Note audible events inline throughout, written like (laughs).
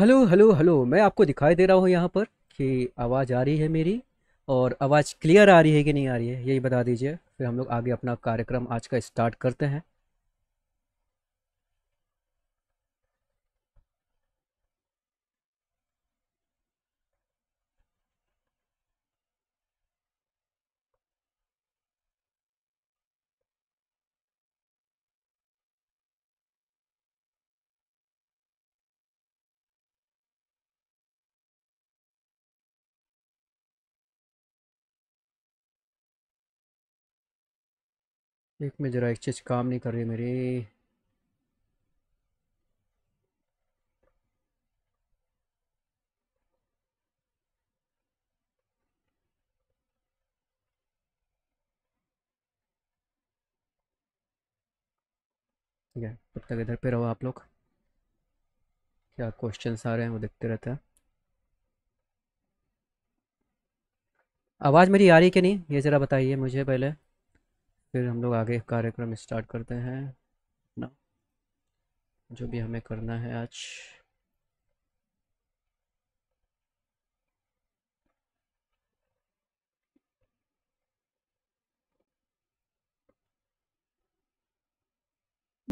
Hello hello hello मैं आपको दिखाई दे रहा हूँ यहाँ पर कि आवाज़ आ रही है मेरी और आवाज़ क्लियर आ रही है कि नहीं आ रही है यही बता दीजिए फिर हम लोग आगे अपना कार्यक्रम आज का स्टार्ट करते हैं एक में ज़रा एक चीज़ काम नहीं कर रही मेरी ठीक है तब तक इधर पे रहो आप लोग क्या क्वेश्चंस आ रहे हैं वो देखते रहते हैं आवाज़ मेरी आ रही कि नहीं ये ज़रा बताइए मुझे पहले फिर हम लोग आगे कार्यक्रम स्टार्ट करते हैं ना जो भी हमें करना है आज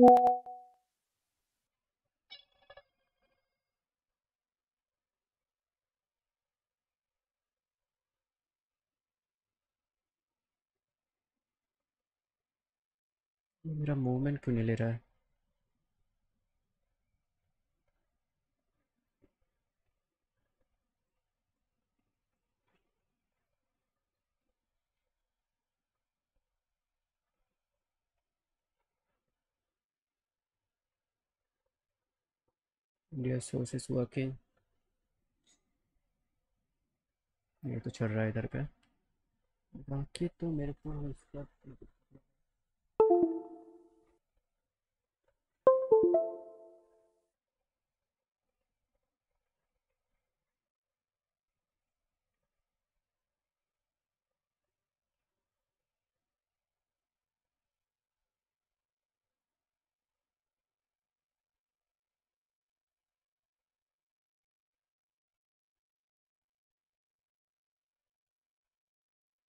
Yeah. मेरा मूवमेंट क्यों नहीं ले रहा है इंडिया सोर्सेस वर्किंग ये तो चल रहा है इधर पे बाकी तो मेरे को इसका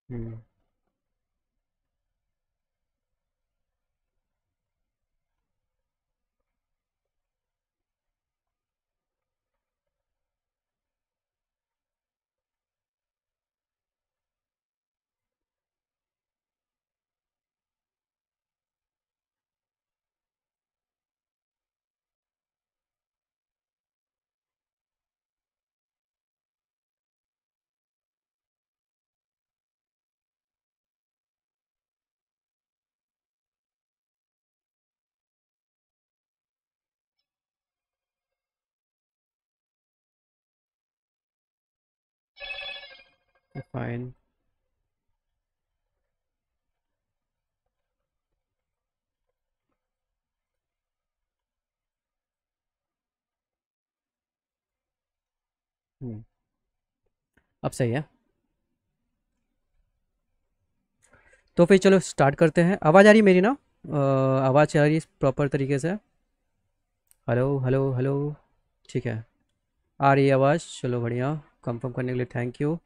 Mm. Fine. अब सही है तो फिर चलो स्टार्ट करते हैं आवाज़ आ रही मेरी ना आवाज़ आ रही प्रॉपर तरीके से हेलो हेलो हेलो ठीक है आ रही आवाज़ चलो बढ़िया कंफर्म करने के लिए थैंक यू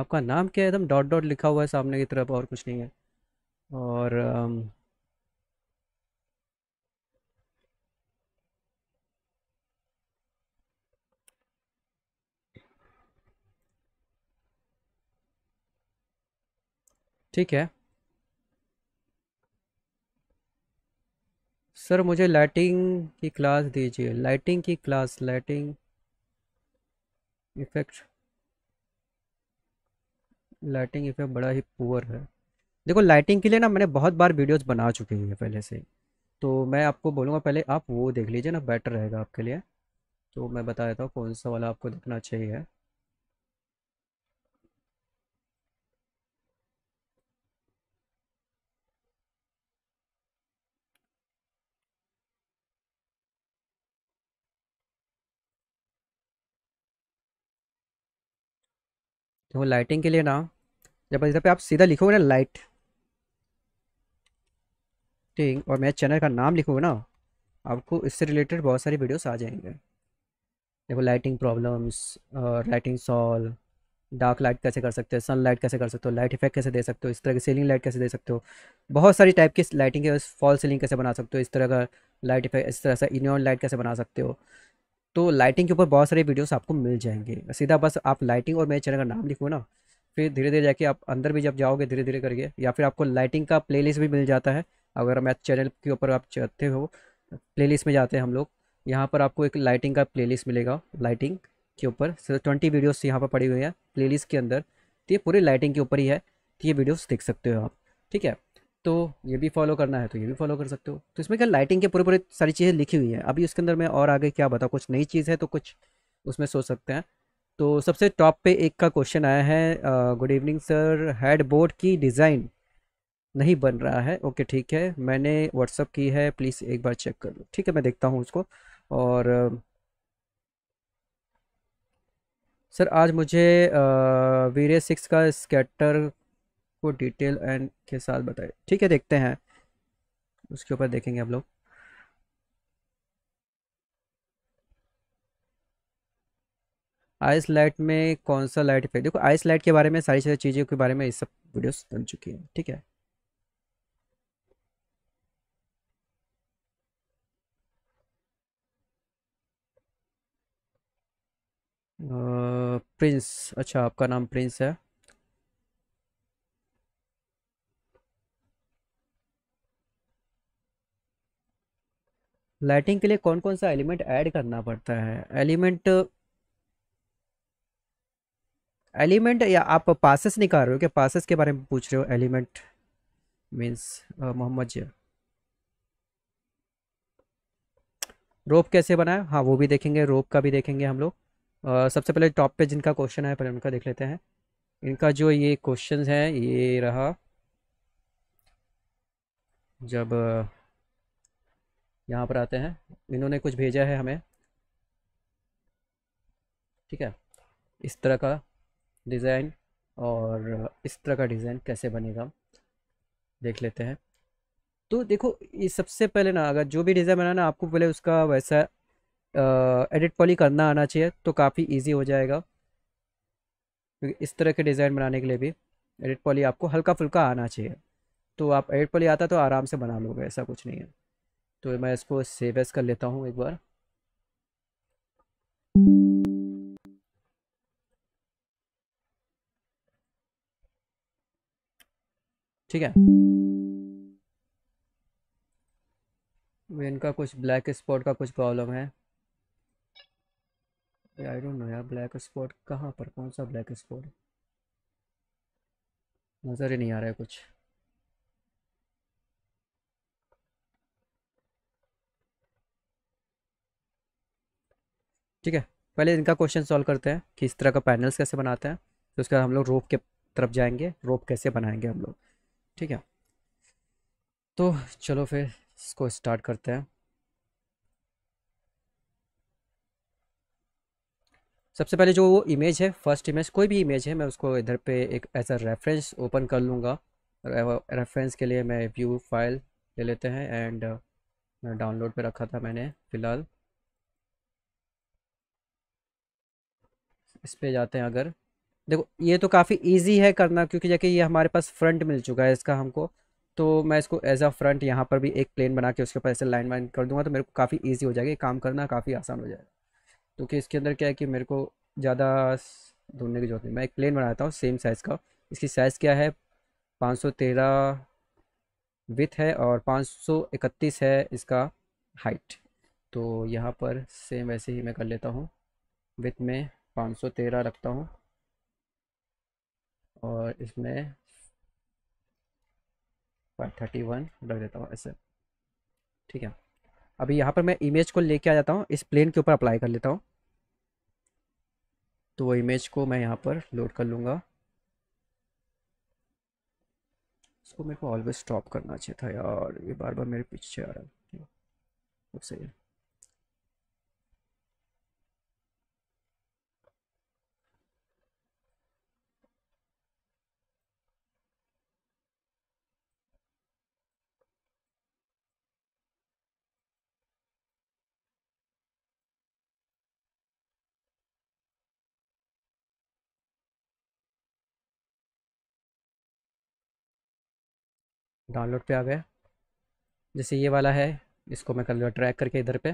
आपका नाम क्या है एकदम डॉट डॉट लिखा हुआ है सामने की तरफ और कुछ नहीं है और um, ठीक है सर मुझे लाइटिंग की क्लास दीजिए लाइटिंग की class lighting effect lighting effect बड़ा ही पुअर है देखो लाइटिंग के लिए ना मैंने बहुत बार वीडियोस बना चुकी हैं पहले से तो मैं आपको बोलूँगा पहले आप वो देख लीजिए ना बेटर रहेगा आपके लिए तो मैं बता देता हूँ कौन सा वाला आपको देखना चाहिए तो लाइटिंग के लिए ना जब इधर पे आप सीधा लिखोगे ना लाइट ठीक और मेरे चैनल का नाम लिखोगे ना आपको इससे रिलेटेड बहुत सारी वीडियोस आ जाएंगे देखो लाइटिंग प्रॉब्लम्स और लाइटिंग सॉल्व डार्क लाइट कैसे कर सकते हो सन लाइट कैसे कर सकते हो लाइट इफेक्ट कैसे दे सकते हो इस तरह की सीलिंग लाइट कैसे दे सकते हो बहुत सारी टाइप की लाइटिंग के फॉल सीलिंग कैसे बना सकते हो इस तरह का लाइट इफेक्ट इस तरह से इनियन लाइट कैसे बना सकते हो तो लाइटिंग के ऊपर बहुत सारे वीडियोस आपको मिल जाएंगे सीधा बस आप लाइटिंग और मेरे चैनल का नाम लिखो ना फिर धीरे धीरे जाके आप अंदर भी जब जाओगे धीरे धीरे करके या फिर आपको लाइटिंग का प्लेलिस्ट भी मिल जाता है अगर मैं चैनल के ऊपर आप चाहते हो प्लेलिस्ट में जाते हैं हम लोग यहाँ पर आपको एक लाइटिंग का प्लेलिस्ट मिलेगा लाइटिंग के ऊपर सिर्फ ट्वेंटी वीडियोस यहाँ पर पड़ी हुई हैं प्लेलिस्ट के अंदर तो ये पूरे लाइटिंग के ऊपर ही है तो ये वीडियोस देख सकते हो आप ठीक है तो ये भी फॉलो करना है तो ये भी फॉलो कर सकते हो तो इसमें क्या लाइटिंग के पूरे पूरे सारी चीज़ें लिखी हुई हैं अभी उसके अंदर मैं और आगे क्या बताऊँ कुछ नई चीज़ है तो कुछ उसमें सोच सकते हैं तो सबसे टॉप पे एक का क्वेश्चन आया है good evening sir head board की डिज़ाइन नहीं बन रहा है ओके ठीक है मैंने व्हाट्सअप की है प्लीज़ एक बार चेक कर लो ठीक है मैं देखता हूँ उसको और सर आज मुझे वीरे सिक्स का स्केटर को डिटेल एंड के साथ बताए ठीक है देखते हैं उसके ऊपर देखेंगे हम लोग आइस लाइट में कौन सा लाइट इफेक्ट देखो आइस लाइट के बारे में सारी सारी चीज़ों के बारे में ये सब वीडियोस बन चुकी हैं ठीक है प्रिंस अच्छा आपका नाम प्रिंस है लाइटिंग के लिए कौन कौन सा एलिमेंट ऐड करना पड़ता है एलिमेंट एलिमेंट या आप पासेस निकाल रहे हो क्या पासेस के बारे में पूछ रहे हो element means Mohammad ji rope कैसे बनाए हाँ वो भी देखेंगे रोप का भी देखेंगे हम लोग सबसे पहले टॉप पे जिनका क्वेश्चन है पहले उनका देख लेते हैं इनका जो ये क्वेश्चन है ये रहा जब यहाँ पर आते हैं इन्होंने कुछ भेजा है हमें ठीक है इस तरह का डिज़ाइन और इस तरह का डिज़ाइन कैसे बनेगा देख लेते हैं तो देखो ये सबसे पहले ना अगर जो भी डिज़ाइन बनाना आपको पहले उसका वैसा एडिट पॉली करना आना चाहिए तो काफ़ी इजी हो जाएगा क्योंकि तो इस तरह के डिज़ाइन बनाने के लिए भी एडिट पॉली आपको हल्का फुल्का आना चाहिए तो आप एडिट पॉली आता तो आराम से बना लोगे ऐसा कुछ नहीं है तो मैं इसको सेव एस कर लेता हूँ एक बार ठीक है इनका कुछ ब्लैक स्पॉट का कुछ प्रॉब्लम है आई डोंट नो यार ब्लैक स्पॉट कहाँ पर कौन सा ब्लैक स्पॉट नज़र ही नहीं आ रहा है कुछ ठीक है पहले इनका क्वेश्चन सॉल्व करते हैं कि इस तरह का पैनल्स कैसे बनाते हैं तो उसके बाद हम लोग रोप के तरफ जाएंगे रोप कैसे बनाएंगे हम लोग ठीक है तो चलो फिर इसको स्टार्ट करते हैं सबसे पहले जो वो इमेज है फर्स्ट इमेज कोई भी इमेज है मैं उसको इधर पे एक एज अ रेफरेंस ओपन कर लूँगा रेफरेंस के लिए मैं व्यू फाइल ले लेते हैं एंड डाउनलोड पे रखा था मैंने फ़िलहाल इस पर जाते हैं अगर देखो ये तो काफ़ी ईजी है करना क्योंकि जैसे ये हमारे पास फ्रंट मिल चुका है इसका हमको तो मैं इसको एज आ फ्रंट यहाँ पर भी एक प्लेन बना के उसके ऊपर ऐसे लाइन वाइन कर दूंगा तो मेरे को काफ़ी ईजी हो जाएगा काम करना काफ़ी आसान हो जाएगा क्योंकि तो इसके अंदर क्या है कि मेरे को ज़्यादा ढूंढने की जरूरत नहीं मैं एक प्लेन बनाता हूँ सेम साइज़ का इसकी साइज़ क्या है पाँच सौ तेरह विथ है और पाँच सौ इकतीस है इसका हाइट तो यहाँ पर सेम वैसे ही मैं कर लेता हूँ विथ में पाँच सौ तेरह रखता हूँ और इसमें फाइव थर्टी वन रख देता हूँ ऐसे ठीक है अभी यहाँ पर मैं इमेज को लेके आ जाता हूँ इस प्लेन के ऊपर अप्लाई कर लेता हूँ तो वो इमेज को मैं यहाँ पर लोड कर लूँगा इसको मेरे को ऑलवेज स्टॉप करना चाहिए था यार ये बार बार मेरे पीछे आ रहा है सही है डाउनलोड पे आ गया जैसे ये वाला है इसको मैं कर लिया ट्रैक करके इधर पे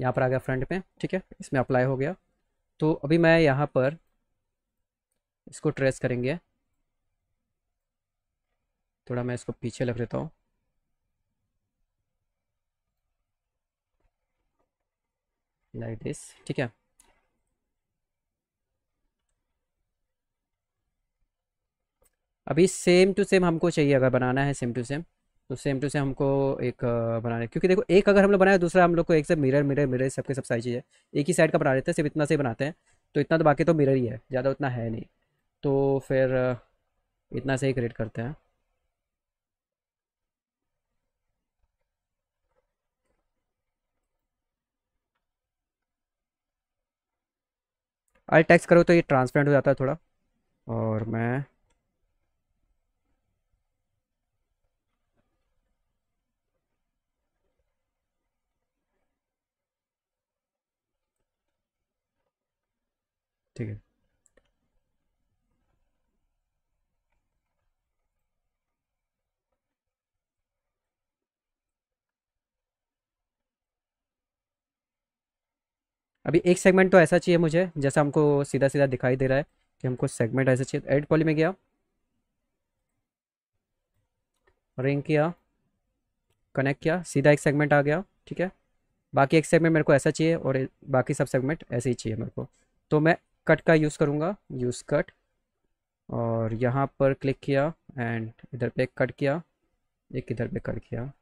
यहाँ पर आ गया फ्रंट पे ठीक है इसमें अप्लाई हो गया तो अभी मैं यहाँ पर इसको ट्रेस करेंगे थोड़ा मैं इसको पीछे लग लेता हूँ लाइक दिस ठीक है अभी सेम टू सेम हमको चाहिए अगर बनाना है सेम टू सेम तो सेम टू सेम हमको एक बनाना है क्योंकि देखो एक अगर हम लोग बनाए दूसरा हम लोग को एक से मिरर मिरर मिरर सबके सब सारी चीज़ें एक ही साइड का बना लेते हैं सिर्फ इतना से बनाते हैं तो इतना तो बाकी तो मिरर ही है ज़्यादा उतना है नहीं तो फिर इतना से ही क्रिएट करते हैं अल्ट टेक्स करो तो ये ट्रांसपेरेंट हो जाता है थोड़ा और मैं अभी एक सेगमेंट तो ऐसा चाहिए मुझे जैसा हमको सीधा सीधा दिखाई दे रहा है कि हमको सेगमेंट ऐसा चाहिए एड पॉली में गया रिंग किया कनेक्ट किया सीधा एक सेगमेंट आ गया ठीक है बाकी एक सेगमेंट मेरे को ऐसा चाहिए और बाकी सब सेगमेंट ऐसे ही चाहिए मेरे को तो मैं कट का यूज़ करूँगा यूज़ कट और यहाँ पर क्लिक किया एंड इधर पे कट किया एक इधर पे कट किया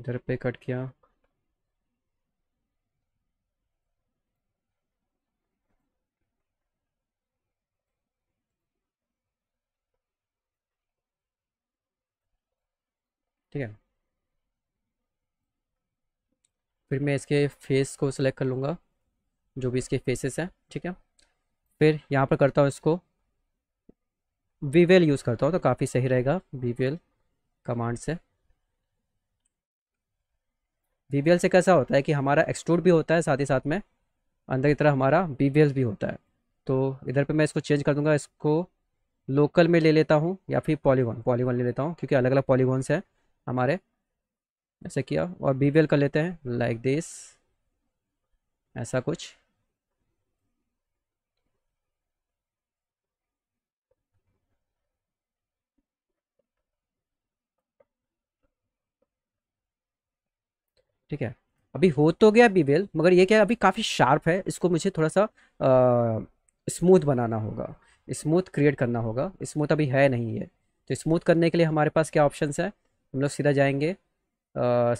इधर पे कट किया ठीक है फिर मैं इसके फेस को सिलेक्ट कर लूँगा जो भी इसके फेसेस हैं ठीक है फिर यहाँ पर करता हूँ इसको वीवेल यूज़ करता हूँ तो काफ़ी सही रहेगा वीवेल कमांड से वी से कैसा होता है कि हमारा एक्सट्रूड भी होता है साथ ही साथ में अंदर की तरह हमारा बी भी होता है तो इधर पे मैं इसको चेंज कर दूंगा इसको लोकल में ले लेता हूँ या फिर पॉलीगॉन पॉलीगॉन ले लेता हूँ क्योंकि अलग अलग पॉलीगॉन्स हैं हमारे ऐसे किया और बी कर लेते हैं लाइक like दिस ऐसा कुछ ठीक है अभी हो तो गया बीवेल मगर ये क्या अभी काफ़ी शार्प है इसको मुझे थोड़ा सा स्मूथ बनाना होगा स्मूथ क्रिएट करना होगा स्मूथ अभी है नहीं है तो स्मूथ करने के लिए हमारे पास क्या ऑप्शंस है हम लोग सीधा जाएंगे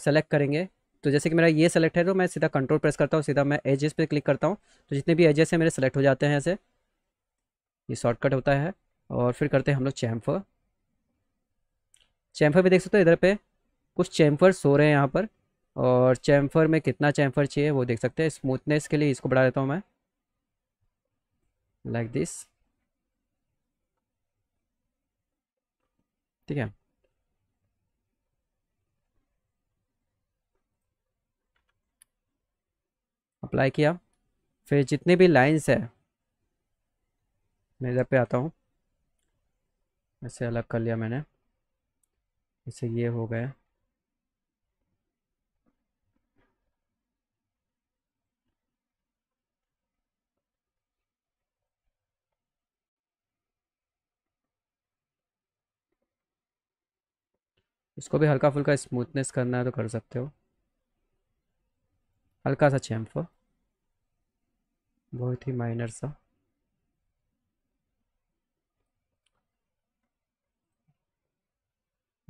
सेलेक्ट करेंगे तो जैसे कि मेरा ये सेलेक्ट है तो मैं सीधा कंट्रोल प्रेस करता हूँ सीधा मैं एजेस पे क्लिक करता हूँ तो जितने भी एजेस हैं मेरे सेलेक्ट हो जाते हैं ऐसे ये शॉर्टकट होता है और फिर करते हैं हम लोग चैम्फर चैम्फर भी देख सकते हो इधर पे कुछ चैम्फर्स हो रहे हैं यहाँ पर और चैम्फर में कितना चैम्फर चाहिए वो देख सकते हैं स्मूथनेस के लिए इसको बढ़ा देता हूँ मैं लाइक like दिस ठीक है अप्लाई किया फिर जितने भी लाइंस है मैं इधर पे आता हूँ ऐसे अलग कर लिया मैंने इसे ये हो गया इसको भी हल्का फुल्का स्मूथनेस करना है तो कर सकते हो हल्का सा चैम्फर बहुत ही माइनर सा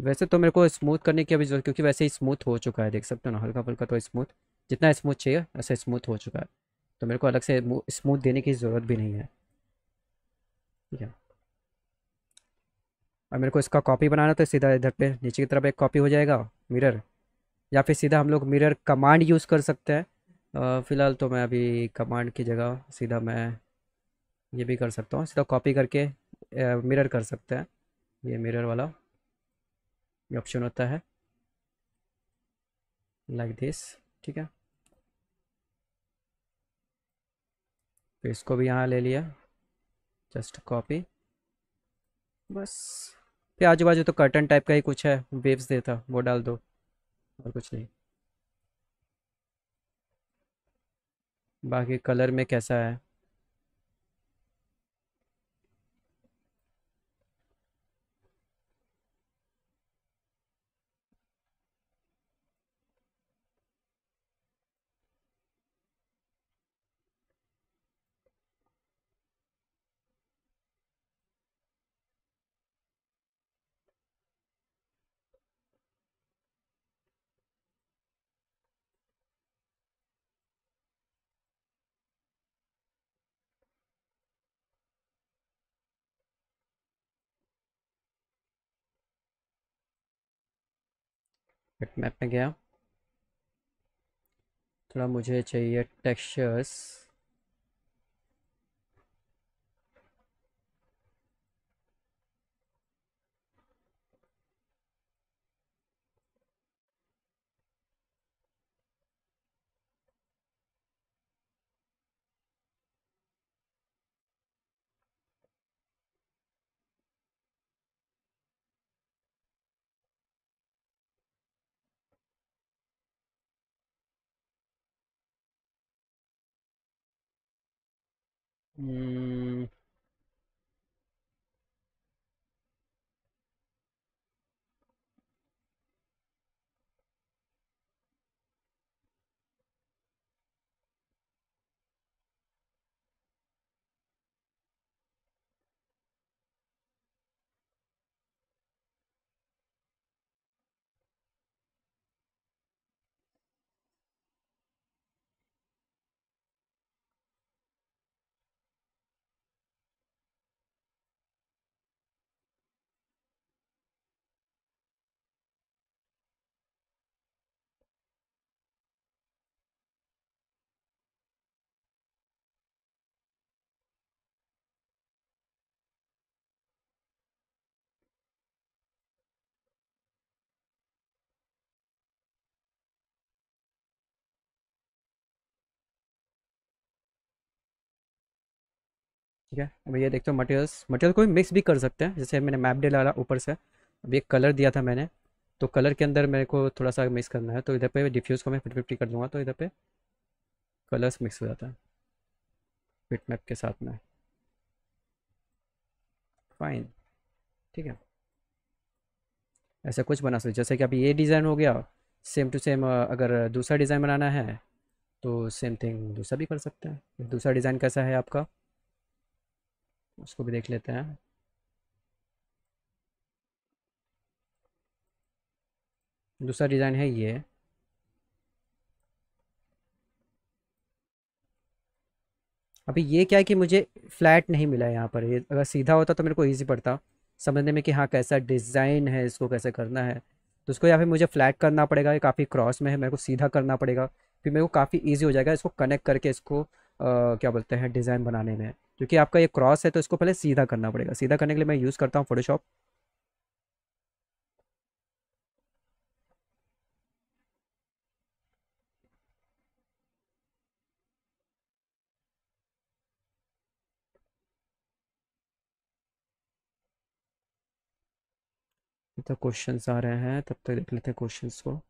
वैसे तो मेरे को स्मूथ करने की अभी जरूरत क्योंकि वैसे ही स्मूथ हो चुका है देख सकते हो ना हल्का फुल्का तो स्मूथ जितना स्मूथ चाहिए वैसे स्मूथ हो चुका है तो मेरे को अलग से स्मूथ देने की ज़रूरत भी नहीं है ठीक है और मेरे को इसका कॉपी बनाना तो सीधा इधर पे नीचे की तरफ एक कॉपी हो जाएगा मिरर या फिर सीधा हम लोग मिरर कमांड यूज़ कर सकते हैं फ़िलहाल तो मैं अभी कमांड की जगह सीधा मैं ये भी कर सकता हूँ सीधा कॉपी करके मिरर कर सकते हैं ये मिरर वाला ये ऑप्शन होता है लाइक दिस ठीक है तो इसको भी यहाँ ले लिया जस्ट कॉपी बस पे आजू बाजू तो कर्टन टाइप का ही कुछ है वेव्स देता वो डाल दो और कुछ नहीं बाकी कलर में कैसा है मैप में गया थोड़ा मुझे चाहिए टेक्सचर्स Mm. ठीक है भैया देखते हो मटेरियल्स मटेरियल कोई मिक्स भी कर सकते हैं जैसे मैंने मैप डे डाला ऊपर से अभी एक कलर दिया था मैंने तो कलर के अंदर मेरे को थोड़ा सा मिक्स करना है तो इधर पे डिफ्यूज़ को मैं फिफ्टी फिफ्टी कर दूंगा तो इधर पे कलर्स मिक्स हो जाता है फिट मैप के साथ में फाइन ठीक है ऐसा कुछ बना सकते जैसे कि अभी ये डिज़ाइन हो गया सेम टू सेम अगर दूसरा डिज़ाइन बनाना है तो सेम थिंग दूसरा भी कर सकते हैं दूसरा डिज़ाइन कैसा है आपका उसको भी देख लेते हैं दूसरा डिज़ाइन है ये अभी ये क्या है कि मुझे फ्लैट नहीं मिला यहाँ पर ये अगर सीधा होता तो मेरे को ईजी पड़ता समझने में कि हाँ कैसा डिज़ाइन है इसको कैसे करना है तो इसको यहाँ पे मुझे फ्लैट करना पड़ेगा ये काफ़ी क्रॉस में है मेरे को सीधा करना पड़ेगा फिर मेरे को काफ़ी ईजी हो जाएगा इसको कनेक्ट करके इसको क्या बोलते हैं डिज़ाइन बनाने में क्योंकि आपका ये क्रॉस है तो इसको पहले सीधा करना पड़ेगा सीधा करने के लिए मैं यूज़ करता हूँ फोटोशॉप तो क्वेश्चंस आ रहे हैं तब तक तो देख लेते हैं क्वेश्चंस को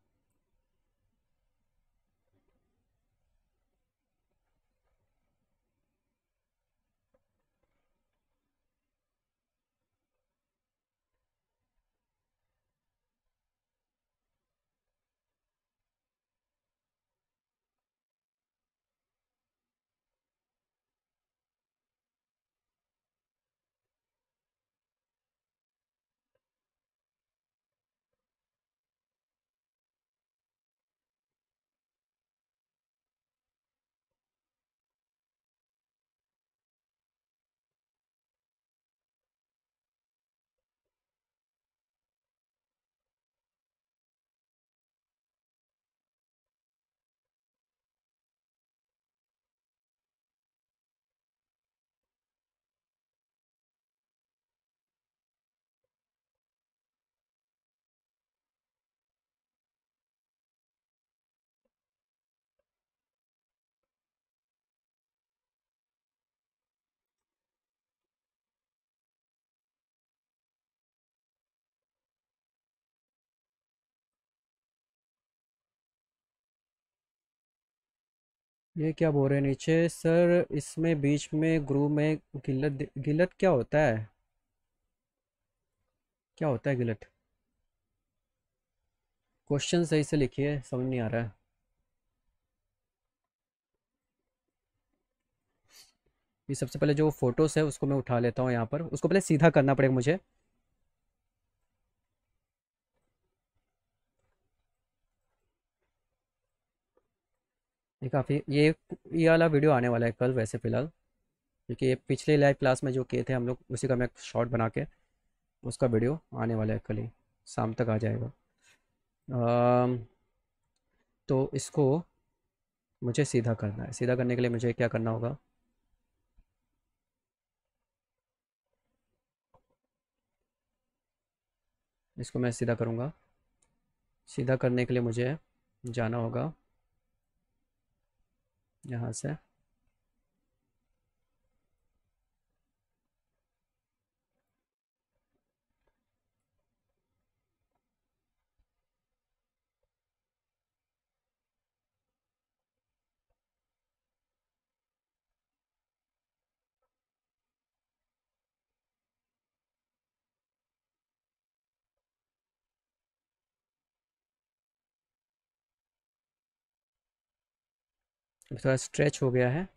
ये क्या बोल रहे हैं नीचे सर इसमें बीच में ग्रू में गिलत गिलत क्या होता है क्या होता है गिलत क्वेश्चन सही से लिखिए समझ नहीं आ रहा है ये सबसे पहले जो फोटोस है उसको मैं उठा लेता हूँ यहाँ पर उसको पहले सीधा करना पड़ेगा मुझे ये काफ़ी ये ये वाला वीडियो आने वाला है कल वैसे फ़िलहाल क्योंकि ये पिछले लाइव क्लास में जो किए थे हम लोग उसी का मैं शॉर्ट बना के उसका वीडियो आने वाला है कल ही शाम तक आ जाएगा आ, तो इसको मुझे सीधा करना है सीधा करने के लिए मुझे क्या करना होगा इसको मैं सीधा करूँगा सीधा करने के लिए मुझे जाना होगा यहाँ से थोड़ा स्ट्रेच हो गया है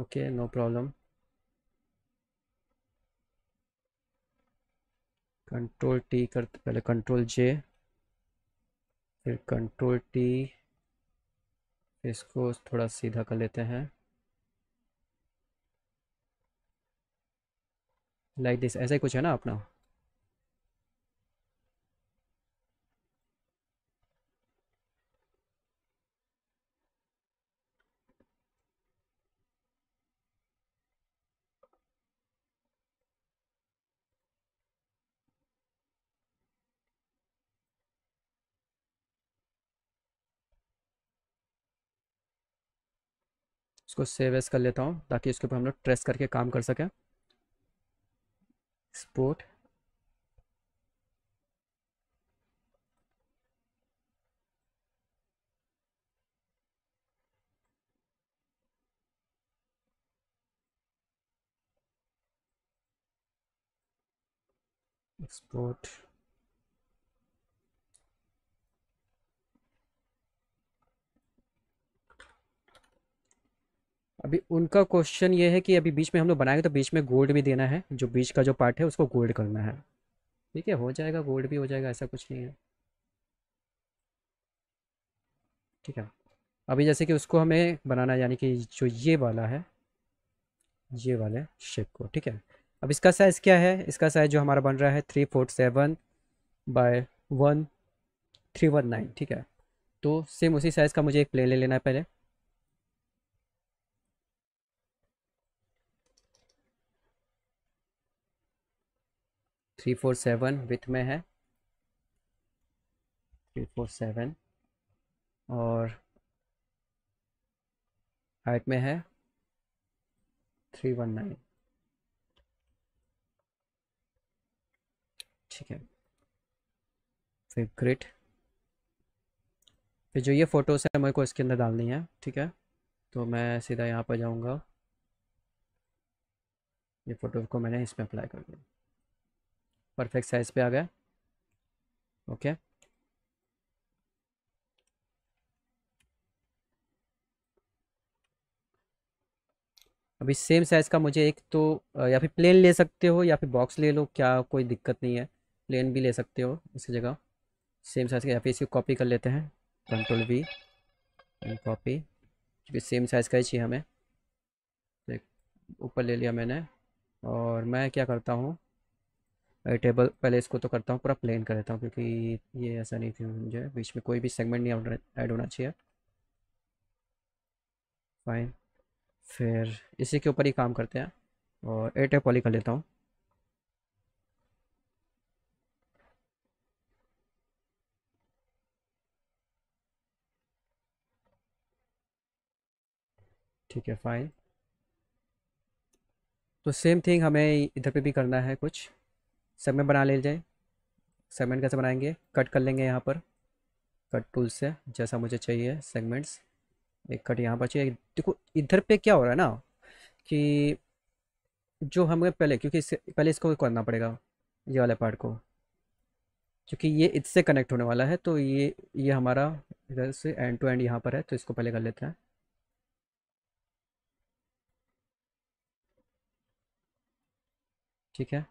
okay no problem control T करते पहले कंट्रोल जे फिर कंट्रोल टी इसको थोड़ा सीधा कर लेते हैं लाइक like दिस ऐसा ही कुछ है ना अपना इसको सेव एस कर लेता हूँ ताकि इसके ऊपर हम लोग ट्रेस करके काम कर सकें एक्सपोर्ट एक्सपोर्ट अभी उनका क्वेश्चन ये है कि अभी बीच में हम लोग बनाएंगे तो बीच में गोल्ड भी देना है जो बीच का जो पार्ट है उसको गोल्ड करना है ठीक है हो जाएगा गोल्ड भी हो जाएगा ऐसा कुछ नहीं है ठीक है अभी जैसे कि उसको हमें बनाना है यानी कि जो ये वाला है ये वाले शेप को ठीक है अब इसका साइज़ क्या है इसका साइज़ जो हमारा बन रहा है three four seven by one three one nine ठीक है तो सेम उसी साइज़ का मुझे एक प्लेन ले लेना है पहले थ्री फोर सेवन विथ में है थ्री फोर सेवन और हाइट में है थ्री वन नाइन ठीक है फिर ग्रिट फिर जो ये फ़ोटोज़ है मेरे को इसके अंदर डालनी है ठीक है तो मैं सीधा यहाँ पर जाऊँगा ये फ़ोटो को मैंने इसमें अप्लाई कर दिया परफेक्ट साइज पे आ गया ओके अभी सेम साइज़ का मुझे एक तो या फिर प्लेन ले सकते हो या फिर बॉक्स ले लो क्या कोई दिक्कत नहीं है प्लेन भी ले सकते हो इसकी जगह सेम साइज़ का या फिर इसको कॉपी कर लेते हैं कंट्रोल भी एंड कॉपी क्योंकि सेम साइज़ का ही चाहिए हमें ऊपर ले लिया मैंने और मैं क्या करता हूँ टेबल पहले इसको तो करता हूँ पूरा प्लेन कर देता हूँ क्योंकि ये ऐसा नहीं थी मुझे बीच में कोई भी सेगमेंट नहीं ऐड होना चाहिए फाइन फिर इसी के ऊपर ही काम करते हैं और ए टेप वाली कर लेता हूँ ठीक है फाइन तो सेम थिंग हमें इधर पे भी करना है कुछ सेगमेंट बना ले जाए सेगमेंट कैसे बनाएंगे कट कर लेंगे यहाँ पर कट टूल से जैसा मुझे चाहिए सेगमेंट्स एक कट यहाँ पर चाहिए देखो इधर पे क्या हो रहा है ना कि जो हमें पहले क्योंकि इससे पहले इसको करना पड़ेगा ये वाले पार्ट को क्योंकि ये इससे कनेक्ट होने वाला है तो ये ये हमारा इधर से एंड टू एंड यहाँ पर है तो इसको पहले कर लेते हैं ठीक है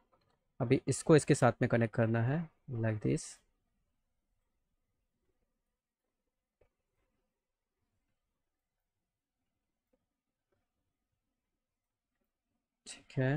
अभी इसको इसके साथ में कनेक्ट करना है लाइक like दिस ठीक है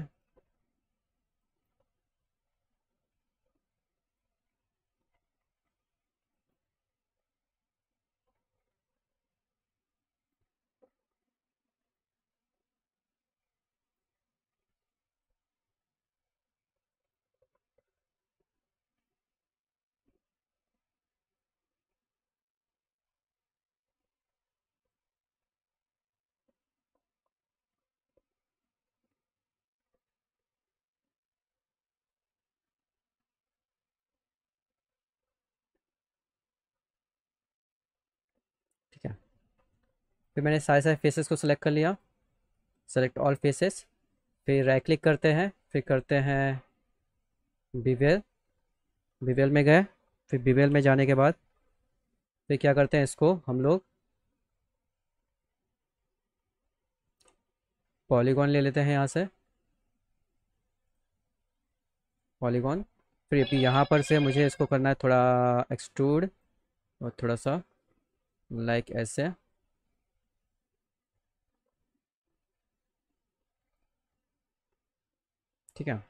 फिर मैंने सारे सारे फेसेस को सिलेक्ट कर लिया सेलेक्ट ऑल फेसेस फिर राइट क्लिक करते हैं फिर करते हैं बीवेल बीवेल में गए फिर बीवेल में जाने के बाद फिर क्या करते हैं इसको हम लोग पॉलीगॉन ले लेते हैं यहाँ से पॉलीगॉन फिर यहाँ पर से मुझे इसको करना है थोड़ा एक्सट्रूड और थोड़ा सा लाइक ऐसे ठीक है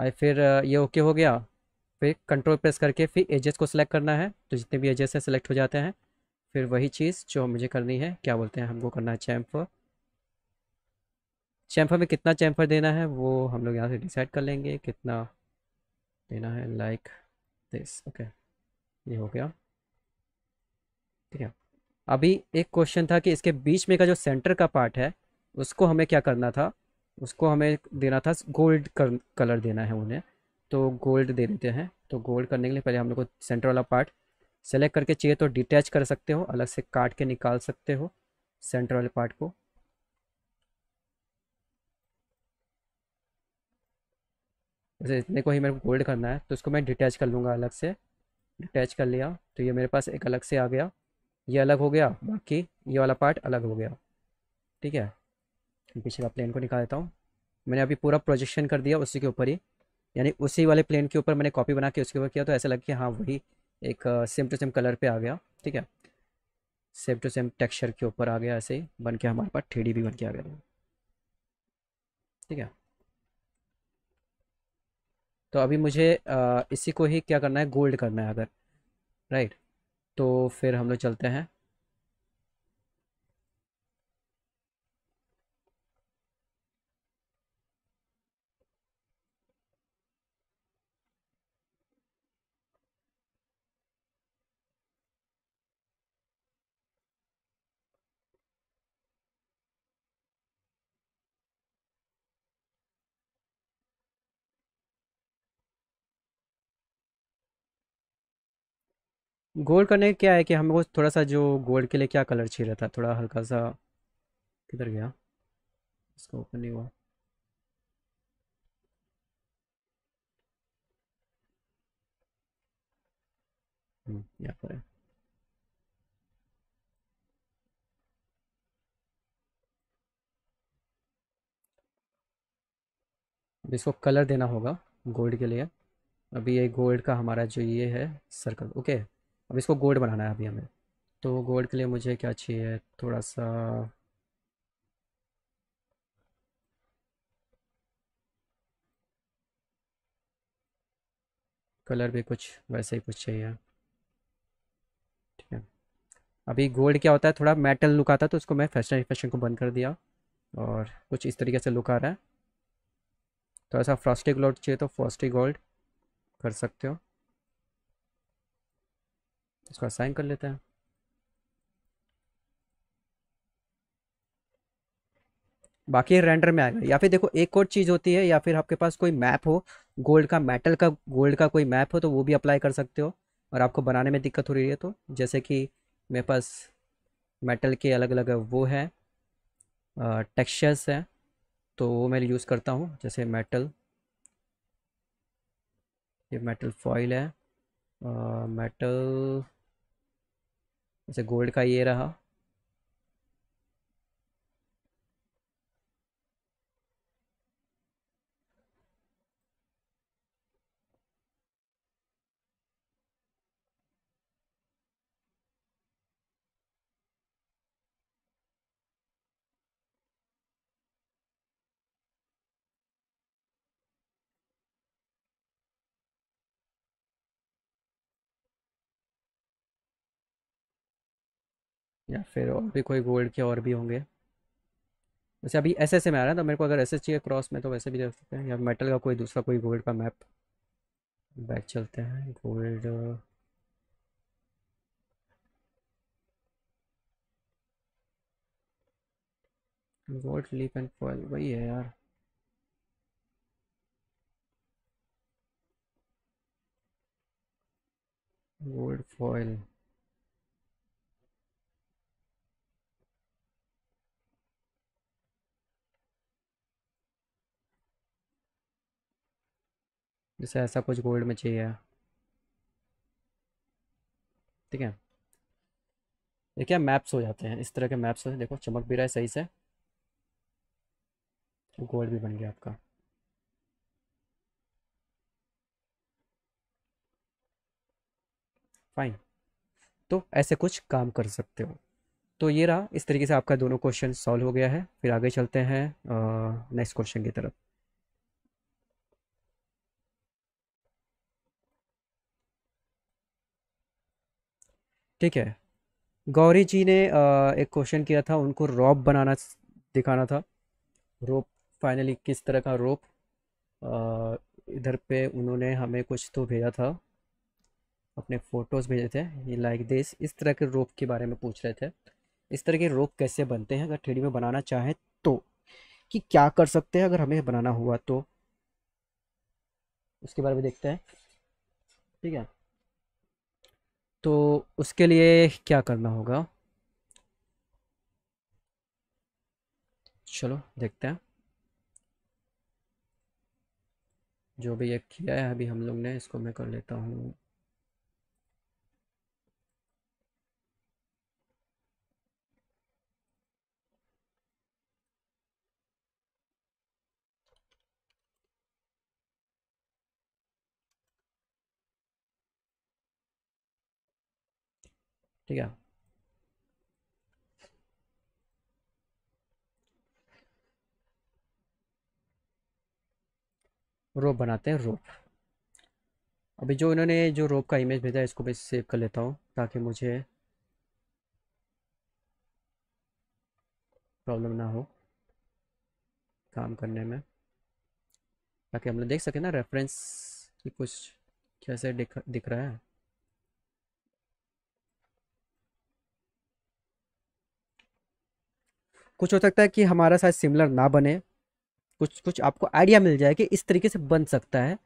आई फिर ये ओके हो गया फिर कंट्रोल प्रेस करके फिर एजेस को सिलेक्ट करना है तो जितने भी एजेस हैं सिलेक्ट हो जाते हैं फिर वही चीज़ जो मुझे करनी है क्या बोलते हैं हमको करना है चैम्फर चैम्फर में कितना चैम्फर देना है वो हम लोग यहाँ से डिसाइड कर लेंगे कितना देना है लाइक दिस ओके ये हो गया ठीक है अभी एक क्वेश्चन था कि इसके बीच में का जो सेंटर का पार्ट है उसको हमें क्या करना था उसको हमें देना था गोल्ड कलर देना है उन्हें तो गोल्ड दे देते हैं तो गोल्ड करने के लिए पहले हम लोग को सेंटर वाला पार्ट सेलेक्ट करके चाहिए तो डिटैच कर सकते हो अलग से काट के निकाल सकते हो सेंटर वाले पार्ट को जैसे इतने को ही मेरे को गोल्ड करना है तो इसको मैं डिटैच कर लूँगा अलग से डिटैच कर लिया तो ये मेरे पास एक अलग से आ गया ये अलग हो गया बाकी ये वाला पार्ट अलग हो गया ठीक है पीछे का प्लेन को निकाल देता हूँ मैंने अभी पूरा प्रोजेक्शन कर दिया उसी के ऊपर ही यानी उसी वाले प्लेन के ऊपर मैंने कॉपी बना के उसके ऊपर किया तो ऐसा लग कि हाँ वही एक सेम टू सेम कलर पे आ गया ठीक है सेम टू सेम टेक्सचर के ऊपर आ गया ऐसे ही बन के हमारे पास थ्री भी बन के आ गया ठीक है तो अभी मुझे uh, इसी को ही क्या करना है गोल्ड करना है अगर राइट तो फिर हम लोग चलते हैं गोल्ड करने क्या है कि हमको थोड़ा सा जो गोल्ड के लिए क्या कलर चाहिए रहता है थोड़ा हल्का सा किधर गया इसका ओपन नहीं हुआ हम्म, पर है इसको कलर देना होगा गोल्ड के लिए अभी ये गोल्ड का हमारा जो ये है सर्कल ओके अब इसको गोल्ड बनाना है अभी हमें तो गोल्ड के लिए मुझे क्या चाहिए थोड़ा सा कलर भी कुछ वैसे ही कुछ चाहिए ठीक है अभी गोल्ड क्या होता है थोड़ा मेटल लुक आता है तो उसको मैं फैशन फैशन को बंद कर दिया और कुछ इस तरीके से लुक आ रहा है तो सा फ्रॉस्टी गोल्ड चाहिए तो फ्रॉस्टी गोल्ड कर सकते हो इसको असाइन कर लेते हैं बाकी रेंडर में आएगा या फिर देखो एक और चीज़ होती है या फिर आपके पास कोई मैप हो गोल्ड का मेटल का गोल्ड का कोई मैप हो तो वो भी अप्लाई कर सकते हो और आपको बनाने में दिक्कत हो रही है तो जैसे कि मेरे पास मेटल के अलग अलग वो है टेक्सचर्स हैं तो वो मैं यूज़ करता हूँ जैसे मेटल ये मेटल फॉइल है मेटल जैसे गोल्ड का ये रहा या फिर और हाँ। भी कोई गोल्ड के और भी होंगे वैसे अभी एस एस में आ रहा है तो मेरे को अगर एस एस चाहिए क्रॉस में तो वैसे भी देख सकते हैं या मेटल का कोई दूसरा कोई गोल्ड का मैप बैक चलते हैं gold gold leaf and fall वही है यार गोल्ड फॉल जैसे ऐसा कुछ गोल्ड में चाहिए ठीक है देखिए मैप्स हो जाते हैं इस तरह के मैप्स होते हैं देखो चमक भी रहा है सही से गोल्ड भी बन गया आपका फाइन तो ऐसे कुछ काम कर सकते हो तो ये रहा इस तरीके से आपका दोनों क्वेश्चन सॉल्व हो गया है फिर आगे चलते हैं नेक्स्ट क्वेश्चन की तरफ ठीक है गौरी जी ने एक क्वेश्चन किया था उनको रोप बनाना दिखाना था रोप फाइनली किस तरह का रोप इधर पे उन्होंने हमें कुछ तो भेजा था अपने फ़ोटोज़ भेजे थे ये लाइक दिस इस तरह के रोप के बारे में पूछ रहे थे इस तरह के रोप कैसे बनते हैं अगर थ्री में बनाना चाहें तो कि क्या कर सकते हैं अगर हमें बनाना हुआ तो उसके बारे में देखते हैं ठीक है तो उसके लिए क्या करना होगा चलो देखते हैं जो भी ये किया है अभी हम लोग ने इसको मैं कर लेता हूँ ठीक है रोप बनाते हैं रोप अभी जो इन्होंने जो रोप का इमेज भेजा है इसको मैं सेव कर लेता हूँ ताकि मुझे प्रॉब्लम ना हो काम करने में ताकि हम लोग देख सकें ना रेफरेंस की कुछ कैसे दिख दिख रहा है कुछ हो सकता है कि हमारा साइज सिमिलर ना बने कुछ कुछ आपको आइडिया मिल जाए कि इस तरीके से बन सकता है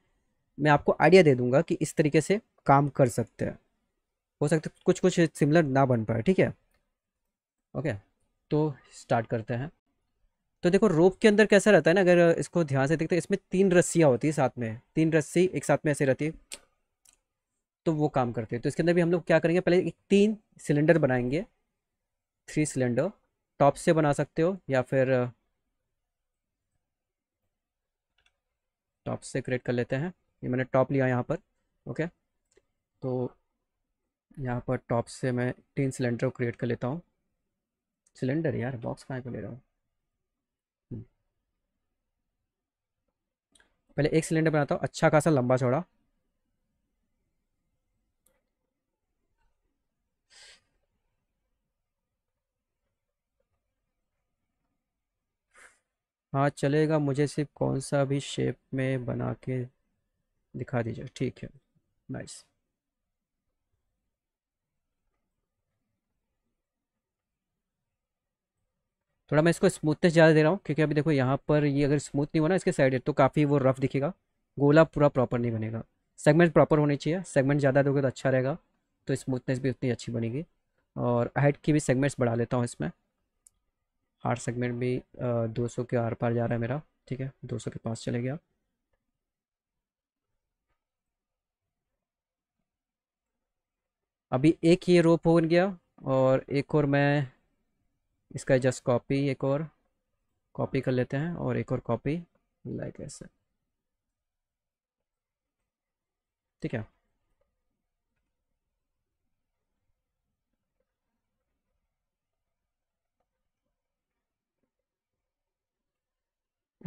मैं आपको आइडिया दे दूंगा कि इस तरीके से काम कर सकते हैं हो सकता है कुछ कुछ सिमिलर ना बन पाए ठीक है ओके तो स्टार्ट करते हैं तो देखो रोप के अंदर कैसा रहता है ना अगर इसको ध्यान से देखते हैं इसमें तीन रस्सियाँ होती है साथ में तीन रस्सी एक साथ में ऐसे रहती है तो वो काम करते हैं तो इसके अंदर भी हम लोग क्या करेंगे पहले एक तीन सिलेंडर बनाएंगे थ्री सिलेंडर टॉप से बना सकते हो या फिर टॉप uh, से क्रिएट कर लेते हैं ये मैंने टॉप लिया यहाँ पर ओके तो यहाँ पर टॉप से मैं तीन सिलेंडर को क्रिएट कर लेता हूँ सिलेंडर यार बॉक्स कहाँ पे ले रहा हूँ हम्म। पहले एक सिलेंडर बनाता हूँ अच्छा खासा लंबा चौड़ा हाँ चलेगा मुझे सिर्फ कौन सा भी शेप में बना के दिखा दीजिए ठीक है नाइस थोड़ा मैं इसको स्मूथनेस ज़्यादा दे रहा हूँ क्योंकि अभी देखो यहाँ पर ये अगर स्मूथ नहीं होना इसके साइड तो काफ़ी वो रफ दिखेगा गोला पूरा प्रॉपर नहीं बनेगा सेगमेंट प्रॉपर होने चाहिए सेगमेंट ज़्यादा दोगे तो अच्छा रहेगा तो स्मूथनेस भी उतनी अच्छी बनेगी और हाइट की भी सेगमेंट्स बढ़ा लेता हूँ इसमें आर सेगमेंट भी दो सौ के आर पार जा रहा है मेरा ठीक है दो सौ के पास चले गया अभी एक ही रोप हो गया और एक और मैं इसका जस्ट कॉपी एक और कॉपी कर लेते हैं और एक और कॉपी लाइक ऐसे ठीक है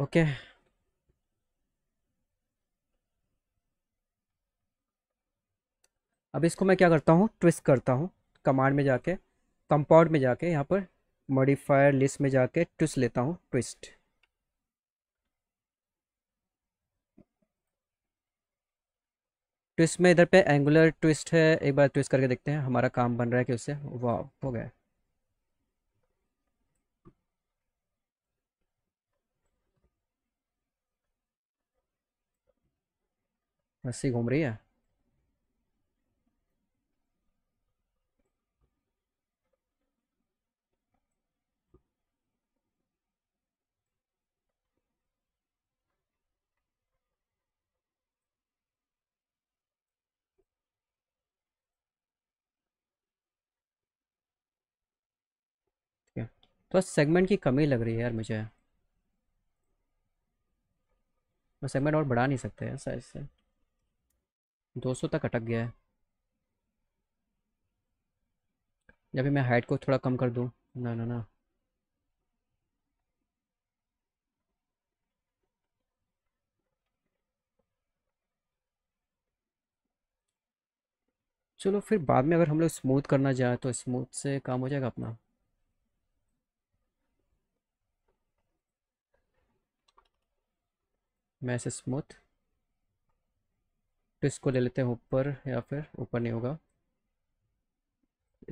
ओके अब इसको मैं क्या करता हूँ ट्विस्ट करता हूँ कमांड में जाके कंपाउंड में जाके यहाँ पर मॉडिफायर लिस्ट में जाके ट्विस्ट लेता हूँ ट्विस्ट ट्विस्ट में इधर पे एंगुलर ट्विस्ट है एक बार ट्विस्ट करके देखते हैं हमारा काम बन रहा है कि उससे वाह हो गया रस्सी घूम रही है तो सेगमेंट की कमी लग रही है यार मुझे सेगमेंट और बढ़ा नहीं सकते हैं साइज से 200 तक अटक गया है या फिर मैं हाइट को थोड़ा कम कर दूँ ना ना ना चलो फिर बाद में अगर हम लोग स्मूथ करना चाहें तो स्मूथ से काम हो जाएगा अपना मैं से स्मूथ तो इसको ले लेते हैं ऊपर या फिर ऊपर नहीं होगा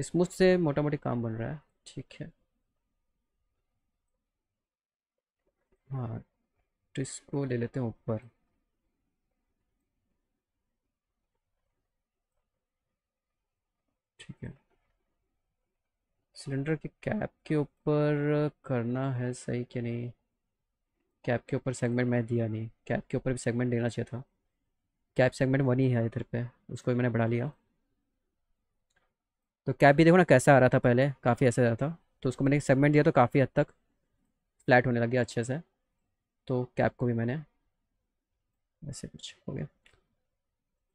स्मूथ से मोटा मोटी काम बन रहा है ठीक है हाँ तो इसको ले लेते हैं ऊपर ठीक है सिलेंडर के कैप के ऊपर करना है सही कि नहीं कैप के ऊपर सेगमेंट मैं दिया नहीं कैप के ऊपर भी सेगमेंट देना चाहिए था कैप सेगमेंट वन ही है इधर पे उसको भी मैंने बढ़ा लिया तो कैप भी देखो ना कैसा आ रहा था पहले काफ़ी ऐसे रहा था तो उसको मैंने सेगमेंट दिया तो काफ़ी हद तक फ्लैट होने लग गया अच्छे से तो कैप को भी मैंने ऐसे कुछ हो गया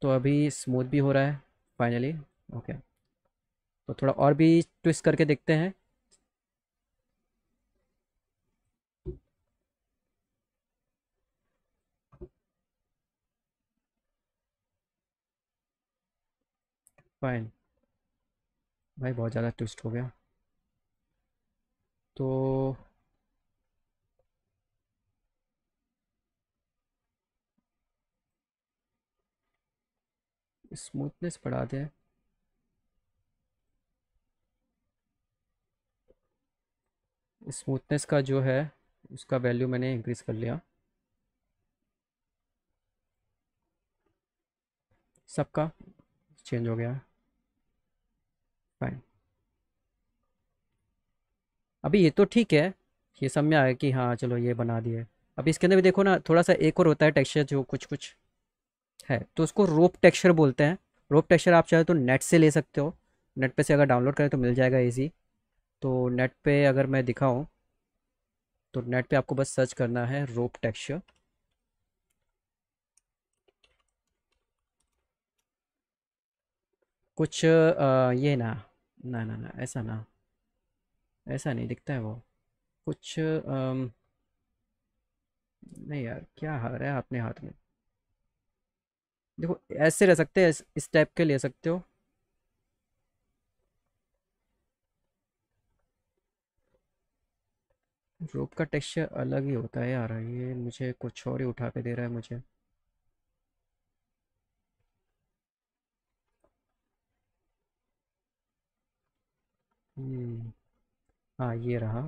तो अभी स्मूथ भी हो रहा है फाइनली ओके तो थोड़ा और भी ट्विस्ट करके देखते हैं फाइन भाई बहुत ज़्यादा ट्विस्ट हो गया तो स्मूथनेस बढ़ा दें स्मूथनेस का जो है उसका वैल्यू मैंने इंक्रीज़ कर लिया सबका चेंज हो गया फाइन अभी ये तो ठीक है ये समझ में आया कि हाँ चलो ये बना दिया अभी इसके अंदर भी देखो ना थोड़ा सा एक और होता है टेक्सचर जो कुछ कुछ है तो उसको रोप टेक्सचर बोलते हैं रोप टेक्सचर आप चाहे तो नेट से ले सकते हो नेट पे से अगर डाउनलोड करें तो मिल जाएगा ईजी तो नेट पे अगर मैं दिखाऊँ तो नेट पे आपको बस सर्च करना है रोप टेक्सचर कुछ आ, ये ना ना ना ना ऐसा ना ऐसा नहीं दिखता है वो कुछ आम, नहीं यार क्या हार है आपने हाथ में देखो ऐसे रह सकते हैं इस टाइप के ले सकते हो रोप का टेक्सचर अलग ही होता है यार ये मुझे कुछ और ही उठा के दे रहा है मुझे हम्म, हाँ ये रहा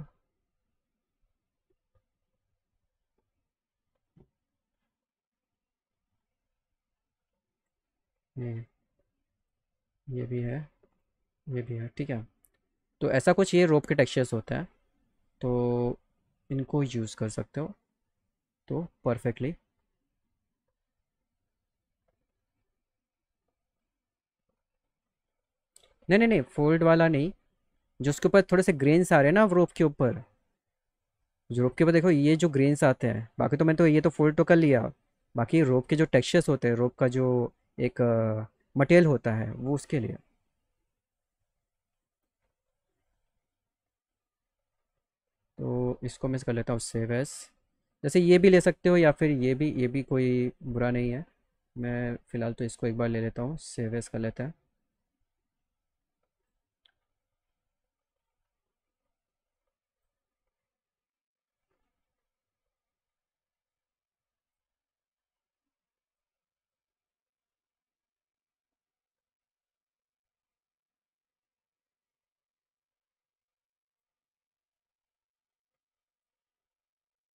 हम्म, ये भी है ये भी है ठीक है तो ऐसा कुछ ये रोप के टेक्सचर्स होता है तो इनको यूज़ कर सकते हो तो परफेक्टली नहीं नहीं नहीं फोल्ड वाला नहीं जो उसके ऊपर थोड़े से ग्रेन्स आ रहे हैं ना रोप के ऊपर जो रोप के ऊपर देखो ये जो ग्रेन्स आते हैं बाकी तो मैंने तो ये तो फोल्ड तो कर लिया बाकी रोप के जो टेक्सचर्स होते हैं रोप का जो एक मटेरियल होता है वो उसके लिए तो इसको मैं कर लेता हूँ सेव एस जैसे ये भी ले सकते हो या फिर ये भी ये भी कोई बुरा नहीं है मैं फ़िलहाल तो इसको एक बार ले लेता हूँ सेव एस कर लेता है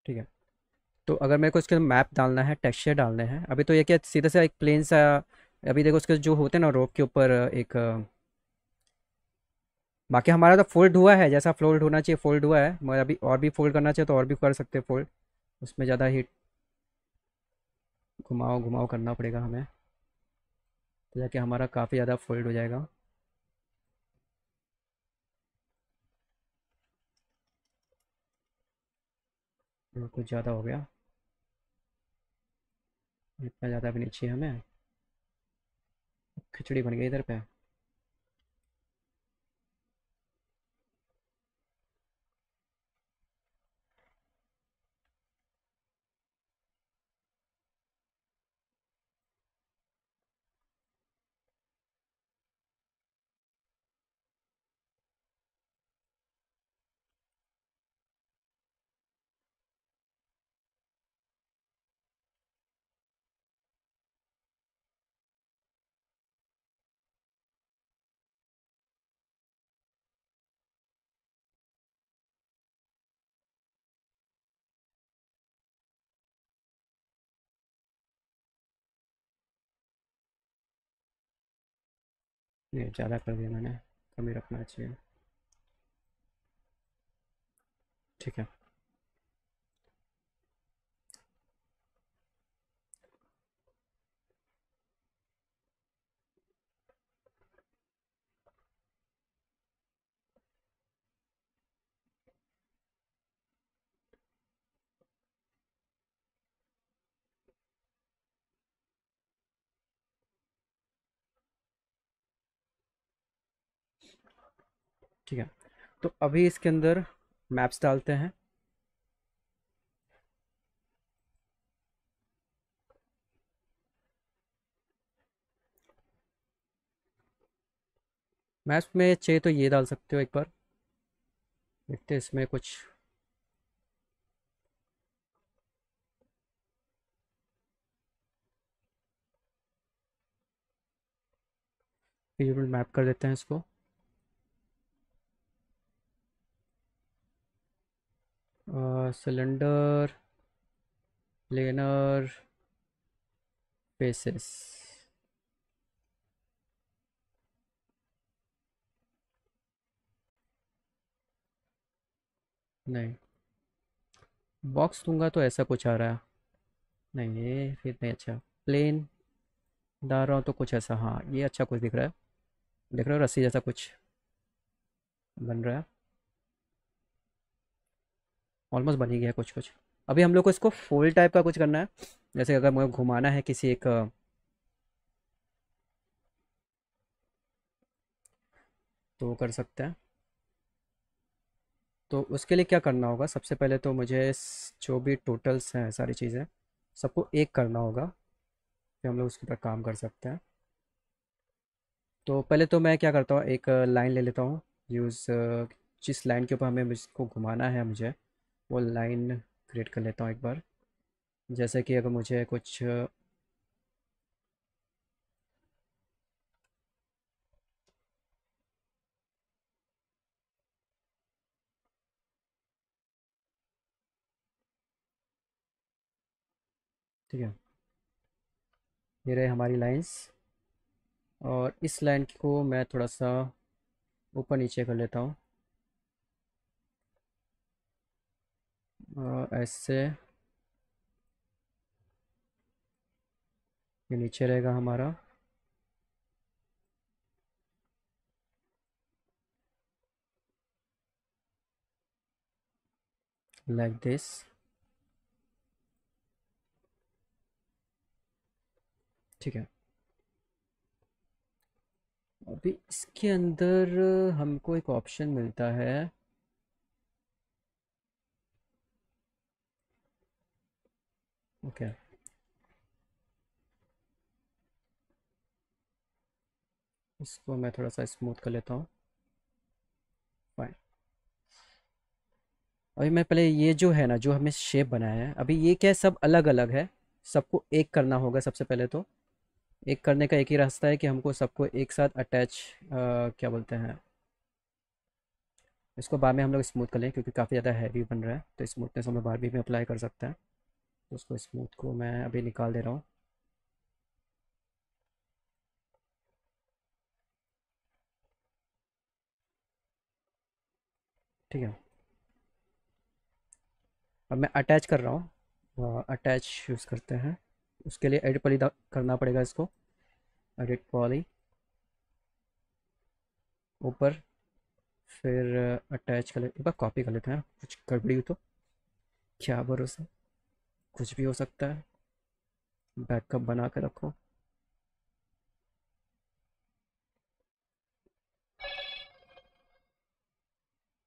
ठीक है तो अगर मेरे को इसके मैप डालना है टेक्सचर डालने हैं अभी तो ये क्या सीधे सा एक प्लेन सा अभी देखो उसके जो होते हैं ना रोप के ऊपर एक बाकी हमारा तो फोल्ड हुआ है जैसा फोल्ड होना चाहिए फोल्ड हुआ है मगर अभी और भी फोल्ड करना चाहिए तो और भी कर सकते हैं फोल्ड उसमें ज़्यादा हीट घुमाओ घुमाओ करना पड़ेगा हमें तो जाके हमारा काफ़ी ज़्यादा फोल्ड हो जाएगा थोड़ा कुछ ज़्यादा हो गया इतना ज़्यादा भी नहीं चाहिए हमें खिचड़ी बन गई इधर पे नहीं ज़्यादा कर दिया मैंने कमी रखना चाहिए ठीक है ठीक है तो अभी इसके अंदर मैप्स डालते हैं मैप्स में चाहिए तो ये डाल सकते हो एक बार देखते हैं इसमें कुछ मैप कर देते हैं इसको सिलेंडर प्लेनर फेसेस नहीं बॉक्स दूंगा तो ऐसा कुछ आ रहा है नहीं ये फिर नहीं अच्छा प्लेन डाल रहा हूँ तो कुछ ऐसा हाँ ये अच्छा कुछ दिख रहा है देख रहा हो रस्सी जैसा कुछ बन रहा है ऑलमोस्ट बन ही गया कुछ कुछ अभी हम लोग को इसको फोल्ड टाइप का कुछ करना है जैसे अगर मुझे घुमाना है किसी एक तो कर सकते हैं तो उसके लिए क्या करना होगा सबसे पहले तो मुझे जो भी टोटल्स हैं सारी चीज़ें सबको एक करना होगा फिर हम लोग उसके ऊपर काम कर सकते हैं तो पहले तो मैं क्या करता हूँ एक लाइन ले लेता हूँ यूज़ जिस लाइन के ऊपर हमें इसको घुमाना है मुझे वो लाइन क्रिएट कर लेता हूँ एक बार जैसे कि अगर मुझे कुछ ठीक है ये रहे हमारी लाइंस और इस लाइन को मैं थोड़ा सा ऊपर नीचे कर लेता हूँ ऐसे ये नीचे रहेगा हमारा लाइक like दिस ठीक है अभी इसके अंदर हमको एक ऑप्शन मिलता है Okay. इसको मैं थोड़ा सा स्मूथ कर लेता हूँ फाइन अभी मैं पहले ये जो है ना जो हमने शेप बनाया है अभी ये क्या है सब अलग अलग है सबको एक करना होगा सबसे पहले तो एक करने का एक ही रास्ता है कि हमको सबको एक साथ अटैच क्या बोलते हैं इसको बाद में हम लोग स्मूथ कर लें क्योंकि काफ़ी ज़्यादा हैवी बन रहा है तो स्मूथनेस हम लोग बार भी अप्लाई कर सकते हैं उसको स्मूथ को मैं अभी निकाल दे रहा हूँ ठीक है अब मैं अटैच कर रहा हूँ अटैच हाँ, यूज़ करते हैं उसके लिए एडिट पॉली करना पड़ेगा इसको एडिट पॉली ऊपर फिर अटैच कर लेते कॉपी कर लेते हैं कुछ गड़बड़ी हो तो क्या भरोसा कुछ भी हो सकता है बैकअप बना के रखो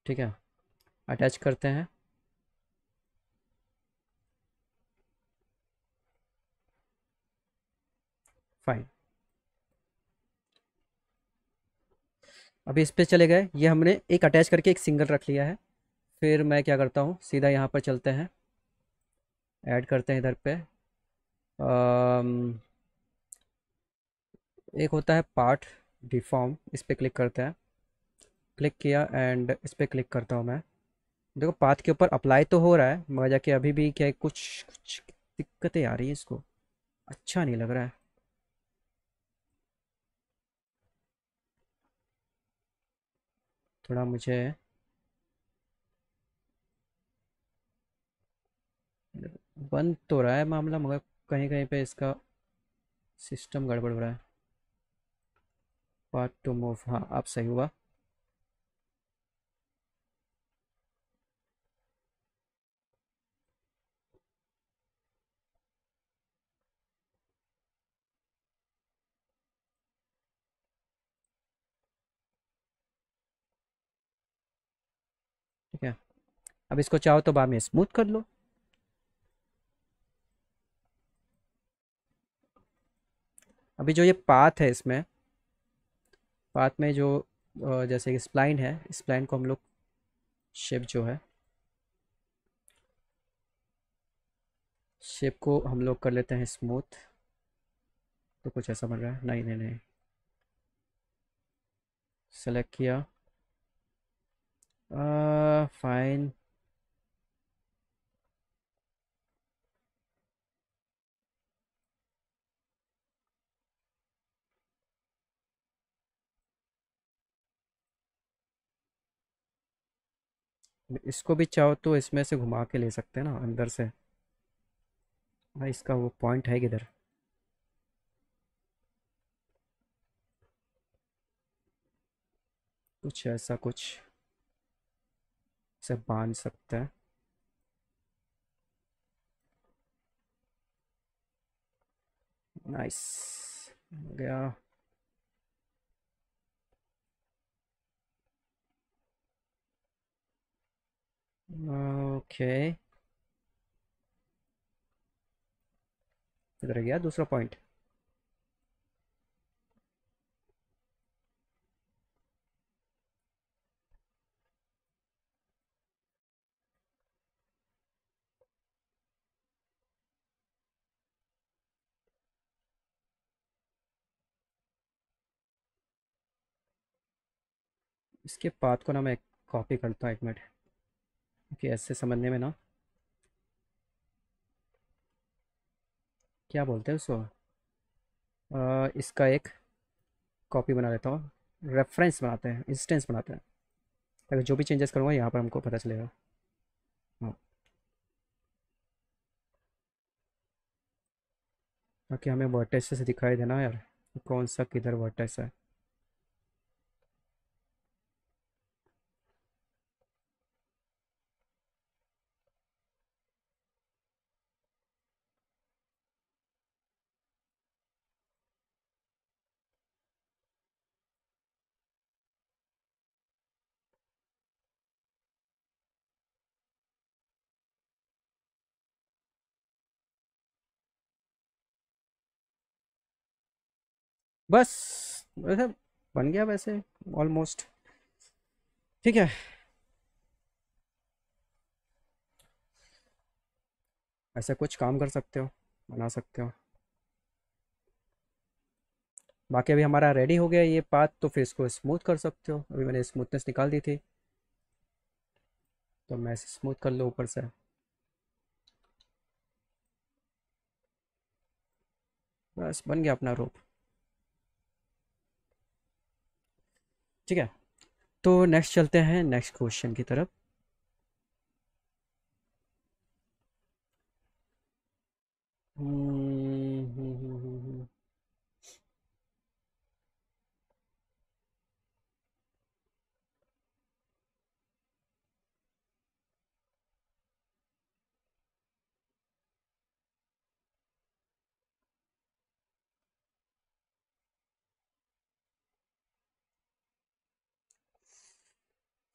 ठीक है अटैच करते हैं फाइन अभी इस पे चले गए ये हमने एक अटैच करके एक सिंगल रख लिया है फिर मैं क्या करता हूँ सीधा यहाँ पर चलते हैं ऐड करते हैं इधर पे एक होता है पार्ट डिफॉर्म इस पर क्लिक करते हैं क्लिक किया एंड इस पर क्लिक करता हूँ मैं देखो पाथ के ऊपर अप्लाई तो हो रहा है मगर जाके अभी भी क्या है कुछ कुछ दिक्कतें आ रही है इसको अच्छा नहीं लग रहा है थोड़ा मुझे बंद तो रहा है मामला मगर कहीं कहीं पे इसका सिस्टम गड़बड़ हो रहा है पार्ट टू मूव हाँ आप सही हुआ ठीक है अब इसको चाहो तो बाद में स्मूथ कर लो अभी जो ये पाथ है इसमें पाथ में जो जैसे स्प्लाइन है स्प्लाइन को हम लोग शेप जो है शेप को हम लोग कर लेते हैं स्मूथ तो कुछ ऐसा बन रहा है नहीं नहीं नहीं सेलेक्ट किया फाइन इसको भी चाहो तो इसमें से घुमा के ले सकते हैं ना अंदर से हाँ इसका वो पॉइंट है किधर कुछ ऐसा कुछ से बांध सकते हैं नाइस गया ओके इधर गया दूसरा पॉइंट इसके पाथ को ना मैं कॉपी करता हूँ एक मिनट ओके ऐसे समझने में ना क्या बोलते हैं उसको इसका एक कॉपी बना लेता हूँ रेफरेंस बनाते हैं इंस्टेंस बनाते हैं ताकि जो भी चेंजेस करूँगा यहाँ पर हमको पता चलेगा हाँ ताकि हमें वर्टेक्स से दिखाई देना यार कौन सा किधर वर्टेक्स है बस वैसे मतलब बन गया वैसे ऑलमोस्ट ठीक है ऐसा कुछ काम कर सकते हो बना सकते हो बाकी अभी हमारा रेडी हो गया ये पात तो फिर इसको स्मूथ कर सकते हो अभी मैंने स्मूथनेस निकाल दी थी तो मैं स्मूथ कर लो ऊपर से बस बन गया अपना रूप ठीक है तो नेक्स्ट चलते हैं नेक्स्ट क्वेश्चन की तरफ Hmm.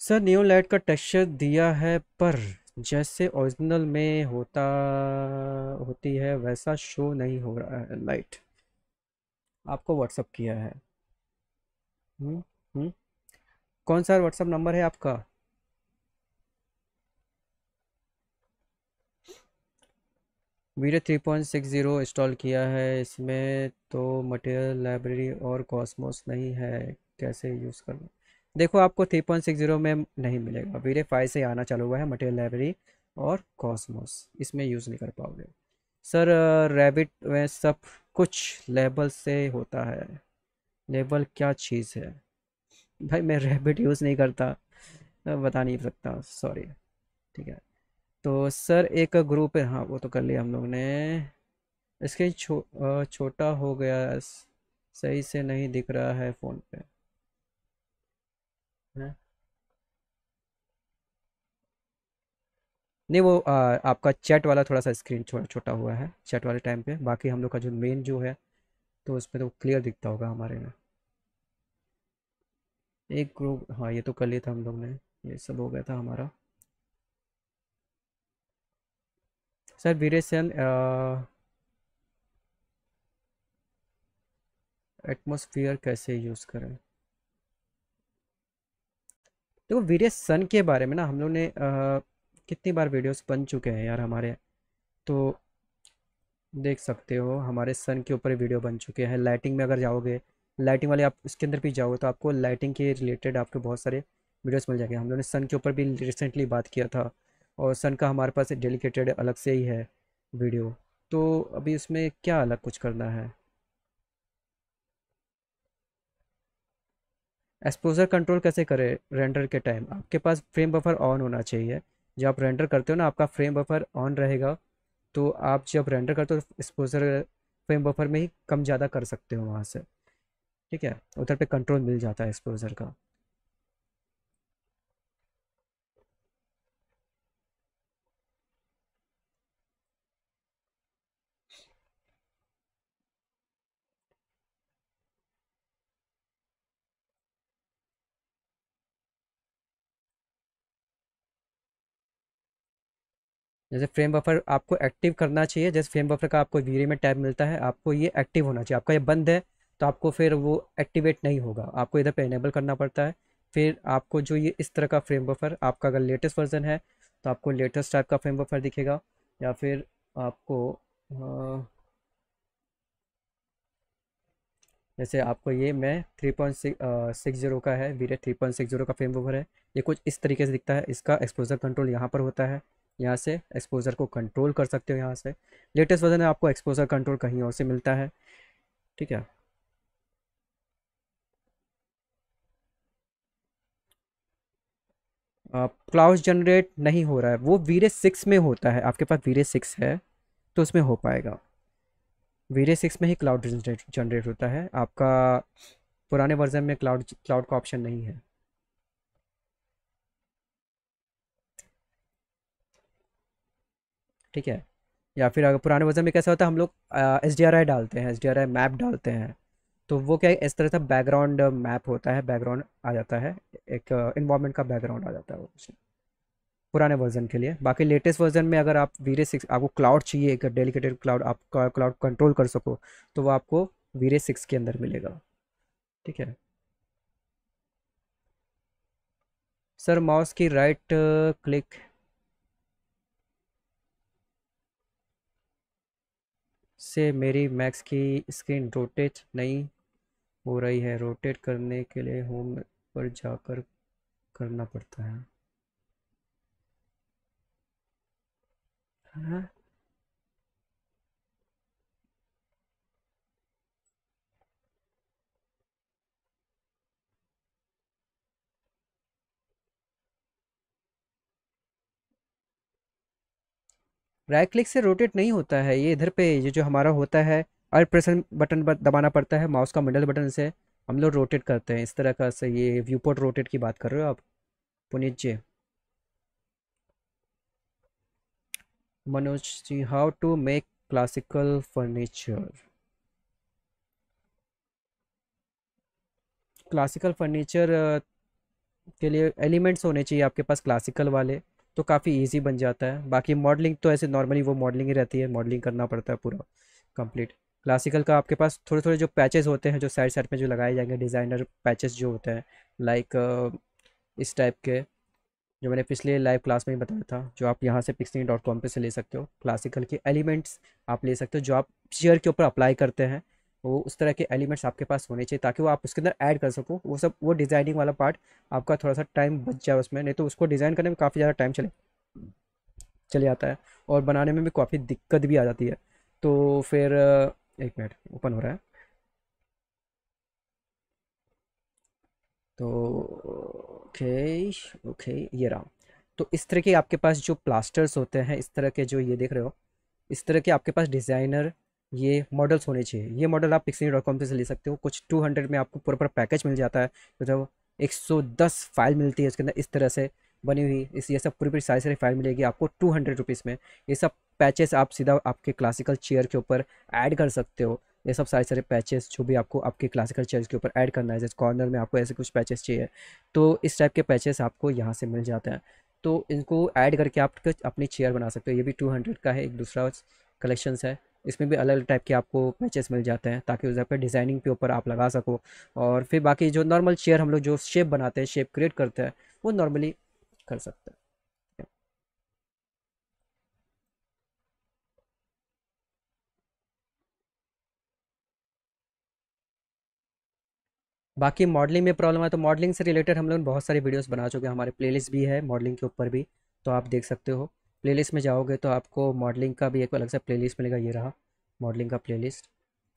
सर न्यू लाइट का टेक्सचर दिया है पर जैसे ओरिजिनल में होता होती है वैसा शो नहीं हो रहा है लाइट आपको व्हाट्सअप किया है हुँ? हम्म, हुँ? हम्म। कौन सा व्हाट्सअप नंबर है आपका video three point six zero install किया है इसमें तो मटेरियल लाइब्रेरी और कॉस्मोस नहीं है कैसे यूज़ करना देखो आपको थ्री पॉइंट सिक्स जीरो में नहीं मिलेगा वीरे फाइव से आना चालू हुआ है मटेरियल लाइब्रेरी और कॉस्मोस इसमें यूज़ नहीं कर पाओगे सर रैबिट में सब कुछ लेबल से होता है लेबल क्या चीज़ है भाई मैं रैबिट यूज़ नहीं करता बता नहीं सकता सॉरी ठीक है तो सर एक ग्रुप है हाँ वो तो कर लिया हम लोग ने इसके छो छोटा हो गया सही से नहीं दिख रहा है फ़ोन पे है? नहीं वो आ, आपका चैट वाला थोड़ा सा स्क्रीन छोटा छोटा हुआ है चैट वाले टाइम पे बाकी हम लोग का जो मेन जो है तो उसमें तो क्लियर दिखता होगा हमारे में एक ग्रुप हाँ ये तो कर लिया था हम लोग ने ये सब हो गया था हमारा सर वीरे सेन एटमोसफियर कैसे यूज़ करें देखो वीरे सन के बारे में ना हम लोग ने आ, कितनी बार वीडियोस बन चुके हैं यार हमारे तो देख सकते हो हमारे सन के ऊपर वीडियो बन चुके हैं लाइटिंग में अगर जाओगे लाइटिंग वाले आप इसके अंदर भी जाओगे तो आपको लाइटिंग के रिलेटेड आपको बहुत सारे वीडियोस मिल जाएंगे हम लोगों ने सन के ऊपर भी रिसेंटली बात किया था और सन का हमारे पास डेलीकेटेड अलग से ही है वीडियो तो अभी उसमें क्या अलग कुछ करना है एक्सपोजर कंट्रोल कैसे करें रेंडर के टाइम आपके पास फ्रेम बफर ऑन होना चाहिए जब आप रेंडर करते हो ना आपका फ्रेम बफर ऑन रहेगा तो आप जब रेंडर करते हो एक्सपोजर फ्रेम बफर में ही कम ज़्यादा कर सकते हो वहाँ से ठीक है उधर पे कंट्रोल मिल जाता है एक्सपोजर का जैसे फ्रेम बफर आपको एक्टिव करना चाहिए जैसे फ्रेम बफर का आपको वीरे में टैब मिलता है आपको ये एक्टिव होना चाहिए आपका ये बंद है तो आपको फिर वो एक्टिवेट नहीं होगा आपको इधर पे इनेबल करना पड़ता है फिर आपको जो ये इस तरह का फ्रेम बफर आपका अगर लेटेस्ट वर्जन है तो आपको लेटेस्ट टाइप का फ्रेम बफर दिखेगा या फिर आपको आ, जैसे आपको ये मैं थ्री पॉइंट सिक्स जीरो का है V-Ray three point six zero का फ्रेम बफर है ये कुछ इस तरीके से दिखता है इसका एक्सपोजर कंट्रोल यहाँ पर होता है यहाँ से एक्सपोजर को कंट्रोल कर सकते हो यहाँ से लेटेस्ट वर्जन में आपको एक्सपोजर कंट्रोल कहीं और से मिलता है ठीक है क्लाउड जनरेट नहीं हो रहा है वो वीरे सिक्स में होता है आपके पास वीरे सिक्स है तो उसमें हो पाएगा वीरे सिक्स में ही क्लाउड जनरेट जनरेट होता है आपका पुराने वर्जन में क्लाउड क्लाउड का ऑप्शन नहीं है ठीक है या फिर अगर पुराने वर्जन में कैसा होता है हम लोग एस डी आर आई डालते हैं S D R I map डालते हैं तो वो क्या इस तरह से बैकग्राउंड मैप होता है बैकग्राउंड आ जाता है एक इन्वामेंट का बैकग्राउंड आ जाता है वो उसमें पुराने वर्जन के लिए बाकी लेटेस्ट वर्जन में अगर आप वीरे सिक्स आपको क्लाउड चाहिए एक डेलीकेटेड क्लाउड आप क्लाउड कंट्रोल कर सको तो वो आपको वीरे सिक्स के अंदर मिलेगा ठीक है सर माउस की राइट क्लिक से मेरी मैक्स की स्क्रीन रोटेट नहीं हो रही है रोटेट करने के लिए होम पर जाकर करना पड़ता है हाँ राइट क्लिक से रोटेट नहीं होता है ये इधर पे ये जो हमारा होता है अल्ट प्रेसन बटन दबाना पड़ता है माउस का मिडल बटन से हम लोग रोटेट करते हैं इस तरह का से ये व्यू पोर्ट रोटेट की बात कर रहे हो आप Puneet ji Manoj ji how to make classical furniture classical furniture के लिए एलिमेंट्स होने चाहिए आपके पास क्लासिकल वाले तो काफ़ी ईजी बन जाता है बाकी मॉडलिंग तो ऐसे नॉर्मली वो मॉडलिंग ही रहती है मॉडलिंग करना पड़ता है पूरा कंप्लीट क्लासिकल का आपके पास थोड़े थोड़े जो पैचेस होते हैं जो साइड साइड में जो लगाए जाएंगे डिज़ाइनर पैचेस जो होते हैं लाइक इस टाइप के जो मैंने पिछले लाइव क्लास में ही बताया था जो आप यहाँ से पिक्सिंग डॉट कॉम पर से ले सकते हो क्लासिकल के एलिमेंट्स आप ले सकते हो जो आप चेयर के ऊपर अप्लाई करते हैं वो उस तरह के एलिमेंट्स आपके पास होने चाहिए ताकि वो आप उसके अंदर ऐड कर सको वो सब वो डिज़ाइनिंग वाला पार्ट आपका थोड़ा सा टाइम बच जाए उसमें नहीं तो उसको डिज़ाइन करने में काफ़ी ज़्यादा टाइम चले चले जाता है और बनाने में भी काफ़ी दिक्कत भी आ जाती है तो फिर एक मिनट ओपन हो रहा है तो ओके ओके ये रहा तो इस तरह के आपके पास जो प्लास्टर्स होते हैं इस तरह के जो ये देख रहे हो इस तरह के आपके पास डिज़ाइनर ये मॉडल्स होने चाहिए ये मॉडल आप पिक्सनी डॉट कॉम से ले सकते हो कुछ टू हंड्रेड में आपको पूरा पूरा पैकेज मिल जाता है तो जब मतलब एक सौ दस फाइल मिलती है इसके अंदर इस तरह से बनी हुई इस ये सब पूरी पूरी सारी सारी फाइल मिलेगी आपको टू हंड्रेड रुपीज़ में ये सब पैचेस आप सीधा आपके क्लासिकल चेयर के ऊपर ऐड कर सकते हो ये सब सारे सारे पैचेस जो भी आपको आपके क्लासिकल चेयर के ऊपर ऐड करना है जैसे कॉर्नर में आपको ऐसे कुछ पैचेस चाहिए तो इस टाइप के पैचेस आपको यहाँ से मिल जाते हैं तो इनको ऐड करके आप अपनी चेयर बना सकते हो ये भी टू हंड्रेड का है एक दूसरा कलेक्शंस है इसमें भी अलग अलग टाइप के आपको पैचेस मिल जाते हैं ताकि उस पर डिज़ाइनिंग के ऊपर आप लगा सको और फिर बाकी जो नॉर्मल चेयर हम लोग जो शेप बनाते हैं शेप क्रिएट करते हैं वो नॉर्मली कर सकते हैं बाकी मॉडलिंग में प्रॉब्लम है तो मॉडलिंग से रिलेटेड हम लोग बहुत सारे वीडियोस बना चुके हैं हमारे प्लेलिस्ट भी है मॉडलिंग के ऊपर भी तो आप देख सकते हो प्लेलिस्ट में जाओगे तो आपको मॉडलिंग का भी एक अलग सा प्लेलिस्ट मिलेगा ये रहा मॉडलिंग का प्लेलिस्ट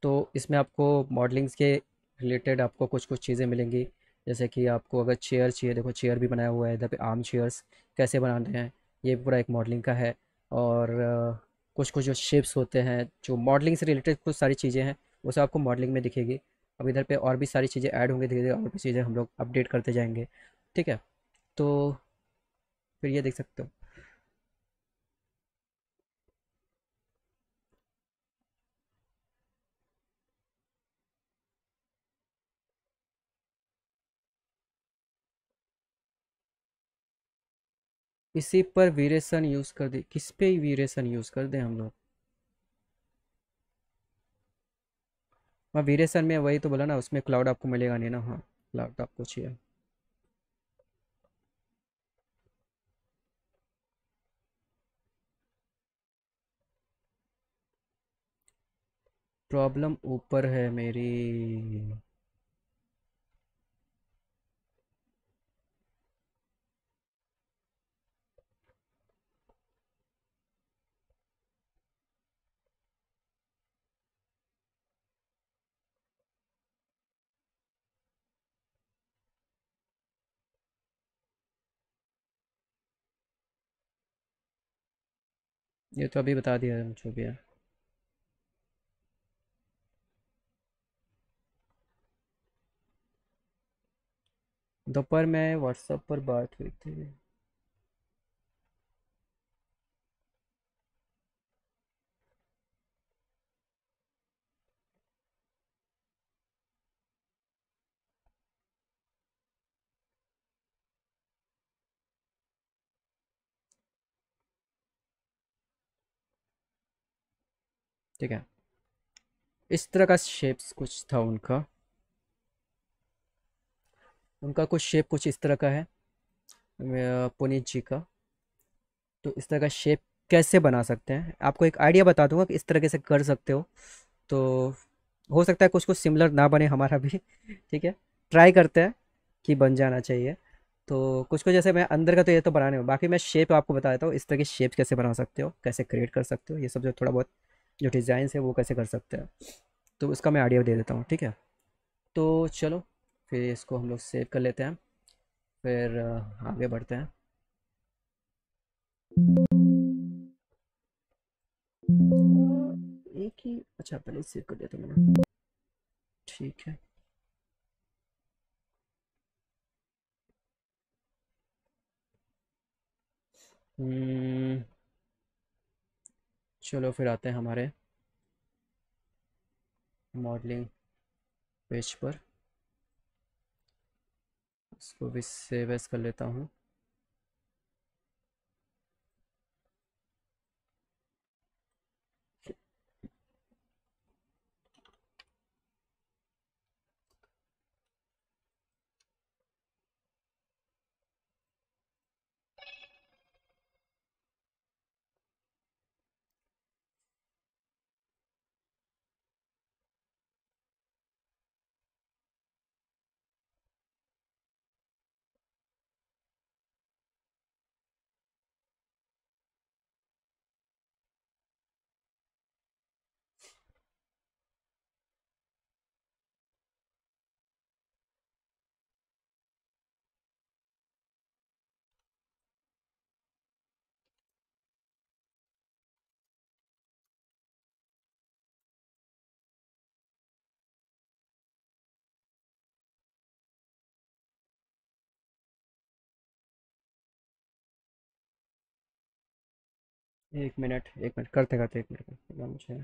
तो इसमें आपको मॉडलिंग्स के रिलेटेड आपको कुछ कुछ चीज़ें मिलेंगी जैसे कि आपको अगर चेयर चाहिए देखो चेयर भी बनाया हुआ है इधर पे आम चेयर्स कैसे बनाते हैं ये पूरा एक मॉडलिंग का है और कुछ कुछ जो शेप्स होते हैं जो मॉडलिंग से रिलेटेड कुछ सारी चीज़ें हैं वो सब आपको मॉडलिंग में दिखेगी अब इधर पे और भी सारी चीज़ें ऐड होंगी धीरे धीरे और भी चीज़ें हम लोग अपडेट करते जाएंगे ठीक है तो फिर ये देख सकते हो इसी पर वेरिएशन यूज़ कर दे किस पे वेरिएशन यूज़ कर दे हम लोग हाँ वेरिएशन में वही तो बोला ना उसमें क्लाउड आपको मिलेगा नहीं ना हाँ क्लाउड तो आपको चाहिए प्रॉब्लम ऊपर है मेरी ये तो अभी बता दिया है भी भैया दोपहर में व्हाट्सएप पर बात हुई थी ठीक है इस तरह का शेप्स कुछ था उनका उनका कुछ शेप कुछ इस तरह का है पुनीत जी का तो इस तरह का शेप कैसे बना सकते हैं आपको एक आइडिया बता दूंगा कि इस तरह से कर सकते हो तो हो सकता है कुछ कुछ सिमिलर ना बने हमारा भी ठीक है ट्राई करते हैं कि बन जाना चाहिए तो कुछ कुछ जैसे मैं अंदर का तो ये तो बनाने में बाकी मैं शेप आपको बता देता हूँ इस तरह की शेप कैसे बना सकते हो कैसे क्रिएट कर सकते हो ये सब जो थोड़ा बहुत जो डिज़ाइंस है वो कैसे कर सकते हैं तो उसका मैं आइडिया दे देता हूँ ठीक है तो चलो फिर इसको हम लोग सेव कर लेते हैं फिर आगे बढ़ते हैं एक ही अच्छा पहले सेव कर देता हूँ मैंने ठीक है हम्म चलो फिर आते हैं हमारे मॉडलिंग पेज पर इसको भी सेव एस कर लेता हूँ एक मिनट एक मिनट करते करते एक मिनट मुझे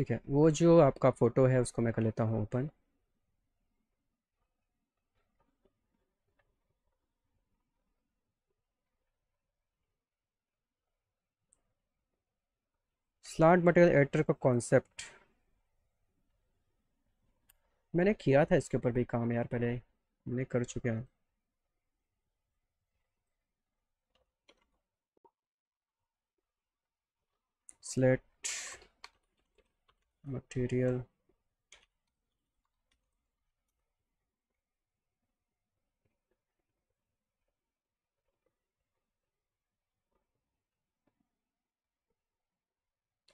ठीक है वो जो आपका फ़ोटो है उसको मैं कर लेता हूँ ओपन स्लांट मटेरियल एडिटर का कॉन्सेप्ट मैंने किया था इसके ऊपर भी काम यार पहले मैंने कर चुके हैं स्लेट मटेरियल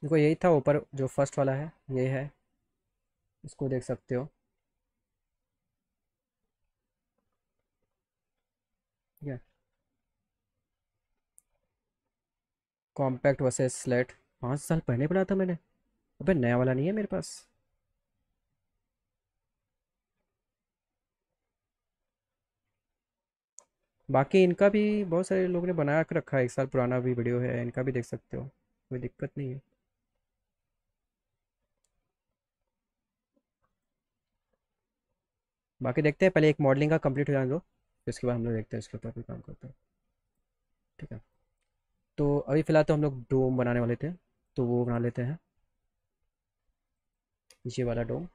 देखो यही था ऊपर जो फर्स्ट वाला है ये है इसको देख सकते हो ठीक कॉम्पैक्ट वर्सेस स्लेट पाँच साल पहले बनाया था मैंने अबे नया वाला नहीं है मेरे पास बाकी इनका भी बहुत सारे लोगों ने बना कर रखा है एक साल पुराना भी वीडियो है इनका भी देख सकते हो कोई दिक्कत नहीं है बाकी देखते हैं पहले एक मॉडलिंग का कंप्लीट हो जाने दो फिर उसके बाद हम लोग देखते हैं उसके ऊपर भी काम करते हैं ठीक है तो अभी फ़िलहाल तो हम लोग डोम बनाने वाले थे तो वो बना लेते हैं ये वाला डोम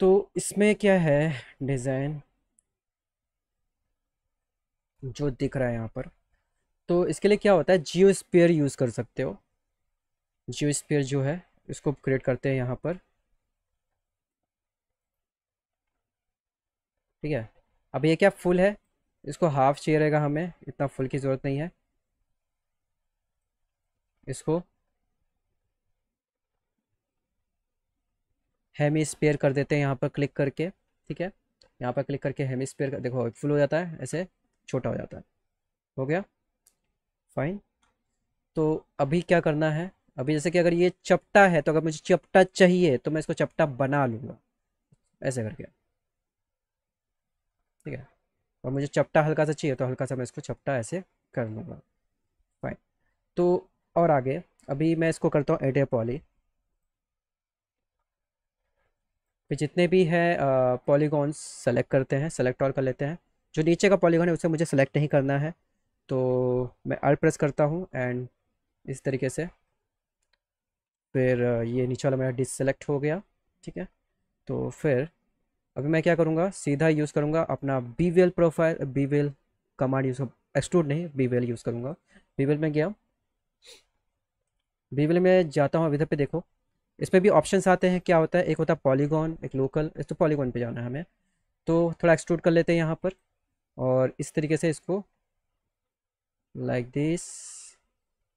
तो इसमें क्या है डिज़ाइन जो दिख रहा है यहाँ पर तो इसके लिए क्या होता है जियो स्पेयर यूज़ कर सकते हो जियो स्पेयर जो है इसको क्रिएट करते हैं यहाँ पर ठीक है अब ये क्या फुल है इसको हाफ चाहिए रहेगा हमें इतना फुल की ज़रूरत नहीं है इसको हेमी स्पेयर कर देते हैं यहाँ पर क्लिक करके ठीक है यहाँ पर क्लिक करके हेमी स्पेयर कर देखो फुल हो जाता है ऐसे छोटा हो जाता है हो गया फाइन तो अभी क्या करना है अभी जैसे कि अगर ये चपटा है तो अगर मुझे चपटा चाहिए तो मैं इसको चपटा बना लूँगा ऐसे करके ठीक है और मुझे चपटा हल्का सा चाहिए तो हल्का सा मैं इसको चपटा ऐसे कर लूँगा फाइन तो और आगे अभी मैं इसको करता हूँ एडे पॉली फिर जितने भी है पॉलीगॉन्स सेलेक्ट करते हैं सेलेक्ट और कर लेते हैं जो नीचे का पॉलीगॉन है उसे मुझे सेलेक्ट नहीं करना है तो मैं अल्ट प्रेस करता हूँ एंड इस तरीके से फिर ये नीचे वाला मेरा डिससेलेक्ट हो गया ठीक है तो फिर अभी मैं क्या करूँगा सीधा यूज़ करूँगा अपना bevel profile bevel command use extrude नहीं बीवेल यूज़ करूँगा बीवेल में गया बीवेल में जाता हूँ इधर पे देखो इसमें भी ऑप्शन आते हैं क्या होता है एक होता है पॉलीगॉन एक लोकल इस तो पॉलीगॉन पे जाना है हमें तो थोड़ा एक्सट्रूड कर लेते हैं यहाँ पर और इस तरीके से इसको लाइक like दिस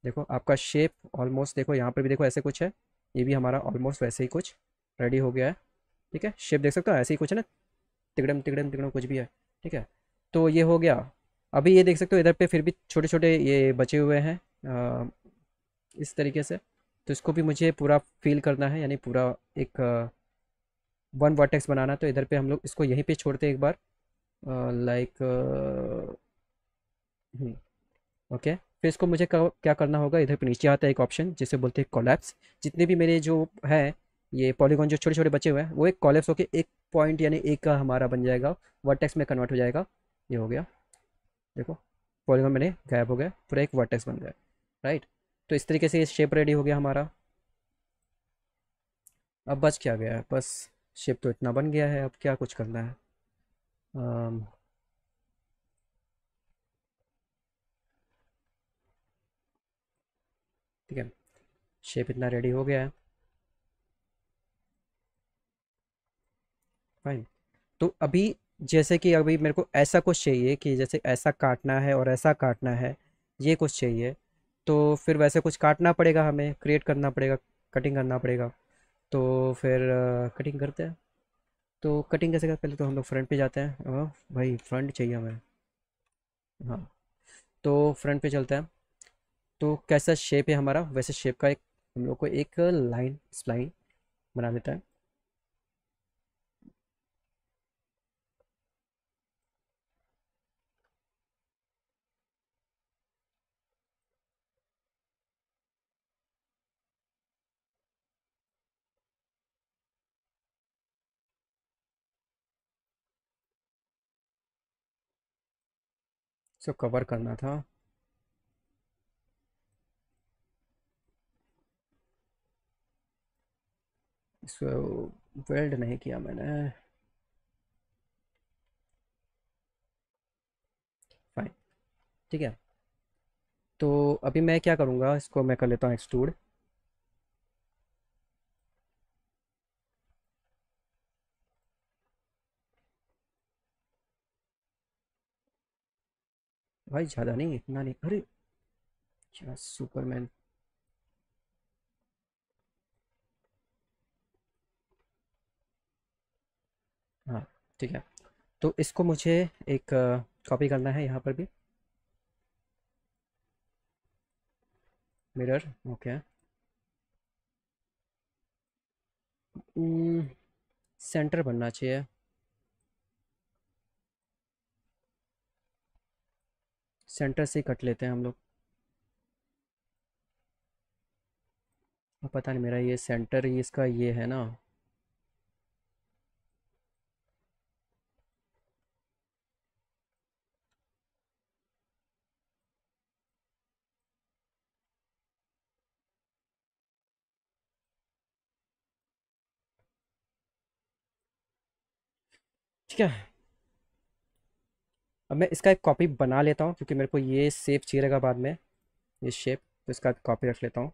देखो आपका शेप ऑलमोस्ट देखो यहाँ पर भी देखो ऐसे कुछ है ये भी हमारा ऑलमोस्ट वैसे ही कुछ रेडी हो गया है ठीक है शेप देख सकते हो ऐसे ही कुछ है ना तिगड़म तिगड़म तिगड़म कुछ भी है ठीक है तो ये हो गया अभी ये देख सकते हो इधर पे फिर भी छोटे छोटे ये बचे हुए हैं इस तरीके से तो इसको भी मुझे पूरा फील करना है यानी पूरा एक वन वर्टेक्स बनाना तो इधर पे हम लोग इसको यहीं पे छोड़ते एक बार लाइक ओके हम्म, फिर इसको मुझे क्या करना होगा इधर पे नीचे आता है एक ऑप्शन जिसे बोलते हैं कोलैप्स जितने भी मेरे जो है ये पॉलीगॉन जो छोटे छोटे बचे हुए हैं वो एक कॉलेप्स होकर एक पॉइंट यानी एक का हमारा बन जाएगा वर्टेक्स में कन्वर्ट हो जाएगा ये हो गया देखो पॉलीगॉन मैंने गायब हो गया पूरा एक वर्टेक्स बन गया राइट तो इस तरीके से ये शेप रेडी हो गया हमारा अब बच क्या गया है बस शेप तो इतना बन गया है अब क्या कुछ करना है आम, ठीक है शेप इतना रेडी हो गया है फाइन तो अभी जैसे कि अभी मेरे को ऐसा कुछ चाहिए कि जैसे ऐसा काटना है और ऐसा काटना है ये कुछ चाहिए तो फिर वैसे कुछ काटना पड़ेगा हमें क्रिएट करना पड़ेगा कटिंग करना पड़ेगा तो फिर कटिंग करते हैं तो कटिंग कैसे करते पहले तो हम लोग फ्रंट पे जाते हैं ओ, भाई फ्रंट चाहिए हमें हाँ तो फ्रंट पे चलते हैं तो कैसा शेप है हमारा वैसे शेप का एक हम लोग को एक लाइन स्लाइन बना देता है सब कवर करना था इसको वेल्ड नहीं किया मैंने फाइन ठीक है तो अभी मैं क्या करूँगा इसको मैं कर लेता हूँ एक्सट्रूड भाई ज़्यादा नहीं इतना नहीं अरे क्या सुपरमैन हाँ ठीक है तो इसको मुझे एक कॉपी करना है यहाँ पर भी मिरर ओके सेंटर बनना चाहिए सेंटर से कट लेते हैं हम लोग अब पता नहीं मेरा ये सेंटर ही इसका ये है ना ठीक है अब मैं इसका एक कॉपी बना लेता हूँ क्योंकि मेरे को ये सेप चाहिएगा बाद में ये शेप तो इसका कॉपी रख लेता हूँ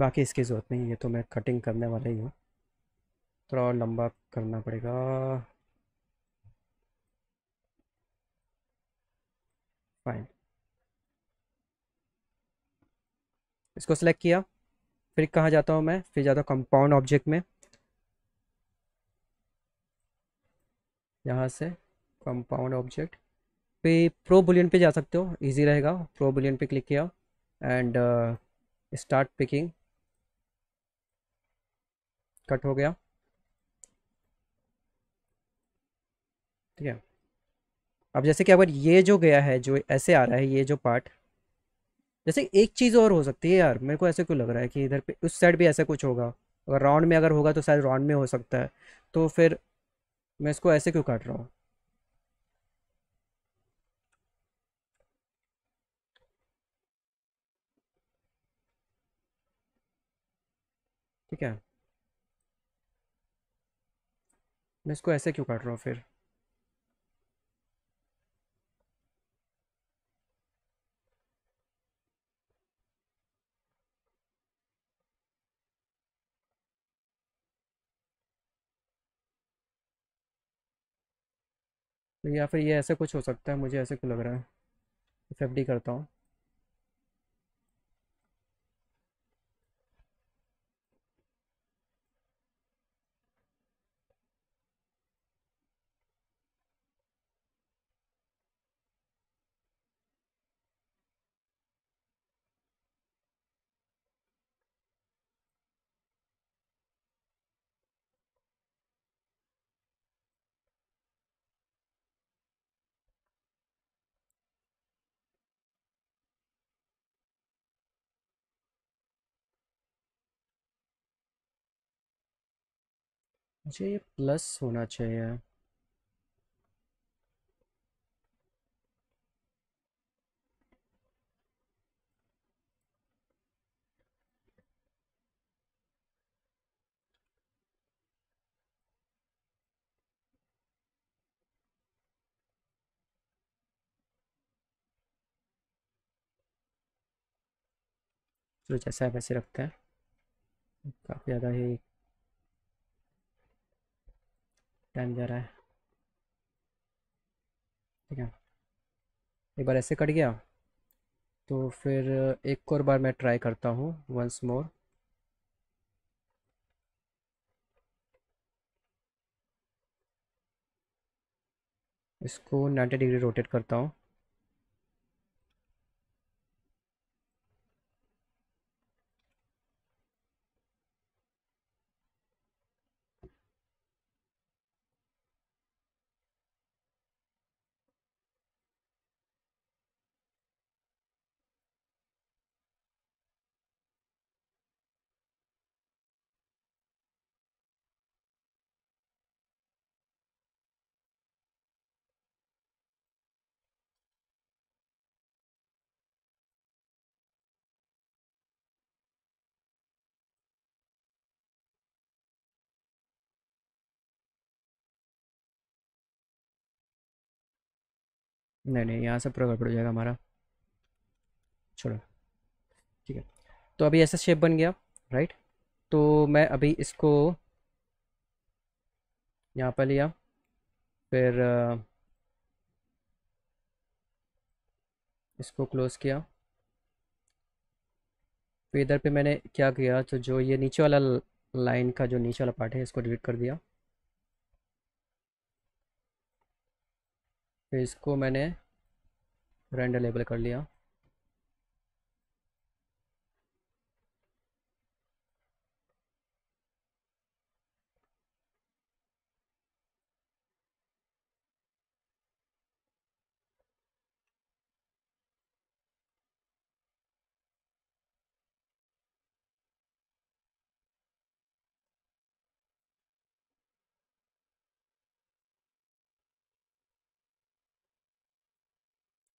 बाकी इसकी ज़रूरत नहीं है तो मैं कटिंग करने वाला ही हूँ थोड़ा और लंबा करना पड़ेगा फाइन इसको सेलेक्ट किया फिर कहाँ जाता हूँ मैं फिर जाता हूँ कंपाउंड ऑब्जेक्ट में यहाँ से कंपाउंड ऑब्जेक्ट पे प्रो बुलियन पे जा सकते हो इजी रहेगा प्रो बुलियन पे क्लिक किया एंड स्टार्ट पिकिंग कट हो गया ठीक है अब जैसे कि अगर ये जो गया है जो ऐसे आ रहा है ये जो पार्ट जैसे एक चीज़ और हो सकती है यार मेरे को ऐसे क्यों लग रहा है कि इधर पे उस साइड भी ऐसा कुछ होगा अगर राउंड में अगर होगा तो शायद राउंड में हो सकता है तो फिर मैं इसको ऐसे क्यों काट रहा हूँ ठीक है मैं इसको ऐसे क्यों काट रहा हूँ फिर या फिर ये ऐसा कुछ हो सकता है मुझे ऐसे को लग रहा है एफ करता हूँ मुझे ये प्लस होना चाहिए जैसा है वैसे रखते हैं काफ़ी ज़्यादा ही टाइम जा रहा है ठीक है एक बार ऐसे कट गया तो फिर एक और बार मैं ट्राई करता हूँ वंस मोर इसको 90 डिग्री रोटेट करता हूँ नहीं नहीं यहाँ से पूरा गड़बड़ हो जाएगा हमारा छोड़ो ठीक है तो अभी ऐसा शेप बन गया राइट तो मैं अभी इसको यहाँ पर लिया फिर इसको क्लोज़ किया फिर इधर पे मैंने क्या किया तो जो ये नीचे वाला लाइन का जो नीचे वाला पार्ट है इसको डिलीट कर दिया फिर इसको मैंने रेंडर लेबल कर लिया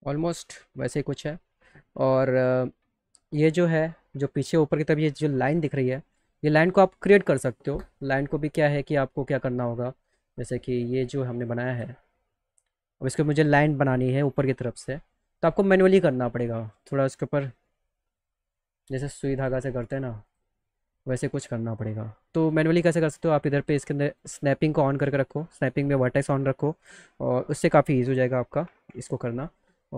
ऑलमोस्ट वैसे ही कुछ है और ये जो है जो पीछे ऊपर की तरफ ये जो लाइन दिख रही है ये लाइन को आप क्रिएट कर सकते हो लाइन को भी क्या है कि आपको क्या करना होगा जैसे कि ये जो हमने बनाया है अब इसको मुझे लाइन बनानी है ऊपर की तरफ से तो आपको मैनुअली करना पड़ेगा थोड़ा उसके ऊपर जैसे सुई धागा से करते हैं ना वैसे कुछ करना पड़ेगा तो मैनुअली कैसे कर सकते हो आप इधर पे इसके अंदर स्नैपिंग को ऑन करके रखो स्नैपिंग में वर्टेक्स ऑन रखो और उससे काफ़ी ईजी हो जाएगा आपका इसको करना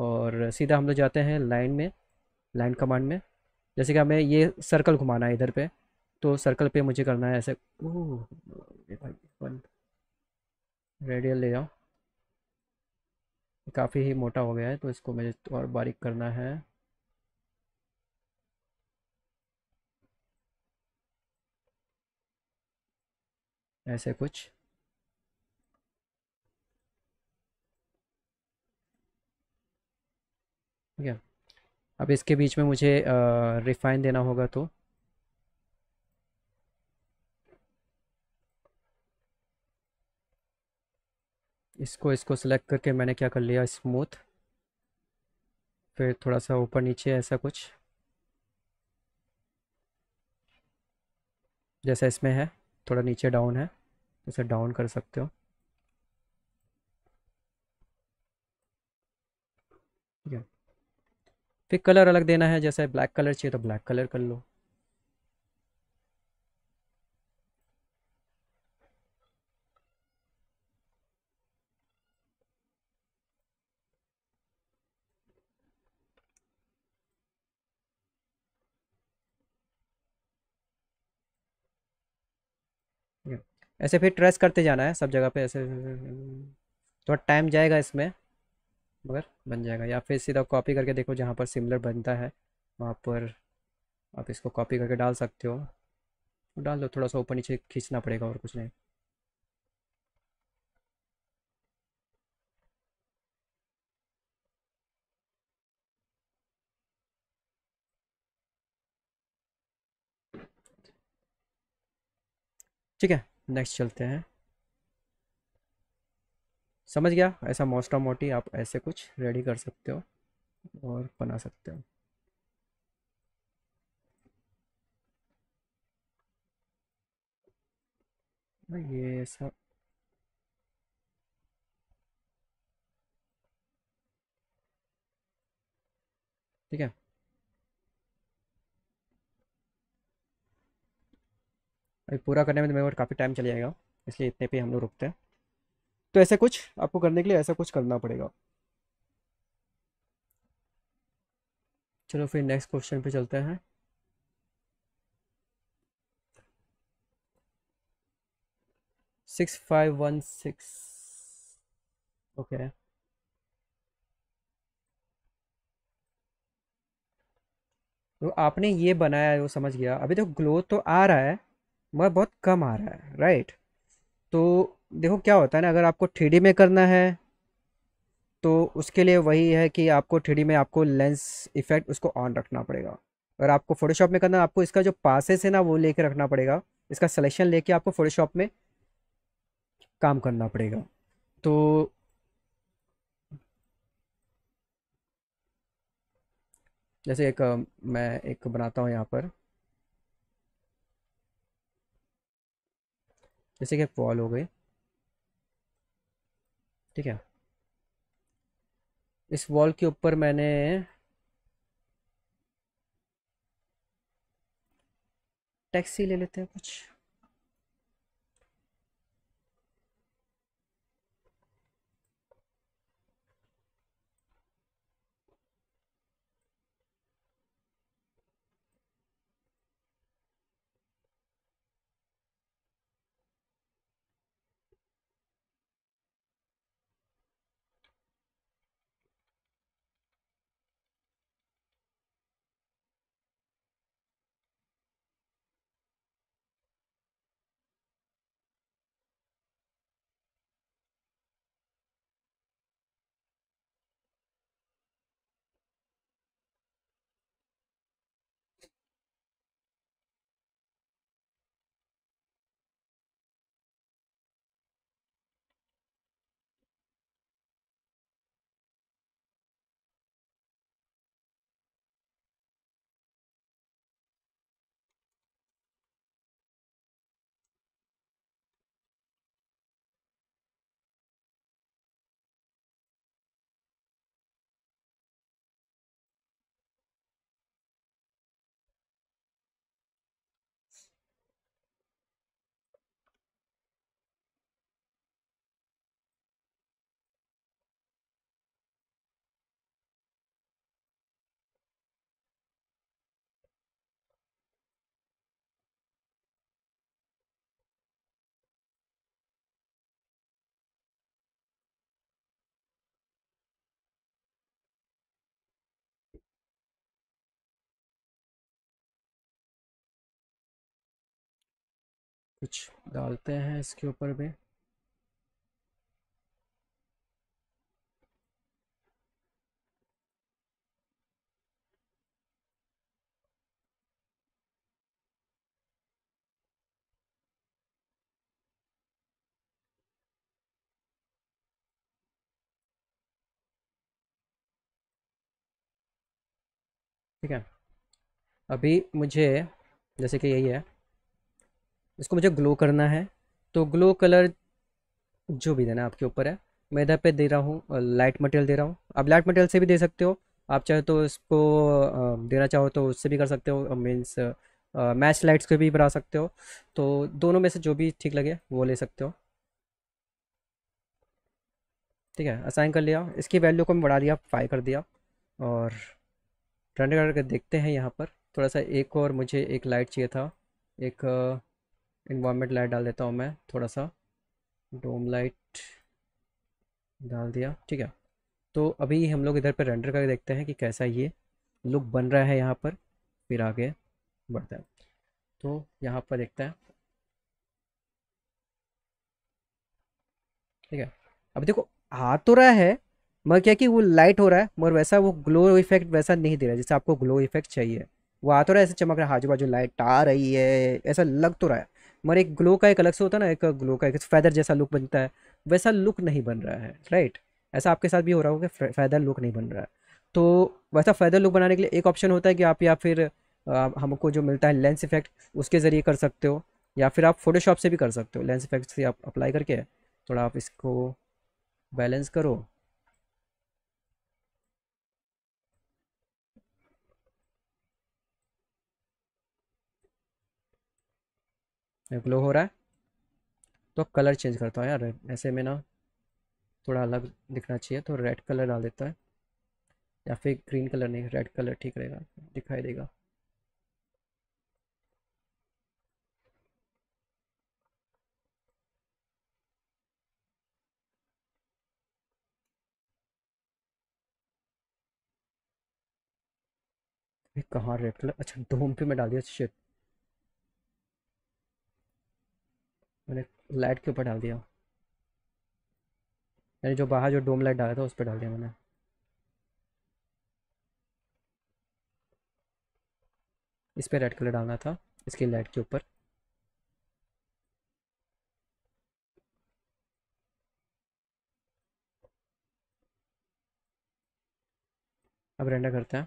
और सीधा हम लोग जाते हैं लाइन में लाइन कमांड में जैसे कि हमें ये सर्कल घुमाना है इधर पे तो सर्कल पे मुझे करना है ऐसे रेडियल ले जाओ काफ़ी ही मोटा हो गया है तो इसको मुझे और बारीक करना है ऐसे कुछ ठीक है अब इसके बीच में मुझे रिफाइन देना होगा तो इसको इसको सेलेक्ट करके मैंने क्या कर लिया स्मूथ फिर थोड़ा सा ऊपर नीचे ऐसा कुछ जैसा इसमें है थोड़ा नीचे डाउन है इसे डाउन कर सकते हो फिर कलर अलग देना है जैसे ब्लैक कलर चाहिए तो ब्लैक कलर कर लो ऐसे फिर ट्रेस करते जाना है सब जगह पे ऐसे थोड़ा तो टाइम जाएगा इसमें मगर बन जाएगा या फिर सीधा कॉपी करके देखो जहाँ पर सिमिलर बनता है वहाँ पर आप इसको कॉपी करके डाल सकते हो तो डाल दो थोड़ा सा ऊपर नीचे खींचना पड़ेगा और कुछ नहीं ठीक है नेक्स्ट चलते हैं समझ गया ऐसा मोस्टा मोटी आप ऐसे कुछ रेडी कर सकते हो और बना सकते हो ये ऐसा ठीक है अभी पूरा करने में तो मेरे को काफ़ी टाइम चले जाएगा इसलिए इतने पे हम लोग रुकते हैं तो ऐसा कुछ आपको करने के लिए ऐसा कुछ करना पड़ेगा चलो फिर नेक्स्ट क्वेश्चन पे चलते हैं six five one six okay तो आपने ये बनाया है वो समझ गया अभी तो ग्लो तो आ रहा है मगर बहुत कम आ रहा है राइट तो देखो क्या होता है ना अगर आपको थ्री में करना है तो उसके लिए वही है कि आपको थ्री में आपको लेंस इफेक्ट उसको ऑन रखना पड़ेगा अगर आपको फोटोशॉप में करना है आपको इसका जो पासेस है ना वो लेके रखना पड़ेगा इसका सिलेक्शन लेके आपको फोटोशॉप में काम करना पड़ेगा तो जैसे एक मैं एक बनाता हूँ यहाँ पर जैसे कि पॉल वॉल हो गए ठीक है इस वॉल के ऊपर मैंने टैक्सी ले लेते हैं कुछ कुछ डालते हैं इसके ऊपर भी ठीक है अभी मुझे जैसे कि यही है इसको मुझे ग्लो करना है तो ग्लो कलर जो भी देना आपके ऊपर है मैं इधर पे दे रहा हूँ लाइट मटेरियल दे रहा हूँ आप लाइट मटेरियल से भी दे सकते हो आप चाहे तो इसको देना चाहो तो उससे भी कर सकते हो मीन्स मैच लाइट्स को भी बना सकते हो तो दोनों में से जो भी ठीक लगे वो ले सकते हो ठीक है असाइन कर लिया इसकी वैल्यू को मैं बढ़ा दिया फाइव कर दिया और ट्रेंड करके देखते हैं यहाँ पर थोड़ा सा एक और मुझे एक लाइट चाहिए था एक इन्वामेंट लाइट डाल देता हूँ मैं थोड़ा सा डोम लाइट डाल दिया ठीक है तो अभी हम लोग इधर पर रेंडर करके देखते हैं कि कैसा ये लुक बन रहा है यहाँ पर फिर आगे बढ़ते हैं तो यहाँ पर देखते हैं ठीक है अब देखो आ तो रहा है मगर क्या कि वो लाइट हो रहा है मगर वैसा वो ग्लो इफेक्ट वैसा नहीं दे रहा है जैसे आपको ग्लो इफेक्ट चाहिए वो आ तो रहा है ऐसे चमक रहा है आजू बाजू लाइट आ रही है ऐसा लग तो रहा है मगर एक ग्लो का एक अलग से होता है ना एक ग्लो का एक फैदर जैसा लुक बनता है वैसा लुक नहीं बन रहा है राइट ऐसा आपके साथ भी हो रहा होगा कि फैदर लुक नहीं बन रहा है तो वैसा फैदर लुक बनाने के लिए एक ऑप्शन होता है कि आप या फिर हमको जो मिलता है लेंस इफेक्ट उसके ज़रिए कर सकते हो या फिर आप फोटोशॉप से भी कर सकते हो लेंस इफेक्ट से आप अप्लाई करके थोड़ा आप इसको बैलेंस करो ग्लो हो रहा है तो कलर चेंज करता हूँ यार ऐसे में ना थोड़ा अलग दिखना चाहिए तो रेड कलर डाल देता है या फिर ग्रीन कलर नहीं रेड कलर ठीक रहेगा दिखाई देगा कहाँ रेड कलर अच्छा धूम पे मैं डाल दिया शिट मैंने लाइट के ऊपर डाल दिया मैंने जो बाहर जो डोम लाइट डाला था उस पर डाल दिया मैंने इस पर रेड कलर डालना था इसकी लाइट के ऊपर अब रेंडर करते हैं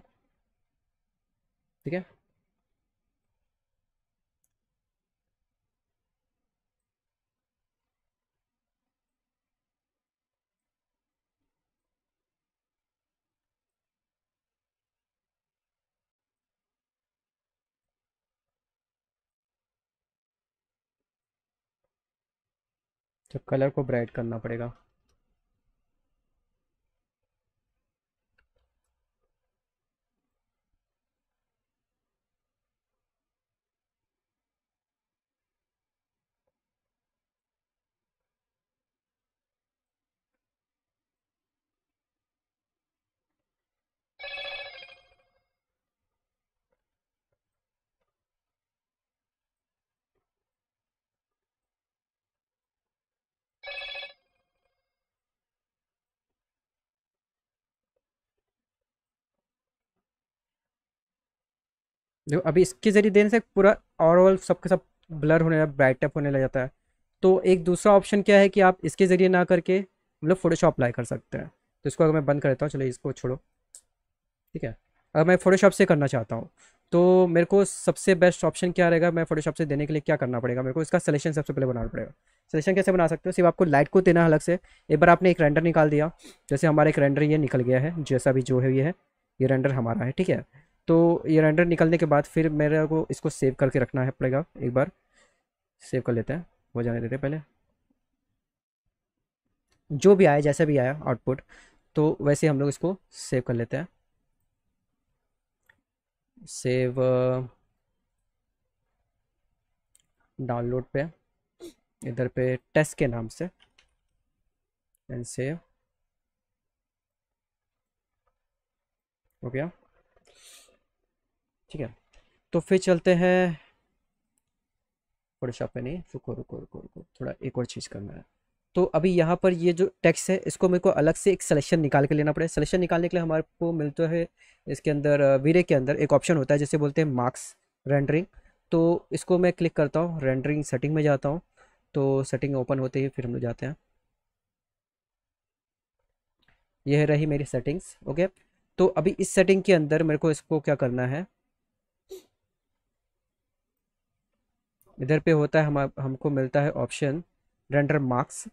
ठीक है तो कलर को ब्राइट करना पड़ेगा देखो अभी इसके ज़रिए देने से पूरा ओवरऑल सबके सब ब्लर होने ब्राइटअप होने लग जाता है तो एक दूसरा ऑप्शन क्या है कि आप इसके ज़रिए ना करके हम लोग फोटोशॉप अप्लाई कर सकते हैं तो इसको अगर मैं बंद कर देता हूँ चलो इसको छोड़ो ठीक है अगर मैं फ़ोटोशॉप से करना चाहता हूँ तो मेरे को सबसे बेस्ट ऑप्शन क्या रहेगा मैं फोटोशॉप से देने के लिए क्या करना पड़ेगा मेरे को इसका सलेक्शन सबसे पहले बनाना पड़ेगा सलेक्शन कैसे बना सकते हो सिर्फ आपको लाइट को देना अलग से एक बार आपने एक रेंडर निकाल दिया जैसे हमारा एक रेंडर ये निकल गया है जैसा भी जो है ये है ये रेंडर हमारा है ठीक है तो ये रेंडर निकलने के बाद फिर मेरे को इसको सेव करके रखना है पड़ेगा एक बार सेव कर लेते हैं वो जाने देते पहले जो भी आया जैसा भी आया आउटपुट तो वैसे हम लोग इसको सेव कर लेते हैं सेव डाउनलोड uh, पे इधर पे टेस्ट के नाम से एंड सेव हो गया ठीक है तो फिर चलते हैं फोटोशॉप पे नहीं रुको रुको रुको रुको थोड़ा एक और चीज़ करना है तो अभी यहाँ पर ये जो टेक्स्ट है इसको मेरे को अलग से एक सिलेक्शन निकाल के लेना पड़ेगा सिलेक्शन निकालने के लिए हमारे को मिलता है इसके अंदर वीरे के अंदर एक ऑप्शन होता है जैसे बोलते हैं मार्क्स रेंडरिंग तो इसको मैं क्लिक करता हूँ रेंडरिंग सेटिंग में जाता हूँ तो सेटिंग ओपन होते ही फिर हम लोग जाते हैं यह रही मेरी सेटिंग्स ओके तो अभी इस सेटिंग के अंदर मेरे को इसको क्या करना है इधर पे होता है हम हमको मिलता है option render marks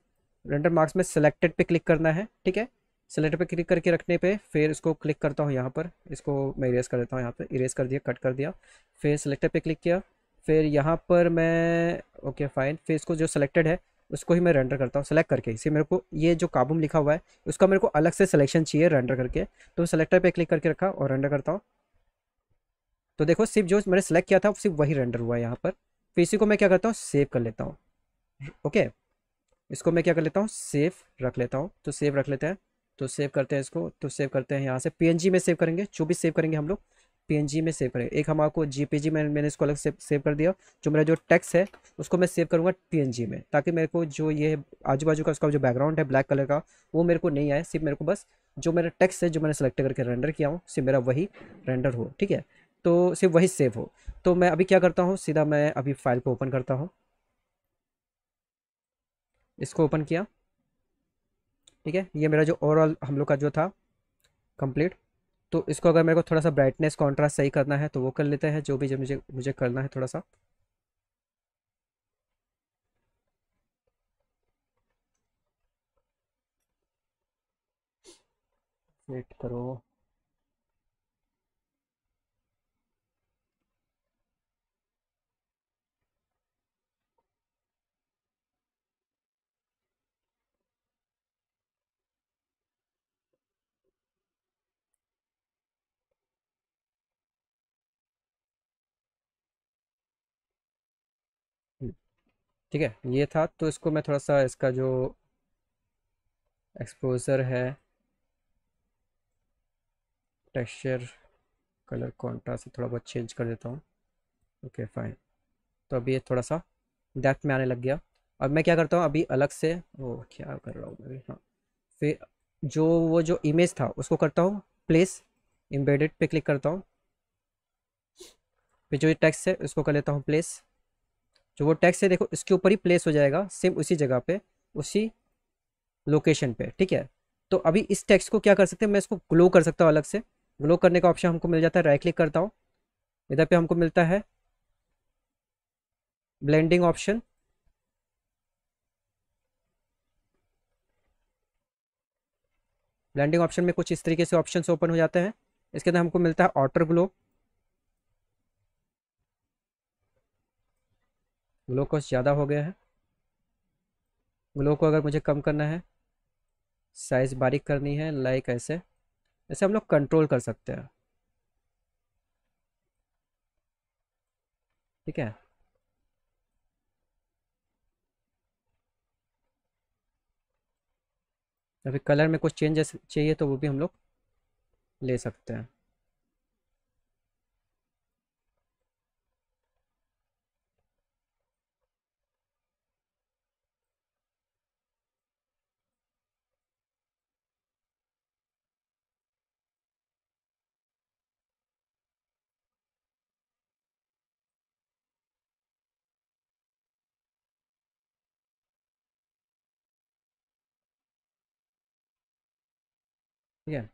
render marks में सेलेक्टेड पे क्लिक करना है ठीक है सेलेक्टेड पे क्लिक करके रखने पे फिर इसको क्लिक करता हूँ यहाँ पर इसको मैं इरेज कर देता हूँ यहाँ पर इरेज कर दिया कट कर दिया फिर सेलेक्टेड पे क्लिक किया फिर यहाँ पर मैं ओके फाइन फिर इसको जो सेलेक्टेड है उसको ही मैं रेंडर करता हूँ सेलेक्ट करके इसे मेरे को ये जो काबुम लिखा हुआ है उसका मेरे को अलग से सिलेक्शन चाहिए रेंडर करके तो सेलेक्टर पे क्लिक करके रखा और रेंडर करता हूँ तो देखो सिर्फ जो मैंने सेलेक्ट किया था सिर्फ वही रेंडर हुआ है यहाँ पर फिर तो इसी को मैं क्या करता हूँ सेव कर लेता हूँ ओके इसको मैं क्या कर लेता हूँ सेव रख लेता हूँ तो सेव रख लेते हैं तो सेव करते हैं इसको तो सेव करते हैं यहाँ से पी में सेव करेंगे जो भी सेव करेंगे हम लोग पी में सेव करेंगे एक हम आपको जी में मैंने इसको अलग से सेव कर दिया जो मेरा जो टेक्स है उसको मैं सेव करूँगा पी में ताकि मेरे को जो ये आजू बाजू का उसका जो बैकग्राउंड है ब्लैक कलर का वो मेरे को नहीं आया सिर्फ मेरे को बस जो मेरा टेक्स है जो मैंने सेलेक्ट करके रेंडर किया हूँ सिर्फ मेरा वही रेंडर हो ठीक है तो सिर्फ वही सेव हो तो मैं अभी क्या करता हूँ सीधा मैं अभी फाइल को ओपन करता हूँ इसको ओपन किया ठीक है ये मेरा जो ओवरऑल हम लोग का जो था कंप्लीट तो इसको अगर मेरे को थोड़ा सा ब्राइटनेस कॉन्ट्रास्ट सही करना है तो वो कर लेते हैं जो भी जो मुझे मुझे करना है थोड़ा सा वेट करो ठीक है ये था तो इसको मैं थोड़ा सा इसका जो एक्सपोजर है टेक्सचर कलर कॉन्ट्रास्ट से थोड़ा बहुत चेंज कर देता हूँ ओके फाइन तो अभी ये थोड़ा सा डेप्थ में आने लग गया अब मैं क्या करता हूँ अभी अलग से ओ क्या कर रहा हूँ मैं हाँ फिर जो वो जो इमेज था उसको करता हूँ प्लेस एम्बेडेड पे क्लिक करता हूँ फिर जो ये टेक्स्ट है उसको कर लेता हूँ प्लेस जो वो टैक्स है देखो इसके ऊपर ही प्लेस हो जाएगा सेम उसी जगह पे उसी लोकेशन पे ठीक है तो अभी इस टैक्स को क्या कर सकते हैं मैं इसको ग्लो कर सकता हूँ अलग से ग्लो करने का ऑप्शन हमको मिल जाता है राइट क्लिक करता हूँ इधर पे हमको मिलता है ब्लेंडिंग ऑप्शन ब्लेंडिंग ऑप्शन में कुछ इस तरीके से ऑप्शन ओपन हो जाते हैं इसके अंदर हमको मिलता है ऑटर ग्लो ग्लूकोज ज़्यादा हो गया है ग्लूकोज अगर मुझे कम करना है साइज़ बारीक करनी है लाइक ऐसे ऐसे हम लोग कंट्रोल कर सकते हैं ठीक है अभी कलर में कुछ चेंजेस चाहिए तो वो भी हम लोग ले सकते हैं ठीक है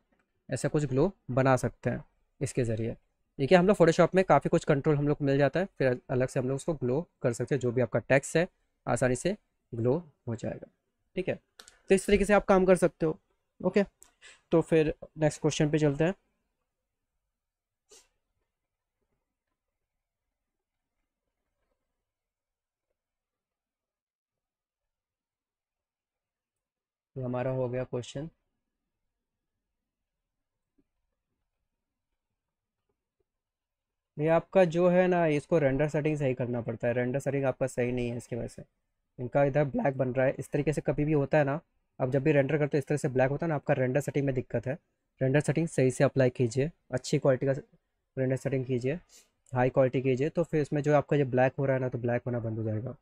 ऐसा कुछ ग्लो बना सकते हैं इसके ज़रिए देखिए हम लोग फोटोशॉप में काफ़ी कुछ कंट्रोल हम लोग मिल जाता है फिर अलग से हम लोग उसको ग्लो कर सकते हैं जो भी आपका टैक्स है आसानी से ग्लो हो जाएगा ठीक है तो इस तरीके से आप काम कर सकते हो ओके तो फिर नेक्स्ट क्वेश्चन पे चलते हैं तो हमारा हो गया क्वेश्चन ये आपका जो है ना इसको रेंडर सेटिंग सही करना पड़ता है रेंडर सेटिंग आपका सही नहीं है इसकी वजह से इनका इधर ब्लैक बन रहा है इस तरीके से कभी भी होता है ना आप जब भी रेंडर करते हो इस तरह से ब्लैक होता है ना आपका रेंडर सेटिंग में दिक्कत है रेंडर सेटिंग सही से अप्लाई कीजिए अच्छी क्वालिटी का रेंडर सेटिंग कीजिए हाई क्वालिटी कीजिए तो फिर इसमें जो आपका जो ब्लैक हो रहा है ना तो ब्लैक होना बंद हो जाएगा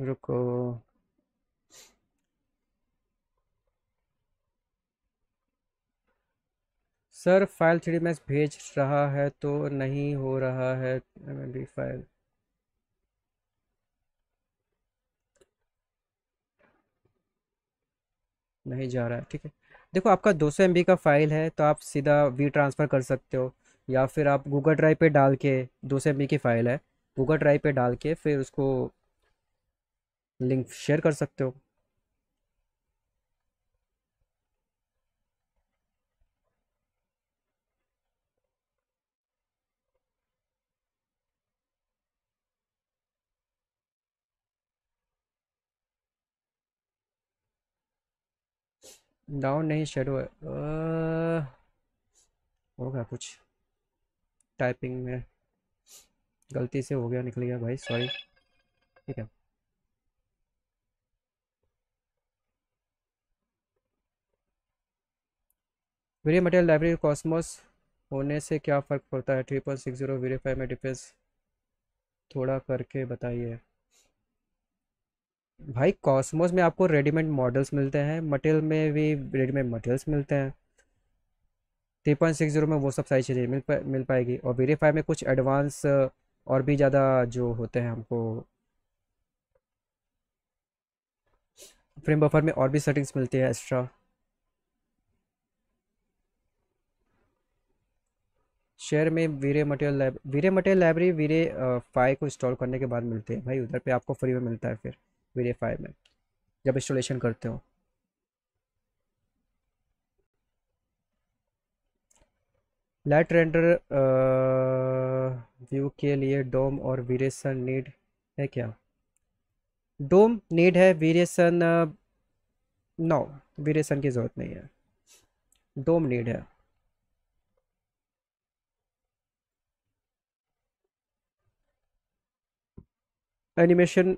रुको सर फाइल थ्री मैच भेज रहा है तो नहीं हो रहा है भी फाइल नहीं जा रहा है ठीक है देखो आपका 200 सौ का फाइल है तो आप सीधा वी ट्रांसफ़र कर सकते हो या फिर आप गूगल ड्राइव पे डाल के 200 सौ की फ़ाइल है गूगल ड्राइव पे डाल के फिर उसको लिंक शेयर कर सकते हो डाउन नहीं शेडो है हो गया कुछ टाइपिंग में गलती से हो गया निकल गया भाई सॉरी ठीक है वीरे मटेरियल लाइब्रेरी कॉस्मोस होने से क्या फ़र्क पड़ता है three point six zero V-Ray five में डिफेंस थोड़ा करके बताइए भाई कॉस्मोस में आपको रेडीमेड मॉडल्स मिलते हैं मटेरियल में भी रेडीमेड मटेरियल्स मिलते हैं थ्री पॉइंट सिक्स जीरो में वो सब सारी चीज़ें मिल पा, मिल पाएगी और वीरे फाइव में कुछ एडवांस और भी ज़्यादा जो होते हैं हमको फ्रेम बफर में और भी सेटिंग्स मिलती है एक्स्ट्रा शेयर में वीरे material library V-Ray material library V-Ray five को इंस्टॉल करने के बाद मिलते हैं भाई उधर पे आपको फ्री में मिलता है फिर वीरे फाइव में जब इंस्टॉलेशन करते हो लाइट रेंडर व्यू के लिए डोम और वीरेसन नीड है क्या डोम नीड है वीरेसन नो वीरेसन की ज़रूरत नहीं है डोम नीड है animation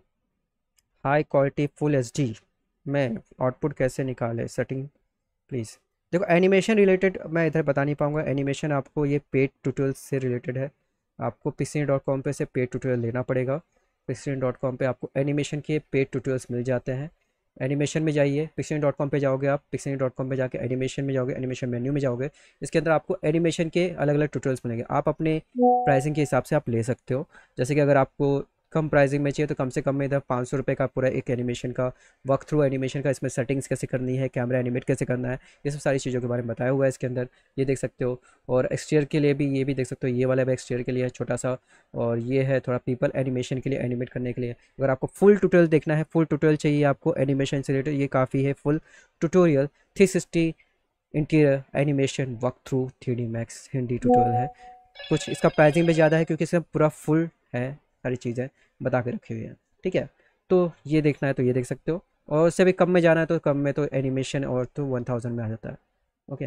high quality full D में आउटपुट कैसे निकाले सेटिंग प्लीज़ देखो एनिमेशन रिलेटेड मैं इधर बता नहीं पाऊँगा एनिमेशन आपको ये पेड ट्यूटोरियल से रिलेटेड है आपको पिक्सिन डॉट कॉम पर से पेड ट्यूटोरियल लेना पड़ेगा पिक्सिन डॉट कॉम पर आपको एनिमेशन के पेड ट्यूटोरियल्स मिल जाते हैं एनिमेशन में जाइए पिक्सिन डॉट कॉम पर जाओगे आप पिक्सिन डॉट कॉम पर जाकर एनिमेशन में जाओगे एनिमेशन मेन्यू में जाओगे इसके अंदर आपको एनिमेशन के अलग अलग ट्यूटोरियल्स मिलेंगे आप अपने प्राइसिंग के हिसाब से आप ले सकते हो जैसे कि अगर आपको कम प्राइसिंग में चाहिए तो कम से कम में इधर पाँच सौ रुपये का पूरा एक एनिमेशन का वक थ्रू एनिमेशन का इसमें सेटिंग्स कैसे करनी है कैमरा एनिमेट कैसे करना है ये सब सारी चीज़ों के बारे में बताया हुआ है इसके अंदर ये देख सकते हो और एक्सटीरियर के लिए भी ये भी देख सकते हो ये वाला भी एक्सटीयर के लिए छोटा सा और ये है थोड़ा पीपल एनिमेशन के लिए एनिमेट करने के लिए अगर आपको फुल टूटोरियल देखना है फुल टूटोरियल चाहिए आपको एनिमेशन से रिलेटेड ये काफ़ी है full tutorial three sixty interior animation walk through three max Hindi tutorial है कुछ इसका प्राइसिंग भी ज़्यादा है क्योंकि इसमें पूरा फुल है सारी चीज़ें बता के रखी हुई हैं ठीक है तो ये देखना है तो ये देख सकते हो और उससे भी कम में जाना है तो कम में तो एनिमेशन और तो वन थाउजेंड में आ जाता है ओके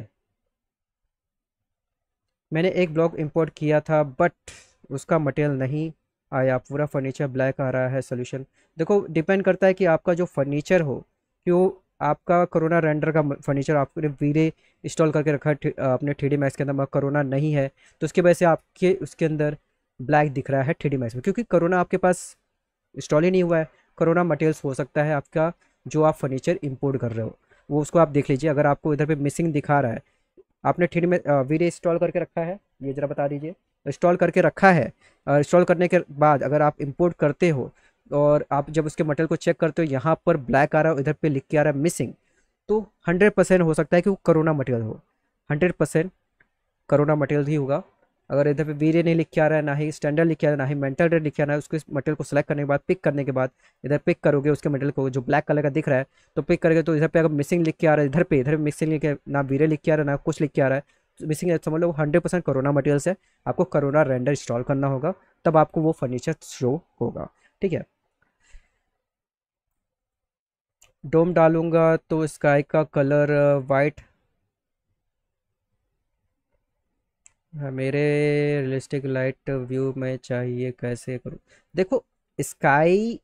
मैंने एक ब्लॉग इंपोर्ट किया था बट उसका मटेरियल नहीं आया पूरा फर्नीचर ब्लैक आ रहा है सोल्यूशन देखो डिपेंड करता है कि आपका जो फर्नीचर हो क्यों आपका करोना रेंडर का फर्नीचर आपने वीरे इंस्टॉल करके रखा है अपने थ्री मैक्स के अंदर मगर करोना नहीं है तो उसकी वजह से आपके उसके अंदर ब्लैक दिख रहा है थ्री मैक्स में क्योंकि करोना आपके पास इंस्टॉल ही नहीं हुआ है करोना मटेरियल्स हो सकता है आपका जो आप फर्नीचर इम्पोर्ट कर रहे हो वो उसको आप देख लीजिए अगर आपको इधर पे मिसिंग दिखा रहा है आपने थ्री में वीरे इंस्टॉल करके रखा है ये ज़रा बता दीजिए इंस्टॉल करके रखा है इंस्टॉल करने के बाद अगर आप इम्पोर्ट करते हो और आप जब उसके मटेरियल को चेक करते हो यहाँ पर ब्लैक आ रहा है इधर पर लिख के आ रहा है मिसिंग तो हंड्रेड परसेंट हो सकता है कि वो करोना मटेरियल हो हंड्रेड परसेंट करोना मटेरियल ही होगा अगर इधर पे वीरे नहीं लिखे आ रहा है ना ही स्टैंडर्ड लिखा आ रहा है ना ही मेटल रेड लिखा आ रहा है उसके मटेरियल को सेलेक्ट करने के बाद पिक करने के बाद इधर पिक करोगे उसके मटेरियल को जो ब्लैक कलर का दिख रहा है तो पिक करके तो इधर पे अगर मिसिंग लिख के आ रहा है इधर पे इधर मिसिंग लिखे ना वीरे लिख के आ रहा है ना कुछ लिख के आ रहा है मिसिंग तो समझ लो हंड्रेड परसेंट करोना मटेरियल से आपको करोना रेंडर इंस्टॉल करना होगा तब आपको वो फर्नीचर शो होगा ठीक है डोम डालूंगा तो स्काई का कलर वाइट uh, हाँ, मेरे रियलिस्टिक लाइट व्यू में चाहिए कैसे करूँ देखो स्काई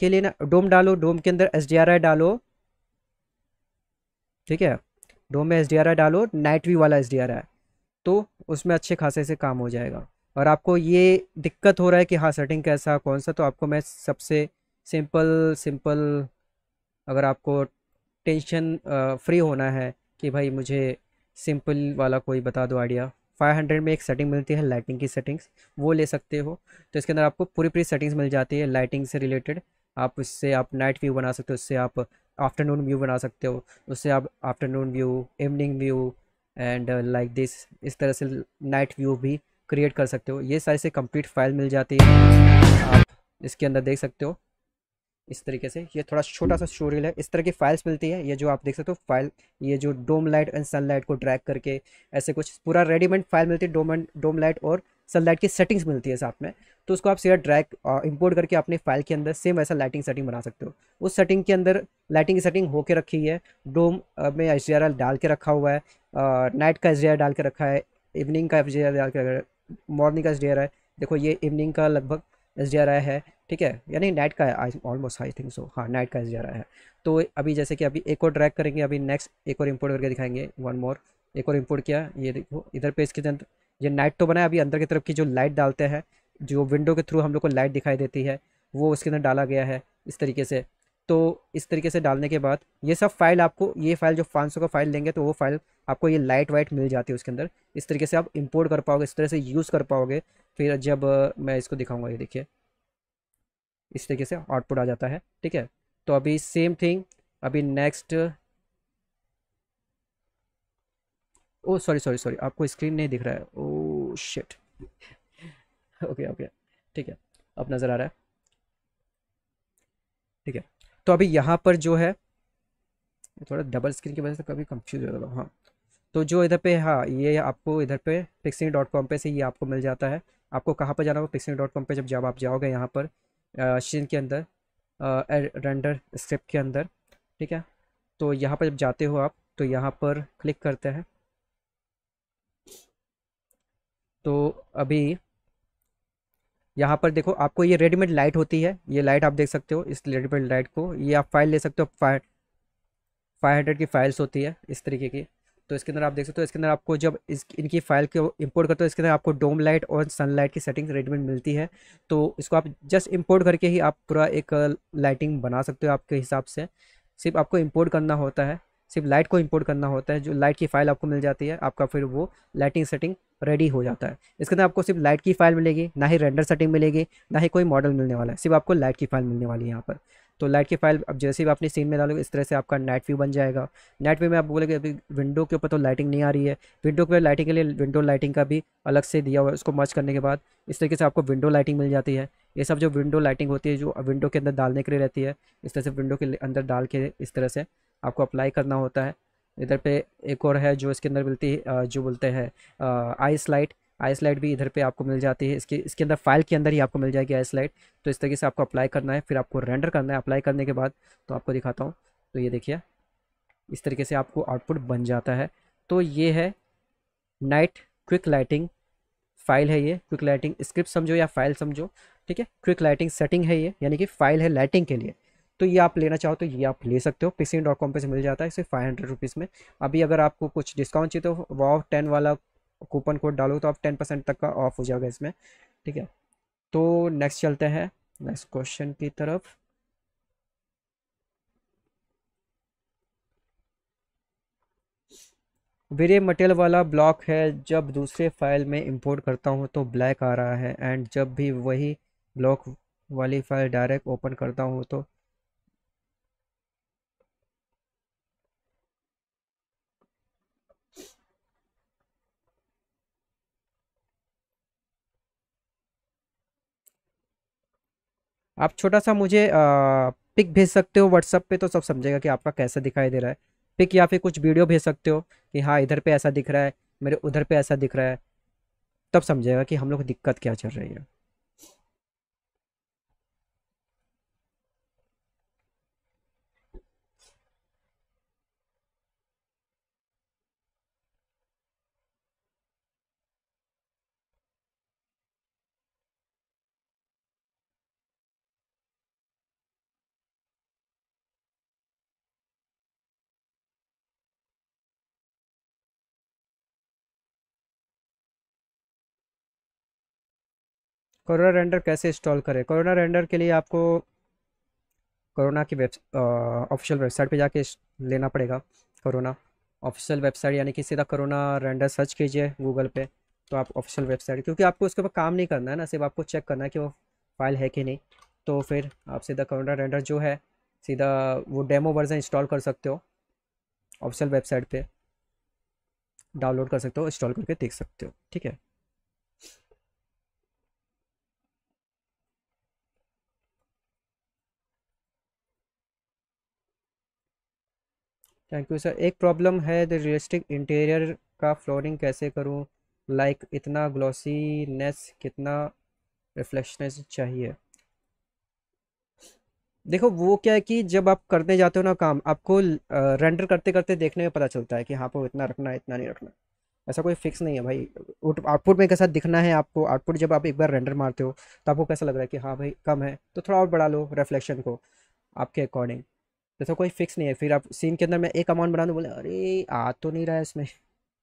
के लिए ना डोम डालो डोम के अंदर एस डालो ठीक है डोम में एस डालो नाइट व्यू वाला एस तो उसमें अच्छे खासे से काम हो जाएगा और आपको ये दिक्कत हो रहा है कि हाँ सेटिंग कैसा कौन सा तो आपको मैं सबसे सिंपल सिंपल अगर आपको टेंशन फ्री होना है कि भाई मुझे सिंपल वाला कोई बता दो आइडिया 500 में एक सेटिंग मिलती है लाइटिंग की सेटिंग्स वो ले सकते हो तो इसके अंदर आपको पूरी पूरी सेटिंग्स मिल जाती है लाइटिंग से रिलेटेड आप उससे आप नाइट व्यू बना सकते हो उससे आप आफ्टरनून व्यू बना सकते हो उससे आप afternoon view evening view and like this इस तरह से नाइट व्यू भी क्रिएट कर सकते हो ये सारे से कंप्लीट फाइल मिल जाती है आप इसके अंदर देख सकते हो इस तरीके से ये थोड़ा छोटा सा शोरील है इस तरह की फाइल्स मिलती है ये जो आप देख सकते हो फाइल ये जो डोम लाइट एंड सनलाइट को ड्रैग करके ऐसे कुछ पूरा रेडीमेड फाइल मिलती है डोम एंड डोम लाइट और सनलाइट की सेटिंग्स मिलती है साथ में तो उसको आप सीधा ड्रैग इंपोर्ट करके अपने फाइल के अंदर सेम ऐसा लाइटिंग सेटिंग बना सकते हो उस सेटिंग के अंदर लाइटिंग की सेटिंग होके रखी है डोम में एच डाल के रखा हुआ है नाइट का एच डाल के रखा है इवनिंग का एच डाल के रखा है मॉर्निंग का एच है देखो ये इवनिंग का लगभग एच डी आर आई है ठीक है यानी नाइट का है ऑलमोस्ट आई थिंक सो हाँ नाइट का जा रहा है तो अभी जैसे कि अभी एक और ड्रैग करेंगे अभी नेक्स्ट एक और इम्पोर्ट करके दिखाएंगे वन मोर एक और इम्पोर्ट किया ये देखो इधर पे इसके अंदर ये नाइट तो बनाया अभी अंदर की तरफ की जो लाइट डालते हैं जो विंडो के थ्रू हम लोग को लाइट दिखाई देती है वो उसके अंदर डाला गया है इस तरीके से तो इस तरीके से डालने के बाद ये सब फाइल आपको ये फाइल जो पाँच का फाइल लेंगे तो वो फाइल आपको ये लाइट वाइट मिल जाती है उसके अंदर इस तरीके से आप इम्पोर्ट कर पाओगे इस तरह से यूज़ कर पाओगे फिर जब मैं इसको दिखाऊंगा ये देखिए इस तरीके से आउटपुट आ जाता है ठीक है तो अभी सेम थिंग अभी next oh sorry sorry sorry आपको स्क्रीन नहीं दिख रहा है ओ शिट ओके ओके ठीक है अब नज़र आ रहा है ठीक है तो अभी यहाँ पर जो है थोड़ा डबल स्क्रीन की वजह से कभी कंफ्यूज हो जाता हाँ तो जो इधर पे हाँ ये आपको इधर पे पिक्सिंग डॉट कॉम पर से ये आपको मिल जाता है आपको कहाँ पर जाना होगा पिक्सिंग डॉट कॉम पर जब जब आप जाओगे यहाँ पर शीन के अंदर रेंडर स्क्रिप्ट के अंदर ठीक है तो यहाँ पर जब जाते हो आप तो यहाँ पर क्लिक करते हैं तो अभी यहाँ पर देखो आपको ये रेडीमेड लाइट होती है ये लाइट आप देख सकते हो इस रेडीमेड लाइट को ये आप फाइल ले सकते हो फाइव फाइव हंड्रेड की फाइल्स होती है इस तरीके की तो इसके अंदर आप देख सकते हो इसके अंदर आपको जब इस इनकी फाइल को इंपोर्ट करते हो इसके अंदर आपको डोम लाइट और सनलाइट की सेटिंग्स रेडीमेड मिलती है तो इसको आप जस्ट इंपोर्ट करके ही आप पूरा एक लाइटिंग बना सकते हो आपके हिसाब से सिर्फ आपको इम्पोर्ट करना होता है सिर्फ लाइट को इंपोर्ट करना होता है जो लाइट की फाइल आपको मिल जाती है आपका फिर वो लाइटिंग सेटिंग रेडी हो जाता है इसके अंदर आपको सिर्फ लाइट की फाइल मिलेगी ना ही रेंडर सेटिंग मिलेगी ना ही कोई मॉडल मिलने वाला है सिर्फ आपको लाइट की फाइल मिलने वाली है यहाँ पर तो लाइट की फाइल अब जैसे ही आपने सीन में डालोगे इस तरह से आपका नाइट व्यू बन जाएगा नाइट व्यू में आप बोलेंगे अभी विंडो के ऊपर तो लाइटिंग नहीं आ रही है विंडो के लाइटिंग के लिए विंडो लाइटिंग का भी अलग से दिया हुआ है उसको मर्ज करने के बाद इस तरीके से आपको विंडो लाइटिंग मिल जाती है ये सब जो विंडो लाइटिंग होती है जो विंडो के अंदर डालने के लिए रहती है इस तरह से विंडो के अंदर डाल के इस तरह से आपको अप्लाई करना होता है इधर पे एक और है जो इसके अंदर मिलती है जो बोलते हैं आई लाइट आई स्लाइड भी इधर पे आपको मिल जाती है इसके इसके अंदर फाइल के अंदर ही आपको मिल जाएगी आई स्लाइड तो इस तरीके से आपको अप्लाई करना है फिर आपको रेंडर करना है अप्लाई करने के बाद तो आपको दिखाता हूँ तो ये देखिए इस तरीके से आपको आउटपुट बन जाता है तो ये है नाइट क्विक लाइटिंग फाइल है ये क्विक लाइटिंग स्क्रिप्ट समझो या फाइल समझो ठीक है क्विक लाइटिंग सेटिंग है ये यानी कि फाइल है लाइटिंग के लिए तो ये आप लेना चाहो तो ये आप ले सकते हो पिसिन डॉट कॉम पर से मिल जाता है इसे फाइव हंड्रेड रुपीज़ में अभी अगर आपको कुछ डिस्काउंट चाहिए तो वाव टेन वाला कूपन कोड डालो तो आप टेन परसेंट तक का ऑफ हो जाएगा इसमें ठीक है तो नेक्स्ट चलते हैं नेक्स्ट क्वेश्चन की तरफ वेरे मटेरियल वाला ब्लॉक है जब दूसरे फाइल में इंपोर्ट करता हूँ तो ब्लैक आ रहा है एंड जब भी वही ब्लॉक वाली फाइल डायरेक्ट ओपन करता हूँ तो आप छोटा सा मुझे पिक भेज सकते हो व्हाट्सअप पे तो सब समझेगा कि आपका कैसा दिखाई दे रहा है पिक या फिर कुछ वीडियो भेज सकते हो कि हाँ इधर पे ऐसा दिख रहा है मेरे उधर पे ऐसा दिख रहा है तब समझेगा कि हम लोग दिक्कत क्या चल रही है कोरोना रेंडर कैसे इंस्टॉल करें कोरोना रेंडर के लिए आपको कोरोना की वेब ऑफिशियल वेबसाइट पे जाके लेना पड़ेगा कोरोना ऑफिशियल वेबसाइट यानी कि सीधा कोरोना रेंडर सर्च कीजिए गूगल पे तो आप ऑफिशियल वेबसाइट क्योंकि आपको उसके ऊपर काम नहीं करना है ना सिर्फ आपको चेक करना है कि वो फाइल है कि नहीं तो फिर आप सीधा कोरोना रेंडर जो है सीधा वो डेमो वर्जन इंस्टॉल कर सकते हो ऑफिशियल वेबसाइट पर डाउनलोड कर सकते हो इंस्टॉल करके देख सकते हो ठीक है थैंक यू सर एक प्रॉब्लम है द रियलिस्टिक इंटीरियर का फ्लोरिंग कैसे करूँ लाइक like, इतना ग्लॉसीनेस कितना रिफ्लेक्शनेस चाहिए देखो वो क्या है कि जब आप करने जाते हो ना काम आपको रेंडर करते करते देखने में पता चलता है कि हाँ आपको इतना रखना है इतना नहीं रखना ऐसा कोई फिक्स नहीं है भाई आउटपुट में कैसा दिखना है आपको आउटपुट जब आप एक बार रेंडर मारते हो तो आपको कैसा लग रहा है कि हाँ भाई कम है तो थोड़ा और बढ़ा लो रिफ्लेक्शन को आपके अकॉर्डिंग तो कोई फिक्स नहीं है फिर आप सीन के अंदर मैं एक अमाउंट बना दूँ बोले अरे आ तो नहीं रहा है इसमें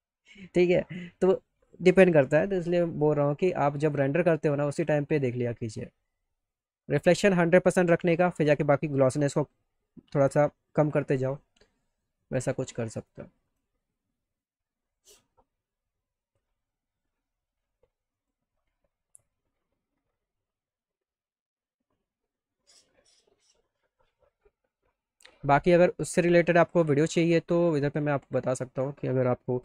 (laughs) ठीक है तो डिपेंड करता है तो इसलिए बोल रहा हूँ कि आप जब रेंडर करते हो ना उसी टाइम पे देख लिया कीजिए रिफ्लेक्शन हंड्रेड परसेंट रखने का फिर जाके बाकी ग्लॉसनेस को थोड़ा सा कम करते जाओ वैसा कुछ कर सकते हो बाकी अगर उससे रिलेटेड आपको वीडियो चाहिए तो इधर पे मैं आपको बता सकता हूँ कि अगर आपको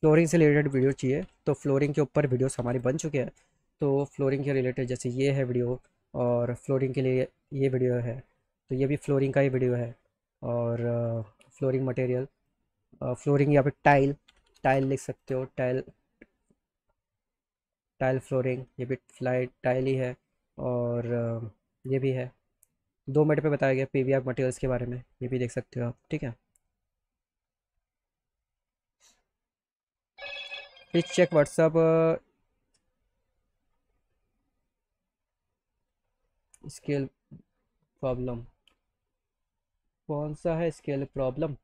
फ्लोरिंग से रिलेटेड वीडियो चाहिए तो फ्लोरिंग के ऊपर वीडियोस हमारी बन चुके हैं तो फ्लोरिंग के रिलेटेड जैसे ये है वीडियो और फ्लोरिंग के लिए ये वीडियो है तो ये भी फ्लोरिंग का ही वीडियो है और फ्लोरिंग मटेरियल फ्लोरिंग या फिर टाइल टाइल लिख सकते हो टाइल टाइल फ्लोरिंग ये भी फ्लाई टाइल ही है और ये भी है दो मिनट पे बताया गया पीवीआर मटेरियल्स के बारे में ये भी देख सकते हो आप ठीक है please check WhatsApp scale problem कौन सा है स्केल प्रॉब्लम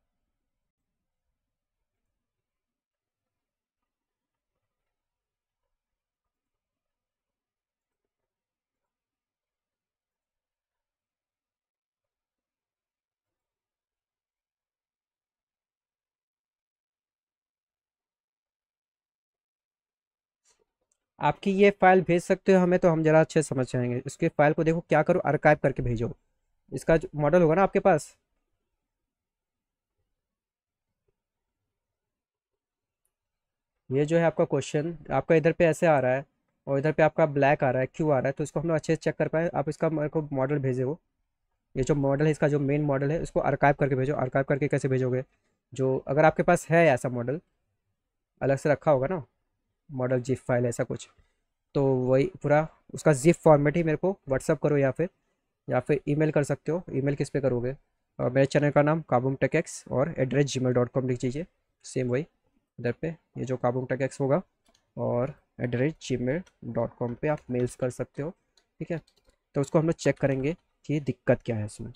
आपकी ये फाइल भेज सकते हो हमें तो हम ज़रा अच्छे समझ जाएंगे इसके फाइल को देखो क्या करो आर्काइव करके भेजो इसका जो मॉडल होगा ना आपके पास ये जो है आपका क्वेश्चन आपका इधर पे ऐसे आ रहा है और इधर पे आपका ब्लैक आ रहा है क्यों आ रहा है तो इसको हम लोग अच्छे से चेक कर पाए आप इसका मेरे को मॉडल भेजे हो ये जो मॉडल है इसका जो मेन मॉडल है इसको अरकाइब करके भेजो आर्काइव करके कैसे भेजोगे जो अगर आपके पास है ऐसा मॉडल अलग से रखा होगा ना मॉडल जिप फाइल ऐसा कुछ तो वही पूरा उसका जिप फॉर्मेट ही मेरे को व्हाट्सअप करो या फिर या फिर ईमेल कर सकते हो ईमेल किस पे करोगे और मेरे चैनल का नाम काबुम टेक एक्स और address Gmail dot com लिख दीजिए सेम वही इधर पे ये जो काबुम टेक एक्स होगा और address Gmail dot com पर आप मेल्स कर सकते हो ठीक है तो उसको हम लोग चेक करेंगे कि दिक्कत क्या है इसमें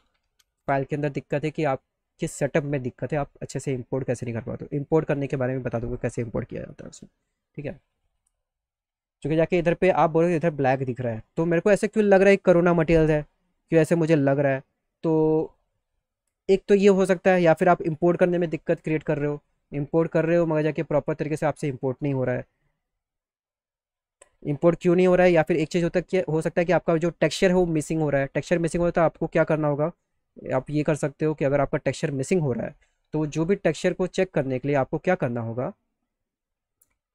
फाइल के अंदर दिक्कत है कि आप किस सेटअप में दिक्कत है आप अच्छे से इम्पोर्ट कैसे नहीं कर पाते हो करने के बारे में बता दूँगा कैसे इम्पोर्ट किया जाता है उसमें ठीक है चूँकि जाके इधर पे आप बोल रहे इधर ब्लैक दिख रहा है तो मेरे को ऐसे क्यों लग रहा है करोना मटेरियल है क्यों ऐसे मुझे लग रहा है तो एक तो ये हो सकता है या फिर आप इम्पोर्ट करने में दिक्कत क्रिएट कर रहे हो इम्पोर्ट कर रहे हो मगर जाके प्रॉपर तरीके से आपसे इम्पोर्ट नहीं हो रहा है इम्पोर्ट क्यों नहीं हो रहा है या फिर एक चीज़ होता है हो सकता है कि आपका जो टेक्सचर है वो मिसिंग हो रहा है टेक्सचर मिसिंग हो रहा है तो आपको क्या करना होगा आप ये कर सकते हो कि अगर आपका टेक्सचर मिसिंग हो रहा है तो जो भी टेक्सचर को चेक करने के लिए आपको क्या करना होगा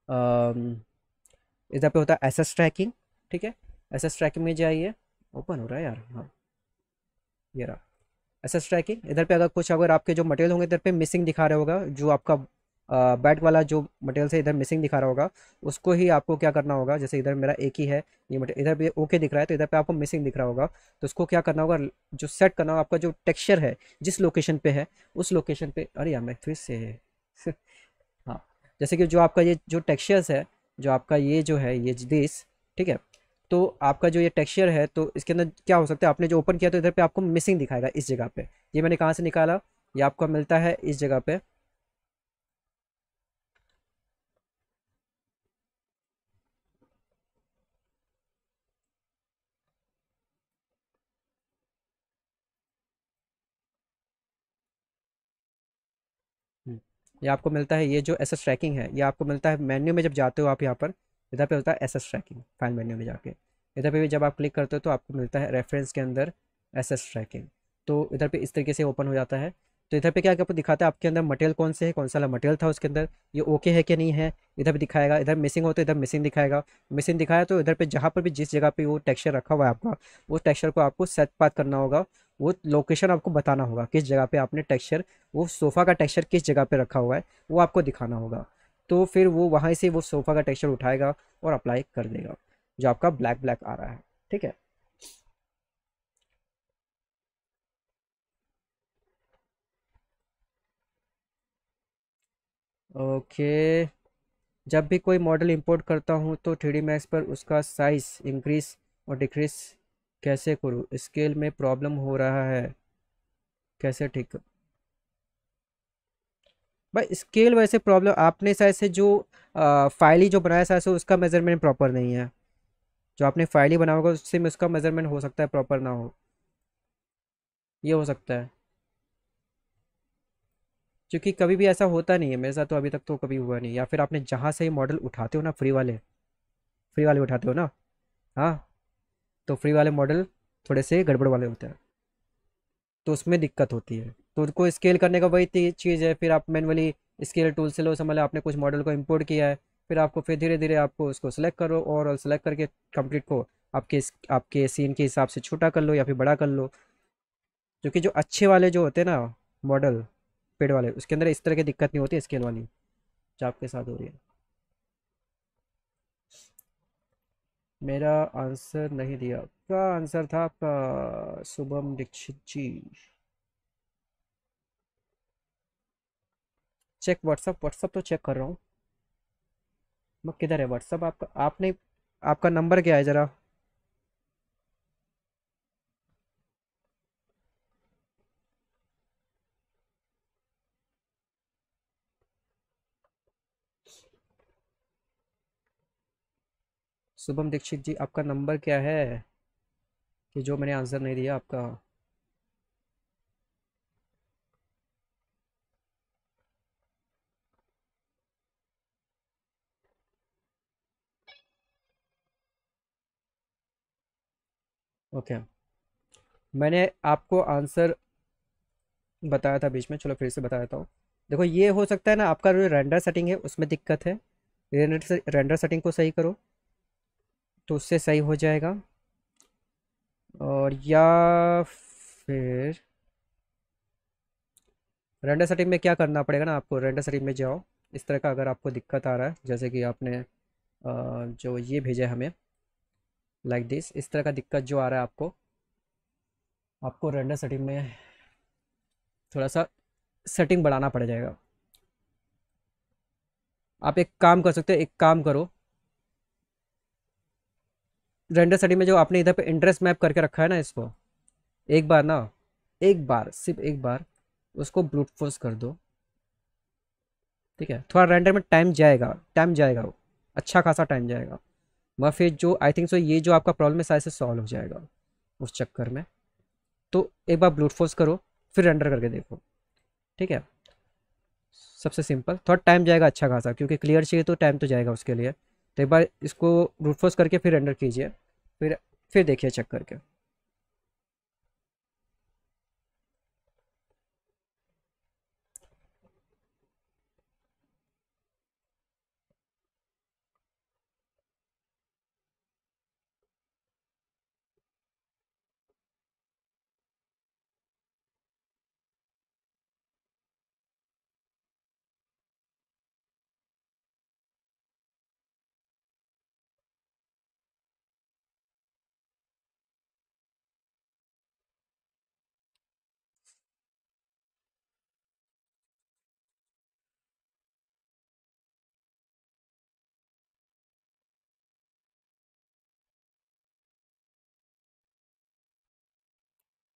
इधर पे होता है एस ट्रैकिंग ठीक है एस ट्रैकिंग में जाइए ओपन हो रहा है यार हाँ ये रहा एस ट्रैकिंग इधर पे अगर कुछ अगर आपके जो मटेरियल होंगे इधर पे मिसिंग दिखा रहा होगा जो आपका बैट वाला जो मटेरियल है इधर मिसिंग दिखा रहा होगा उसको ही आपको क्या करना होगा जैसे इधर मेरा एक ही है ये मटेरियल इधर पे ओके दिख रहा है तो इधर पे आपको मिसिंग दिख रहा होगा तो उसको क्या करना होगा जो सेट करना होगा आपका जो टेक्सचर है जिस लोकेशन पे है उस लोकेशन पे अरे यार मैं फिर से जैसे कि जो आपका ये जो टेक्सचर्स है जो आपका ये जो है ये देश ठीक है तो आपका जो ये टेक्सचर है तो इसके अंदर क्या हो सकता है आपने जो ओपन किया तो इधर पे आपको मिसिंग दिखाएगा इस जगह पे ये मैंने कहाँ से निकाला ये आपका मिलता है इस जगह पे ये आपको मिलता है ये जो एस एस ट्रैकिंग है ये आपको मिलता है मेन्यू में जब जाते हो आप यहाँ पर इधर पे होता है एस एस ट्रैकिंग फाइल मेन्यू में जाके इधर पे भी जब आप क्लिक करते हो तो आपको मिलता है रेफरेंस के अंदर एस एस ट्रैकिंग तो इधर पे इस तरीके से ओपन हो जाता है तो इधर पे क्या आपको दिखाता है आपके अंदर मटेरियल कौन से है कौन सा वाला मटेरियल था उसके अंदर ये ओके है कि नहीं है इधर भी दिखाएगा इधर मिसिंग हो तो इधर मिसिंग दिखाएगा मिसिंग दिखाया तो इधर पे जहाँ पर भी जिस जगह पे वो टेक्सचर रखा हुआ है आपका वो टेक्सचर को आपको सेट पात करना होगा वो लोकेशन आपको बताना होगा किस जगह पे आपने टेक्स्चर वो सोफ़ा का टेक्स्चर किस जगह पर रखा हुआ है वो आपको दिखाना होगा तो फिर वो वहाँ से वो सोफ़ा का टेक्स्चर उठाएगा और अप्लाई कर देगा जो आपका ब्लैक ब्लैक आ रहा है ठीक है ओके जब भी कोई मॉडल इंपोर्ट करता हूँ तो थ्री मैक्स पर उसका साइज़ इंक्रीज़ और डिक्रीज़ कैसे करूँ स्केल में प्रॉब्लम हो रहा है कैसे ठीक भाई स्केल वैसे प्रॉब्लम आपने साइज से जो फाइली जो बनाया साइज से उसका मेज़रमेंट प्रॉपर नहीं है जो आपने फाइली बनाया बना होगा उससे में उसका मेज़रमेंट हो सकता है प्रॉपर ना हो ये हो सकता है क्योंकि कभी भी ऐसा होता नहीं है मेरे साथ तो अभी तक तो कभी हुआ नहीं या फिर आपने जहाँ से ही मॉडल उठाते हो ना फ्री वाले फ्री वाले उठाते हो ना हाँ तो फ्री वाले मॉडल थोड़े से गड़बड़ वाले होते हैं तो उसमें दिक्कत होती है तो उसको स्केल करने का वही चीज़ है फिर आप मैनुअली स्केल टूल से लो समझ आपने कुछ मॉडल को इम्पोर्ट किया है फिर आपको फिर धीरे धीरे आपको उसको सेलेक्ट करो और सेलेक्ट करके कंप्लीट को आपके आपके सीन के हिसाब से छोटा कर लो या फिर बड़ा कर लो क्योंकि जो अच्छे वाले जो होते हैं ना मॉडल पेड वाले उसके अंदर इस तरह की दिक्कत नहीं होती स्केल वाली जो आपके साथ हो रही है मेरा आंसर नहीं दिया क्या आंसर था आपका Shubham Dikshit ji check WhatsApp WhatsApp तो चेक कर रहा हूँ मैं किधर है व्हाट्सअप आपका आपने आपका नंबर क्या है ज़रा शुभम दीक्षित जी आपका नंबर क्या है कि जो मैंने आंसर नहीं दिया आपका ओके okay. मैंने आपको आंसर बताया था बीच में चलो फिर से बता देता हूँ देखो ये हो सकता है ना आपका जो रेंडर सेटिंग है उसमें दिक्कत है रेंडर रेंडर सेटिंग को सही करो तो उससे सही हो जाएगा और या फिर रेंडर सेटिंग में क्या करना पड़ेगा ना आपको रेंडर सेटिंग में जाओ इस तरह का अगर आपको दिक्कत आ रहा है जैसे कि आपने जो ये भेजा है हमें लाइक like दिस इस तरह का दिक्कत जो आ रहा है आपको आपको रेंडर सेटिंग में थोड़ा सा सेटिंग बढ़ाना पड़ जाएगा आप एक काम कर सकते हो एक काम करो रेंडर स्टडी में जो आपने इधर पे इंटरेस्ट मैप करके रखा है ना इसको एक बार ना एक बार सिर्फ एक बार उसको ब्लूट फोर्स कर दो ठीक है थोड़ा रेंडर में टाइम जाएगा टाइम जाएगा वो अच्छा खासा टाइम जाएगा वह फिर जो आई थिंक सो ये जो आपका प्रॉब्लम है शायद से सॉल्व हो जाएगा उस चक्कर में तो एक बार ब्लूट फोर्स करो फिर रेंडर करके देखो ठीक है सबसे सिंपल थोड़ा टाइम जाएगा अच्छा खासा क्योंकि क्लियर चाहिए तो टाइम तो जाएगा उसके लिए तो एक बार इसको ब्लूट फोर्स करके फिर रेंडर कीजिए फिर फिर देखिए चेक करके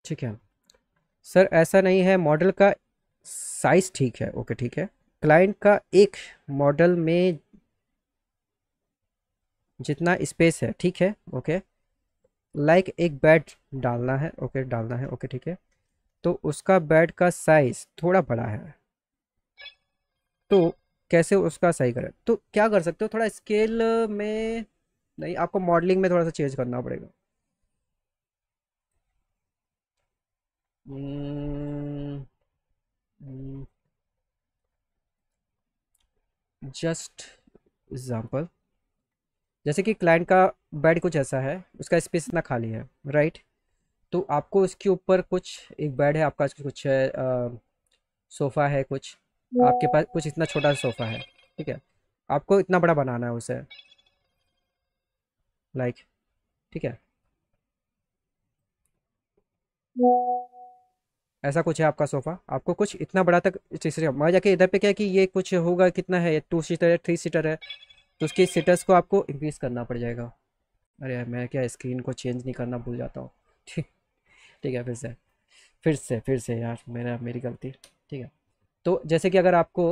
ठीक है सर ऐसा नहीं है मॉडल का साइज ठीक है ओके ठीक है क्लाइंट का एक मॉडल में जितना स्पेस है ठीक है ओके लाइक like एक बेड डालना है ओके डालना है ओके ठीक है तो उसका बेड का साइज थोड़ा बड़ा है तो कैसे उसका सही करें तो क्या कर सकते हो थोड़ा स्केल में नहीं आपको मॉडलिंग में थोड़ा सा चेंज करना पड़ेगा जस्ट hmm. एग्ज़ाम्पल जैसे कि क्लाइंट का बेड कुछ ऐसा है उसका स्पेस इतना खाली है राइट तो आपको इसके ऊपर कुछ एक बेड है आपका कुछ है सोफ़ा है कुछ आपके पास कुछ इतना छोटा सोफ़ा है ठीक है आपको इतना बड़ा बनाना है उसे लाइक like, ठीक है ऐसा कुछ है आपका सोफ़ा आपको कुछ इतना बड़ा तक मैं जाके इधर पे क्या कि ये कुछ होगा कितना है टू सीटर है थ्री सीटर है तो उसके सीटर्स को आपको इंक्रीज़ करना पड़ जाएगा अरे यार मैं क्या स्क्रीन को चेंज नहीं करना भूल जाता हूँ ठीक (laughs) ठीक है फिर से फिर से फिर से यार मेरा मेरी गलती ठीक है तो जैसे कि अगर आपको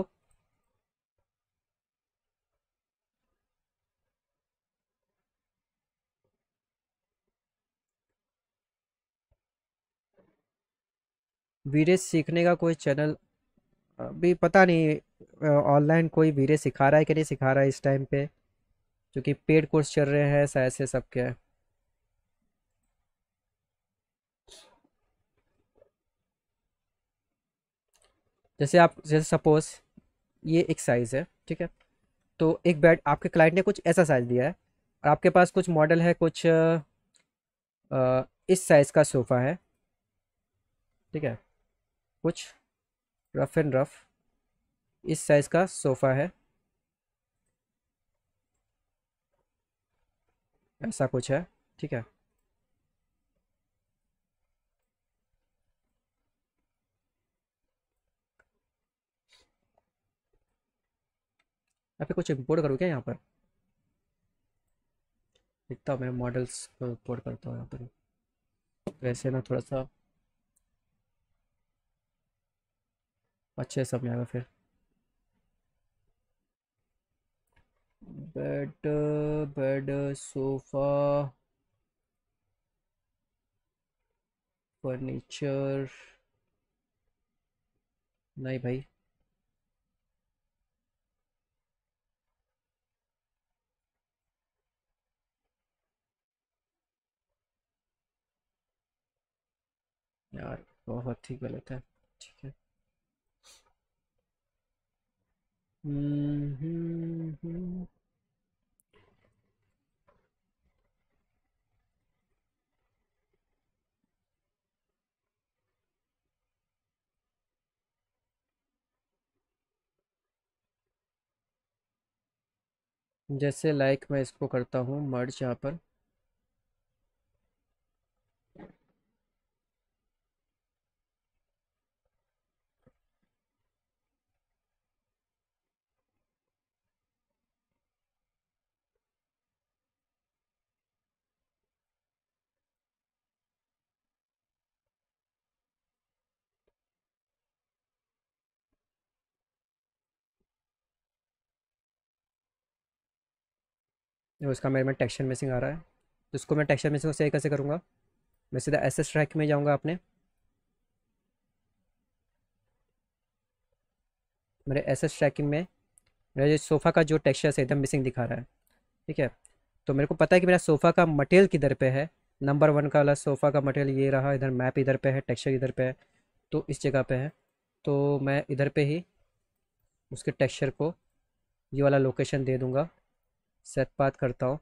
वीडियो सीखने का कोई चैनल अभी पता नहीं ऑनलाइन कोई वीडियो सिखा रहा है कि नहीं सिखा रहा है इस टाइम पे क्योंकि पेड कोर्स चल रहे हैं शायद से सबके है। जैसे आप जैसे सपोज ये एक साइज़ है ठीक है तो एक बेड आपके क्लाइंट ने कुछ ऐसा साइज़ दिया है और आपके पास कुछ मॉडल है कुछ आ, इस साइज़ का सोफ़ा है ठीक है कुछ रफ़ एंड रफ़ इस साइज़ का सोफ़ा है ऐसा कुछ है ठीक है यहाँ कुछ इम्पोर्ट करूँ क्या यहाँ पर देखता हूँ मैं मॉडल्स को इम्पोर्ट करता हूँ यहाँ पर वैसे ना थोड़ा सा अच्छे सब में आएगा फिर बेड बेड सोफा फर्नीचर नहीं भाई यार बहुत ही गलत है जैसे लाइक मैं इसको करता हूँ मर्ज यहाँ पर जो इसका मेरे में टेक्सचर मिसिंग आ रहा है तो इसको मैं टेक्सचर मिसिंग से सही कैसे करूँगा मैं सीधा एस एस ट्रैक में जाऊँगा आपने मेरे एस एस ट्रैकिंग में मेरा जो सोफ़ा का जो टेक्सचर है एकदम मिसिंग दिखा रहा है ठीक है तो मेरे को पता है कि मेरा सोफ़ा का मटेरियल किधर पे है नंबर वन का वाला सोफ़ा का मटेरियल ये रहा इधर मैप इधर पे है टेक्सचर इधर पे है तो इस जगह पे है तो मैं इधर पे ही उसके टेक्सचर को ये वाला लोकेशन दे दूँगा सेट पाथ करता हूँ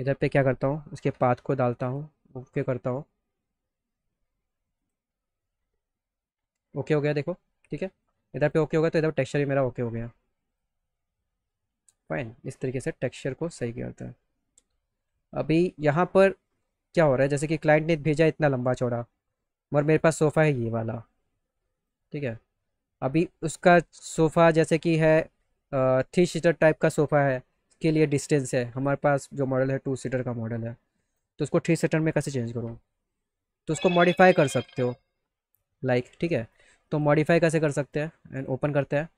इधर पे क्या करता हूँ उसके पाथ को डालता हूँ ओके करता हूँ ओके हो गया देखो ठीक है इधर पे ओके हो गया तो इधर टेक्सचर भी मेरा ओके हो गया फाइन इस तरीके से टेक्सचर को सही किया जाता है अभी यहाँ पर क्या हो रहा है जैसे कि क्लाइंट ने भेजा इतना लंबा चौड़ा मगर मेरे पास सोफ़ा है ये वाला ठीक है अभी उसका सोफ़ा जैसे कि है थ्री सीटर टाइप का सोफ़ा है के लिए डिस्टेंस है हमारे पास जो मॉडल है टू सीटर का मॉडल है तो उसको थ्री सीटर में कैसे चेंज करूँ तो उसको मॉडिफाई कर सकते हो लाइक like, ठीक है तो मॉडिफाई कैसे कर सकते हैं एंड ओपन करते हैं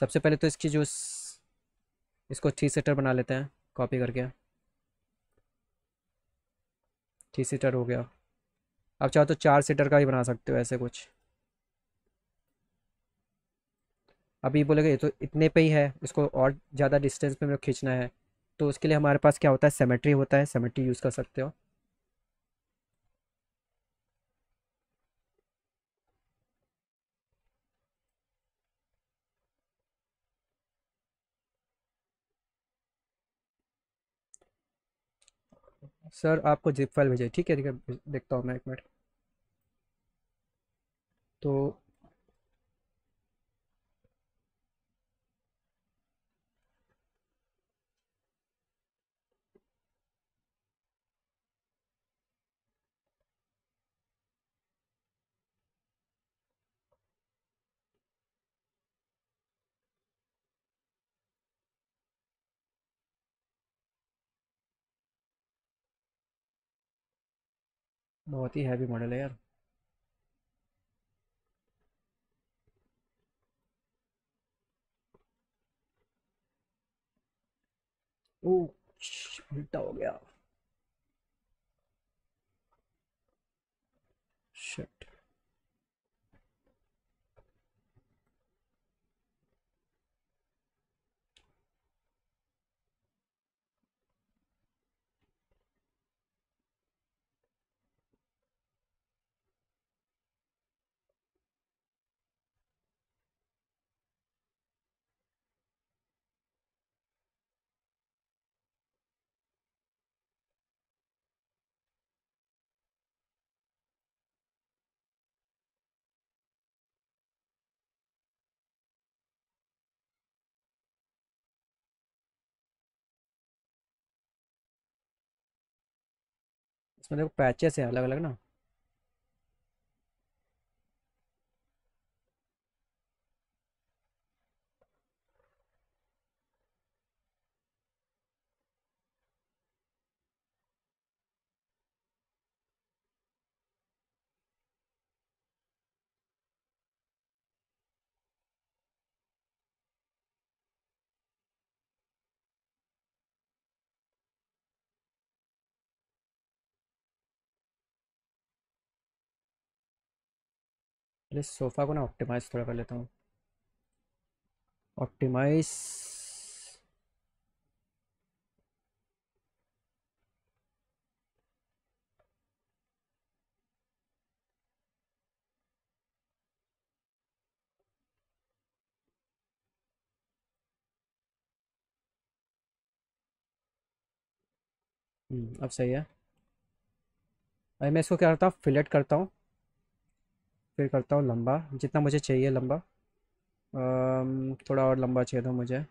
सबसे पहले तो इसकी जो इसको थ्री सीटर बना लेते हैं कॉपी करके थ्री सीटर हो गया आप चाहो तो चार सीटर का भी बना सकते हो ऐसे कुछ अभी बोलेगा ये तो इतने पे ही है इसको और ज़्यादा डिस्टेंस पे हम लोग खींचना है तो उसके लिए हमारे पास क्या होता है सेमेट्री होता है सेमेट्री यूज़ कर सकते हो सर आपको जिप फाइल भेजिए ठीक है ठीक है देखता हूँ मैं एक मिनट तो बहुत ही हैवी मॉडल है यार ओ उल्टा हो गया इसमें देखो पैचेस हैं अलग अलग ना पहले सोफ़ा को ना ऑप्टिमाइज थोड़ा कर लेता हूँ ऑप्टिमाइज हम्म, अब सही है भाई मैं इसको क्या करता हूँ फिलेट करता हूँ फिर करता हूँ लंबा जितना मुझे चाहिए लंबा थोड़ा और लंबा चाहिए था मुझे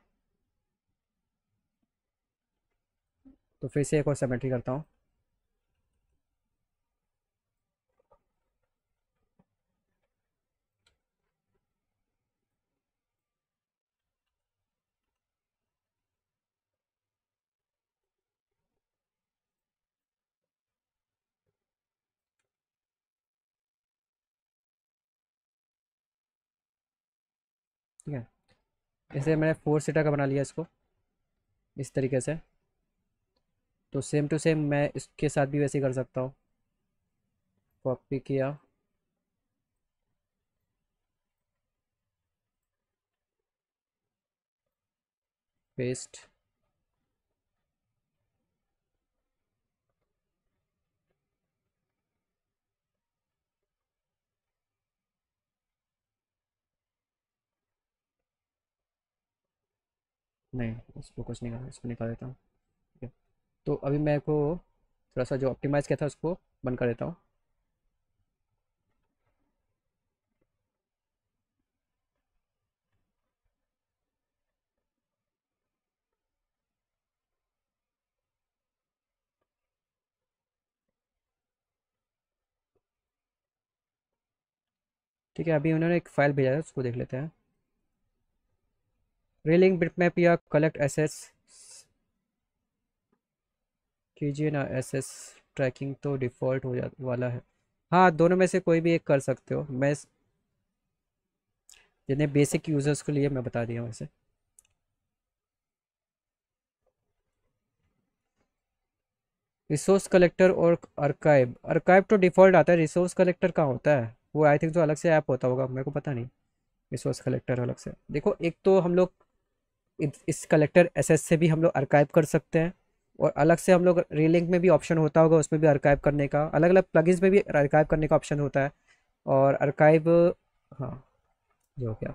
तो फिर से एक और सेमेट्री करता हूँ ठीक है ऐसे मैंने फोर सीटर का बना लिया इसको इस तरीके से तो सेम टू सेम मैं इसके साथ भी वैसे ही कर सकता हूँ कॉपी किया पेस्ट नहीं उसको कुछ नहीं करना इसको निकाल देता हूँ ठीक है तो अभी मैं को थोड़ा सा जो ऑप्टिमाइज़ किया था उसको बंद कर देता हूँ ठीक है अभी उन्होंने एक फ़ाइल भेजा है उसको देख लेते हैं रेलिंग बिटमैप या कलेक्ट एसेस कीजिए ना एसेस ट्रैकिंग तो डिफ़ॉल्ट हो जा वाला है हाँ दोनों में से कोई भी एक कर सकते हो मैं जितने बेसिक यूज़र्स के लिए मैं बता दिया वैसे रिसोर्स कलेक्टर और अर्काइव अर्काइव तो डिफ़ॉल्ट आता है रिसोर्स कलेक्टर कहाँ होता है वो आई थिंक तो अलग से ऐप होता होगा मेरे को पता नहीं रिसोर्स कलेक्टर अलग से देखो एक तो हम लोग इस कलेक्टर एसएस से भी हम लोग अर्काइव कर सकते हैं और अलग से हम लोग रीलिंक में भी ऑप्शन होता होगा उसमें भी अर्काइव करने का अलग अलग प्लगइन्स में भी अर्काइव करने का ऑप्शन होता है और अर्काइव हाँ जो क्या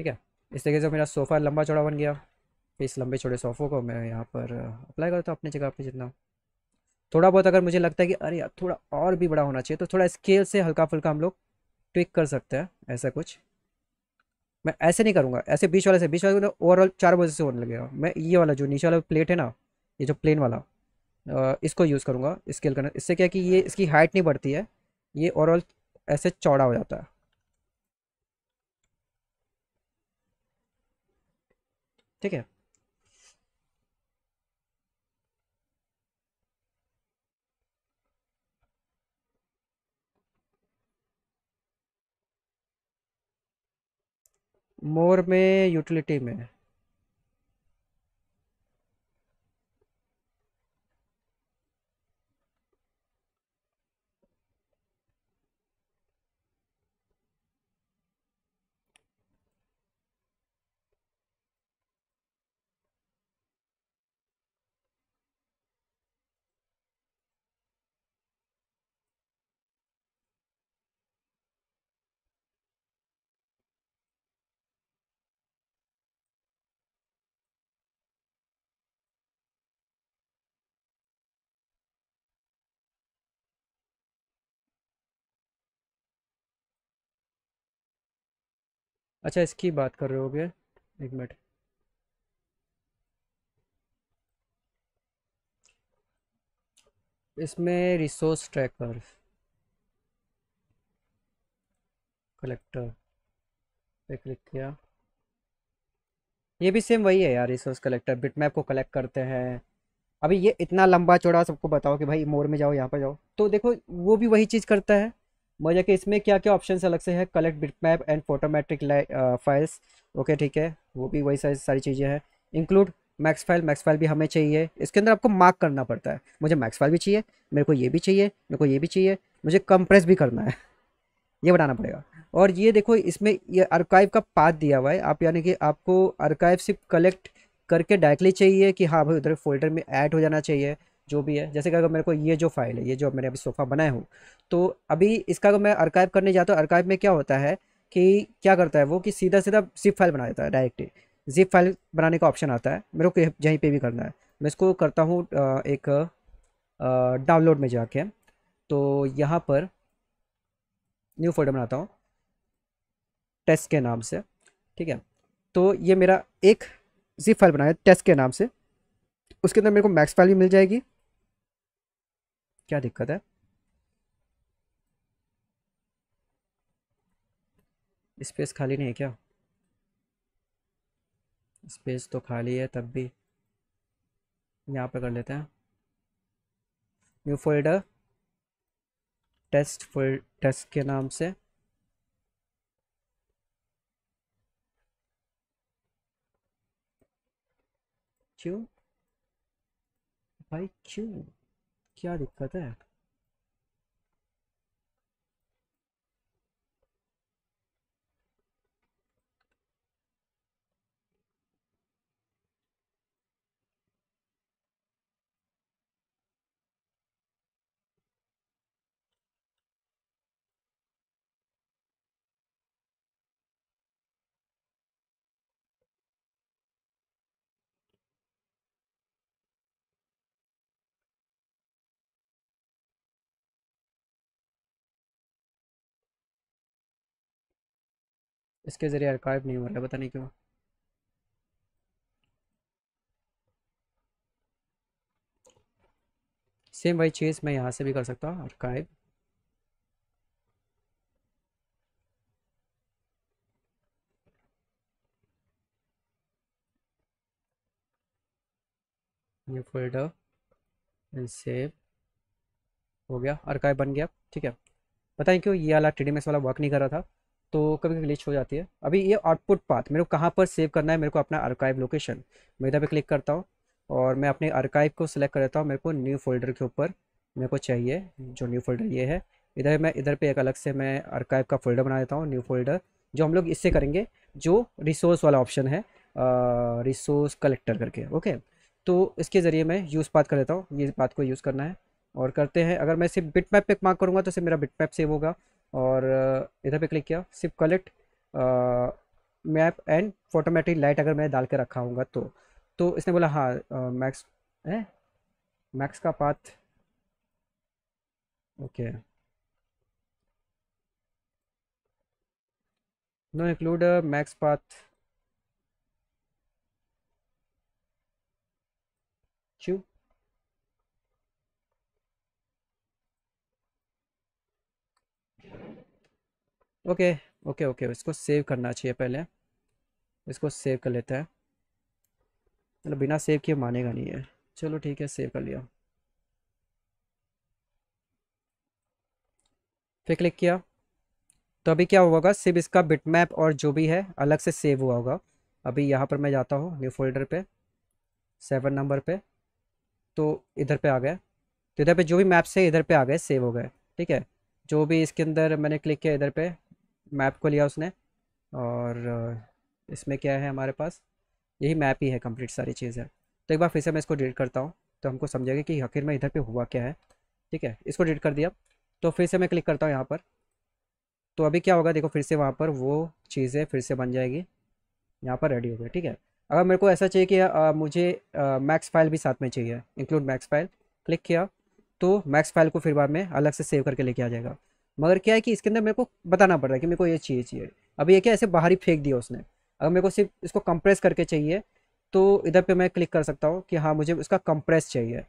ठीक है इस तरीके से मेरा सोफ़ा लंबा चौड़ा बन गया इस लंबे चौड़े सोफ़ों को मैं यहाँ पर अप्लाई uh, करता हूँ अपनी जगह पर जितना थोड़ा बहुत अगर मुझे लगता है कि अरे यार थोड़ा और भी बड़ा होना चाहिए तो थोड़ा स्केल से हल्का फुल्का हम लोग ट्विक कर सकते हैं ऐसा कुछ मैं ऐसे नहीं करूँगा ऐसे बीच वाले से बीच वाले ओवरऑल तो चार बजे से होने लगेगा मैं ये वाला जो नीचे वाला प्लेट है ना ये जो प्लेन वाला इसको यूज़ करूँगा स्केल करना इससे क्या कि ये इसकी हाइट नहीं बढ़ती है ये ओवरऑल ऐसे चौड़ा हो जाता है ठीक है मोर में यूटिलिटी में अच्छा इसकी बात कर रहे हो गए एक मिनट इसमें रिसोर्स ट्रैकर कलेक्टर पे क्लिक किया ये भी सेम वही है यार रिसोर्स कलेक्टर बिट मैप को कलेक्ट करते हैं अभी ये इतना लंबा चौड़ा सबको बताओ कि भाई मोर में जाओ यहाँ पर जाओ तो देखो वो भी वही चीज़ करता है मजा के इसमें क्या क्या ऑप्शन अलग से है collect bitmap and photometric files okay ठीक है वो भी वही सारी सारी चीज़ें हैं include max file max file भी हमें चाहिए इसके अंदर आपको मार्क करना पड़ता है मुझे मैक्स फाइल भी चाहिए मेरे को ये भी चाहिए मेरे को ये भी चाहिए मुझे कंप्रेस भी करना है ये बनाना पड़ेगा और ये देखो इसमें ये अर्काइव का पाथ दिया हुआ है आप यानी कि आपको अर्काइव सिर्फ कलेक्ट करके डायरेक्टली चाहिए कि हाँ भाई उधर फोल्डर में ऐड हो जाना चाहिए जो भी है जैसे कि अगर मेरे को ये जो फाइल है ये जो मैंने अभी सोफ़ा बनाया हूँ तो अभी इसका अगर मैं अर्काइव करने जाता हूँ अर्काइव में क्या होता है कि क्या करता है वो कि सीधा सीधा जिप फाइल बना देता है डायरेक्ट जिप फाइल बनाने का ऑप्शन आता है मेरे को यहीं पर भी करना है मैं इसको करता हूँ एक डाउनलोड में जाके तो यहाँ पर न्यू फोल्डर बनाता हूँ टेस्ट के नाम से ठीक है तो ये मेरा एक जिप फाइल बनाया टेस्ट के नाम से उसके अंदर मेरे को मैक्स फाइल भी मिल जाएगी क्या दिक्कत है स्पेस खाली नहीं है क्या स्पेस तो खाली है तब भी यहाँ पे कर लेते हैं new folder test fold test के नाम से क्यों भाई क्यों क्या दिक्कत है इसके ज़रिए आर्काइव नहीं हो रहा है पता नहीं क्यों सेम वही चीज़ मैं यहाँ से भी कर सकता हूँ archive new folder and save हो गया आर्काइव बन गया ठीक है पता नहीं क्यों ये वाला टी वाला वर्क नहीं कर रहा था तो कभी कभी ग्लिच हो जाती है अभी ये आउटपुट पाथ मेरे को कहाँ पर सेव करना है मेरे को अपना आर्काइव लोकेशन मैं इधर पर क्लिक करता हूँ और मैं अपने आर्काइव को सिलेक्ट कर देता हूँ मेरे को न्यू फोल्डर के ऊपर मेरे को चाहिए जो न्यू फोल्डर ये है इधर मैं इधर पे एक अलग से मैं आर्काइव का फोल्डर बना देता हूँ न्यू फोल्डर जो हम लोग इससे करेंगे जो रिसोर्स वाला ऑप्शन है रिसोर्स कलेक्टर करके ओके तो इसके ज़रिए मैं यूज़ पाथ कर देता हूँ ये बात को यूज़ करना है और करते हैं अगर मैं सिर्फ बिट मैप पर मार्क करूँगा तो सिर्फ मेरा बिट मैप सेव होगा और इधर पे क्लिक किया सिर्फ collect map and photometric light अगर मैं डाल के रखा हूँगा तो तो इसने बोला हाँ मैक्स है मैक्स का path okay no include max path चू ओके ओके ओके इसको सेव करना चाहिए पहले इसको सेव कर लेते हैं मतलब बिना सेव किए मानेगा नहीं है चलो ठीक है सेव कर लिया फिर क्लिक किया तो अभी क्या हुआ होगा सिर्फ इसका बिट मैप और जो भी है अलग से सेव हुआ होगा अभी यहाँ पर मैं जाता हूँ न्यू फोल्डर पे सेवन नंबर पे तो इधर पे आ गए तो इधर पे जो भी मैप्स है इधर पे आ गए सेव हो गए ठीक है जो भी इसके अंदर मैंने क्लिक किया इधर पे मैप को लिया उसने और इसमें क्या है हमारे पास यही मैप ही है कंप्लीट सारी चीज़ें तो एक बार फिर से मैं इसको डिलीट करता हूँ तो हमको समझेगा कि आखिर में इधर पे हुआ क्या है ठीक है इसको डिलीट कर दिया तो फिर से मैं क्लिक करता हूँ यहाँ पर तो अभी क्या होगा देखो फिर से वहाँ पर वो चीज़ें फिर से बन जाएगी यहाँ पर रेडी हो गई ठीक है अगर मेरे को ऐसा चाहिए कि आ, मुझे मैक्स फाइल भी साथ में चाहिए इंक्लूड मैक्स फाइल क्लिक किया तो मैक्स फाइल को फिर बाद में अलग से सेव करके लेके आ जाएगा मगर क्या है कि इसके अंदर मेरे को बताना पड़ रहा है कि मेरे को ये चाहिए चाहिए अभी ये क्या ऐसे बाहर ही फेंक दिया उसने अगर मेरे को सिर्फ इसको कंप्रेस करके चाहिए तो इधर पे मैं क्लिक कर सकता हूँ कि हाँ मुझे उसका कंप्रेस चाहिए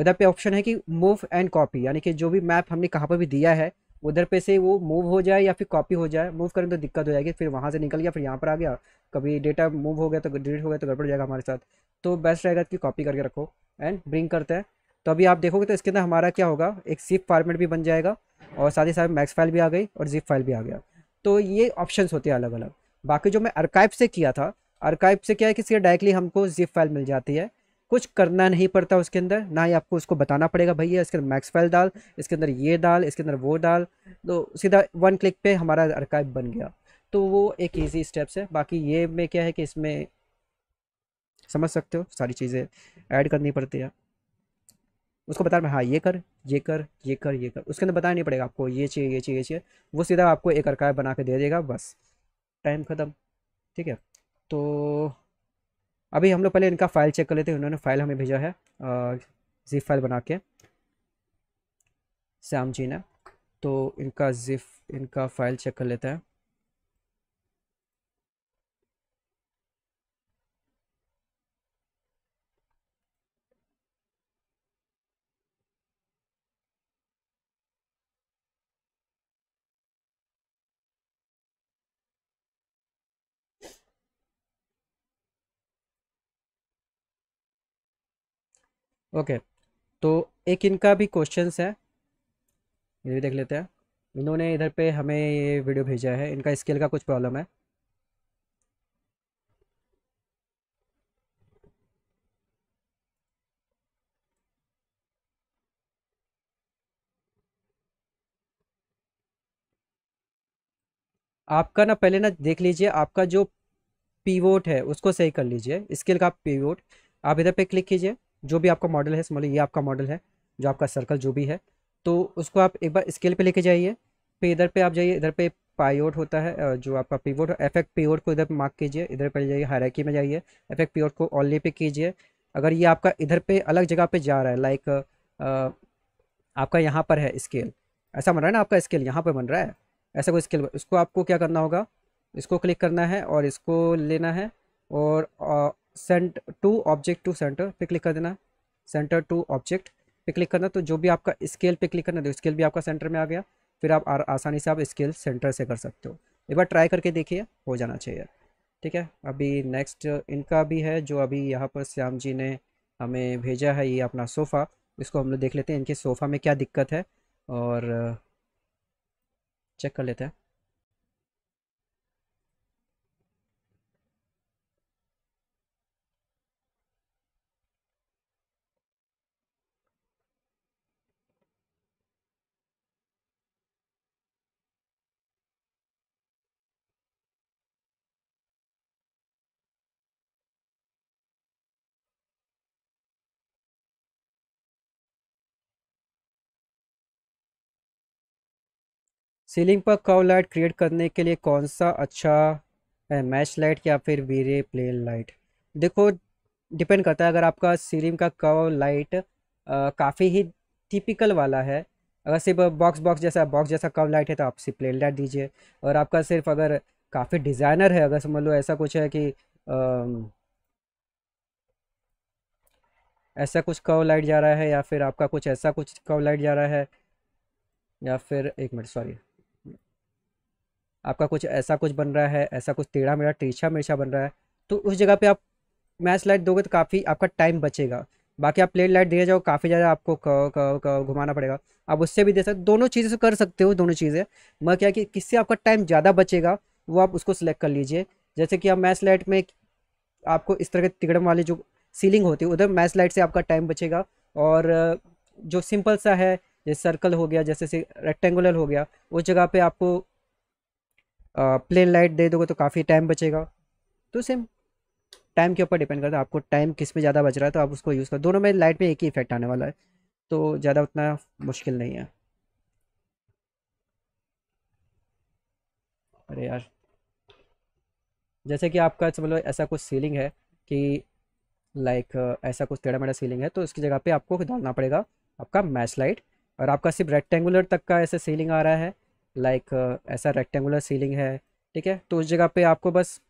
इधर पे ऑप्शन है कि मूव एंड कॉपी यानी कि जो भी मैप हमने कहाँ पर भी दिया है उधर पे से वो मूव हो जाए या फिर कॉपी हो जाए मूव करें तो दिक्कत हो जाएगी फिर वहाँ से निकल गया फिर यहाँ पर आ गया कभी डेटा मूव हो गया तो डिलीट हो गया तो गड़बड़ हो जाएगा हमारे साथ तो बेस्ट रहेगा कि कॉपी करके रखो एंड ब्रिंग करते हैं तो अभी आप देखोगे तो इसके अंदर हमारा क्या होगा एक सिप फार्मेट भी बन जाएगा और साथ ही साथ मैक्स फाइल भी आ गई और जिप फाइल भी आ गया तो ये ऑप्शंस होते हैं अलग अलग बाकी जो मैं अर्काइव से किया था अर्काइव से क्या है कि इसके डायरेक्टली हमको जिप फाइल मिल जाती है कुछ करना नहीं पड़ता उसके अंदर ना ही आपको उसको बताना पड़ेगा भैया इसके अंदर मैक्स फाइल डाल इसके अंदर ये डाल इसके अंदर वो डाल तो सीधा वन क्लिक पे हमारा अर्काइव बन गया तो वो एक ईजी स्टेप्स है बाकी ये में क्या है कि इसमें समझ सकते हो सारी चीज़ें ऐड करनी पड़ती है उसको बता रहा हाँ ये कर ये कर ये कर ये कर उसके अंदर बताया नहीं पड़ेगा आपको ये चाहिए ये चाहिए ये चाहिए वो सीधा आपको एक अरकाय बना के दे देगा बस टाइम ख़त्म ठीक है तो अभी हम लोग पहले इनका फ़ाइल चेक कर लेते हैं उन्होंने फ़ाइल हमें भेजा है जिप फाइल बना के श्याम जी ने तो इनका जिप इनका फ़ाइल चेक कर लेते हैं ओके तो एक इनका भी क्वेश्चंस है ये भी देख लेते हैं इन्होंने इधर पे हमें ये वीडियो भेजा है इनका स्केल का कुछ प्रॉब्लम है आपका ना पहले ना देख लीजिए आपका जो पीवोट है उसको सही कर लीजिए स्केल का पीवोट आप इधर पे क्लिक कीजिए जो भी आपका मॉडल है समझ ये आपका मॉडल है जो आपका सर्कल जो भी है तो उसको आप एक बार स्केल पे लेके जाइए फिर इधर पे आप जाइए इधर पे पायोट होता है जो आपका पीवोट एफेक्ट पीओट को इधर मार्क कीजिए इधर पर जाइए हरैकी में जाइए एफेक्ट पीओट को ऑनली पे कीजिए अगर ये आपका इधर पे अलग जगह पे जा रहा है लाइक आपका यहाँ पर है स्केल ऐसा बन रहा है ना आपका स्केल यहाँ पर बन रहा है ऐसा कोई स्केल उसको आपको क्या करना होगा इसको क्लिक करना है और इसको लेना है और centre to object to centre पे क्लिक कर देना सेंटर टू ऑब्जेक्ट पे क्लिक करना तो जो भी आपका स्केल पे क्लिक करना तो स्केल भी आपका सेंटर में आ गया फिर आप आ, आसानी से आप स्केल सेंटर से कर सकते हो एक बार ट्राई करके देखिए हो जाना चाहिए ठीक है अभी नेक्स्ट इनका भी है जो अभी यहाँ पर श्याम जी ने हमें भेजा है ये अपना सोफ़ा इसको हम लोग देख लेते हैं इनके सोफ़ा में क्या दिक्कत है और चेक कर लेते हैं सीलिंग पर कव लाइट क्रिएट करने के लिए कौन सा अच्छा है मैच लाइट या फिर वीरे प्लेन लाइट देखो डिपेंड करता है अगर आपका सीलिंग का कव लाइट काफ़ी ही टिपिकल वाला है अगर सिर्फ बॉक्स बॉक्स जैसा बॉक्स जैसा कव लाइट है तो आप सिर्फ प्लेन लाइट दीजिए और आपका सिर्फ अगर काफ़ी डिज़ाइनर है अगर समझ लो ऐसा कुछ है कि आ, ऐसा कुछ कव लाइट जा रहा है या फिर आपका कुछ ऐसा कुछ कव लाइट जा रहा है या फिर एक मिनट सॉरी आपका कुछ ऐसा कुछ बन रहा है ऐसा कुछ टेढ़ा मेढ़ा तिरछा मिर्छा बन रहा है तो उस जगह पे आप मैच लाइट दोगे तो काफ़ी आपका टाइम बचेगा बाकी आप प्लेट लाइट दिए जाओ काफ़ी ज़्यादा आपको घुमाना पड़ेगा आप उससे भी दे सकते दोनों चीज़ें से तो कर सकते हो दोनों चीज़ें मैं क्या कि किससे आपका टाइम ज़्यादा बचेगा वो आप उसको सिलेक्ट कर लीजिए जैसे कि आप मैच लाइट में आपको इस तरह के तिगड़म वाली जो सीलिंग होती है उधर मैच लाइट से आपका टाइम बचेगा और जो सिंपल सा है जैसे सर्कल हो गया जैसे से रेक्टेंगुलर हो गया उस जगह पे आपको प्लेन लाइट दे दोगे तो काफ़ी टाइम बचेगा तो सेम टाइम के ऊपर डिपेंड करता है आपको टाइम किस में ज़्यादा बच रहा है तो आप उसको यूज़ कर दोनों में लाइट में एक ही इफेक्ट आने वाला है तो ज़्यादा उतना मुश्किल नहीं है अरे यार जैसे कि आपका समझ लो ऐसा कुछ सीलिंग है कि लाइक ऐसा कुछ टेढ़ा मेढ़ा सीलिंग है तो इसकी जगह पे आपको डालना पड़ेगा आपका मैच लाइट और आपका सिर्फ रेक्टेंगुलर तक का ऐसे सीलिंग आ रहा है लाइक uh, ऐसा रेक्टेंगुलर सीलिंग है ठीक है तो उस जगह पे आपको बस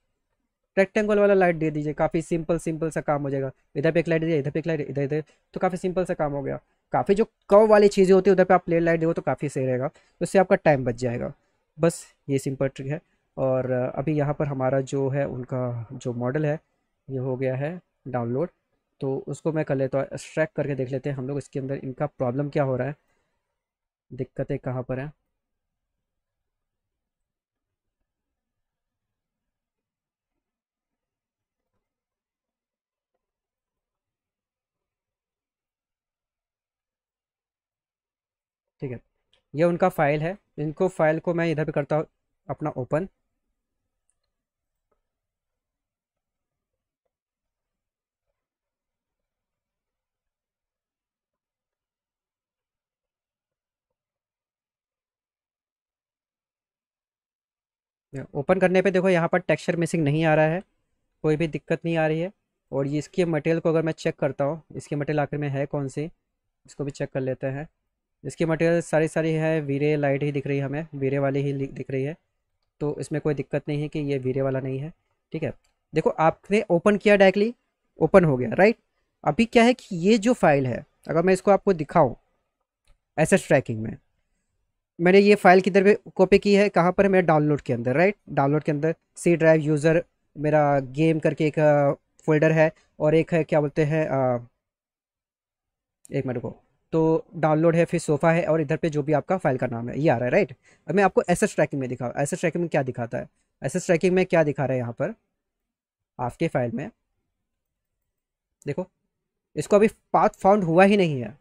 रेक्टेंगल वाला लाइट दे दीजिए काफ़ी सिंपल सिंपल सा काम हो जाएगा इधर पे एक लाइट दीजिए इधर पे एक लाइट इधर इधर तो काफ़ी सिंपल सा काम हो गया काफ़ी जो कव वाली चीज़ें होती है उधर पे आप प्लेट लाइट दे तो काफ़ी सही रहेगा उससे आपका टाइम बच जाएगा बस ये सिंपल ट्रिक है और uh, अभी यहाँ पर हमारा जो है उनका जो मॉडल है ये हो गया है डाउनलोड तो उसको मैं कर लेता हूँ एक्सट्रैक्ट करके देख लेते हैं हम लोग इसके अंदर इनका प्रॉब्लम क्या हो रहा है दिक्कतें कहाँ पर हैं ठीक है ये उनका फाइल है इनको फाइल को मैं इधर भी करता हूँ अपना ओपन ओपन करने पे देखो यहाँ पर टेक्सचर मिसिंग नहीं आ रहा है कोई भी दिक्कत नहीं आ रही है और ये इसके मटेरियल को अगर मैं चेक करता हूँ इसकी मटेरियल आखिर में है कौन सी इसको भी चेक कर लेते हैं इसकी मटेरियल सारी सारी है वीरे लाइट ही दिख रही है हमें वीरे वाली ही दिख रही है तो इसमें कोई दिक्कत नहीं है कि ये वीरे वाला नहीं है ठीक है देखो आपने ओपन किया डायरेक्टली ओपन हो गया राइट अभी क्या है कि ये जो फाइल है अगर मैं इसको आपको दिखाऊँ एसेट ट्रैकिंग में मैंने ये फाइल किधर पे कॉपी की है कहाँ पर है मेरे डाउनलोड के अंदर राइट डाउनलोड के अंदर सी ड्राइव यूज़र मेरा गेम करके एक फोल्डर है और एक है क्या बोलते हैं एक मिनट को तो डाउनलोड है फिर सोफा है और इधर पे जो भी आपका फाइल का नाम है ये आ रहा है राइट अब मैं आपको एस एस ट्रैकिंग में दिखाऊँ एस ट्रैकिंग में क्या दिखाता है एस एस ट्रैकिंग में क्या दिखा रहा है यहाँ पर आपके फाइल में देखो इसको अभी पाथ फाउंड हुआ ही नहीं है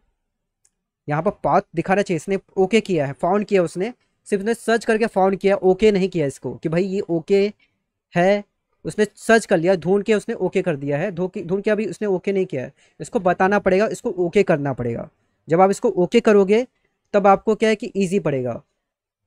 यहाँ पर पाथ दिखाना चाहिए इसने ओके किया है फाउंड किया उसने सिर्फ उसने सर्च करके फाउंड किया ओके नहीं किया इसको कि भाई ये ओके है उसने सर्च कर लिया ढूंढ के उसने ओके कर दिया है ढूंढ के अभी उसने ओके नहीं किया है इसको बताना पड़ेगा इसको ओके करना पड़ेगा जब आप इसको ओके करोगे तब आपको क्या है कि ईजी पड़ेगा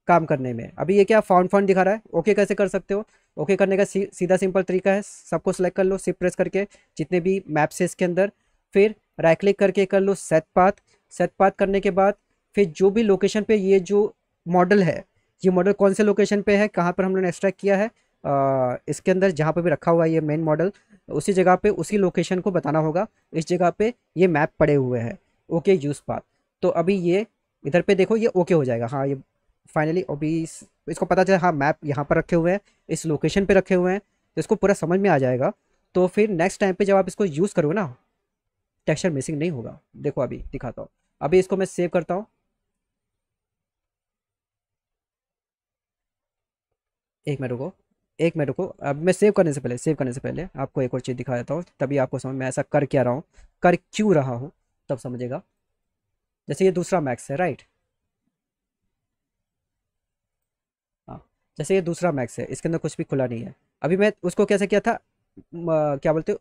काम करने में अभी ये क्या फाउंड फाउंड दिखा रहा है ओके कैसे कर सकते हो ओके करने का सी, सीधा सिंपल तरीका है सबको सेलेक्ट कर लो सिप प्रेस करके जितने भी मैप्स है इसके अंदर फिर राइट क्लिक करके कर लो सेट पाथ सेट पाथ करने के बाद फिर जो भी लोकेशन पे ये जो मॉडल है ये मॉडल कौन से लोकेशन पे है कहाँ पर हम लोग एक्सट्रैक्ट किया है आ, इसके अंदर जहाँ पर भी रखा हुआ है ये मेन मॉडल उसी जगह पर उसी लोकेशन को बताना होगा इस जगह पर ये मैप पड़े हुए हैं ओके यूज़ पाथ तो अभी ये इधर पे देखो ये ओके हो जाएगा हाँ ये फाइनली अभी इस, इसको पता चला हाँ मैप यहाँ पर रखे हुए हैं इस लोकेशन पे रखे हुए हैं तो इसको पूरा समझ में आ जाएगा तो फिर नेक्स्ट टाइम पे जब आप इसको यूज़ करोगे ना टेक्सचर मिसिंग नहीं होगा देखो अभी दिखाता हूँ अभी इसको मैं सेव करता हूँ एक मिनट रुको एक मिनट रुको अब मैं सेव करने से पहले सेव करने से पहले आपको एक और चीज़ दिखा देता हूँ तभी आपको समझ में ऐसा कर क्या रहा हूँ कर क्यों रहा हूँ तब समझेगा जैसे ये दूसरा मैक्स है राइट हाँ जैसे ये दूसरा मैक्स है इसके अंदर कुछ भी खुला नहीं है अभी मैं उसको कैसे किया था आ, क्या बोलते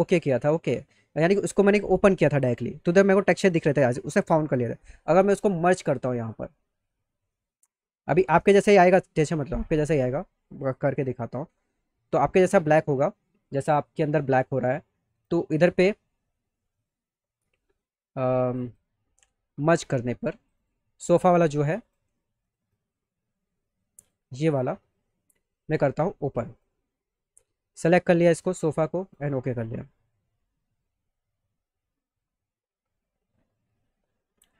ओके किया था ओके यानी कि उसको मैंने ओपन किया था डायरेक्टली तो उधर मेरे को टेक्सचर दिख रहे थे आज उसे फाउंड कर लिया था अगर मैं उसको मर्ज करता हूँ यहाँ पर अभी आपके जैसे ही आएगा जैसे मतलब आपके जैसे ही आएगा करके दिखाता हूँ तो आपके जैसा ब्लैक होगा जैसा आपके अंदर ब्लैक हो रहा है तो इधर पे मच करने पर सोफ़ा वाला जो है ये वाला मैं करता हूँ ओपन सेलेक्ट कर लिया इसको सोफ़ा को एंड ओके कर लिया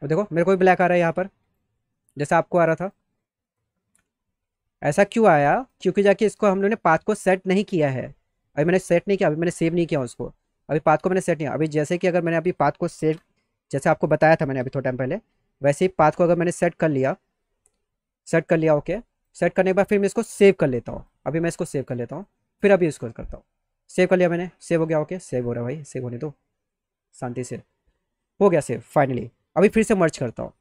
और देखो मेरे को भी ब्लैक आ रहा है यहाँ पर जैसा आपको आ रहा था ऐसा क्यों आया क्योंकि जाके इसको हम लोगों ने पाथ को सेट नहीं किया है अभी मैंने सेट नहीं किया अभी मैंने सेव नहीं किया उसको अभी पाथ को मैंने सेट नहीं किया अभी जैसे कि अगर मैंने अभी पाथ को सेट जैसे आपको बताया था मैंने अभी थोड़ा टाइम पहले वैसे ही पाथ को अगर मैंने सेट कर लिया सेट कर लिया ओके सेट करने के बाद फिर मैं इसको सेव कर लेता हूँ अभी मैं इसको सेव कर लेता हूँ फिर अभी इसको करता हूँ सेव कर लिया मैंने सेव हो गया ओके सेव हो रहा है भाई सेव होने दो शांति से हो गया सेव फाइनली अभी फिर से मर्ज करता हूँ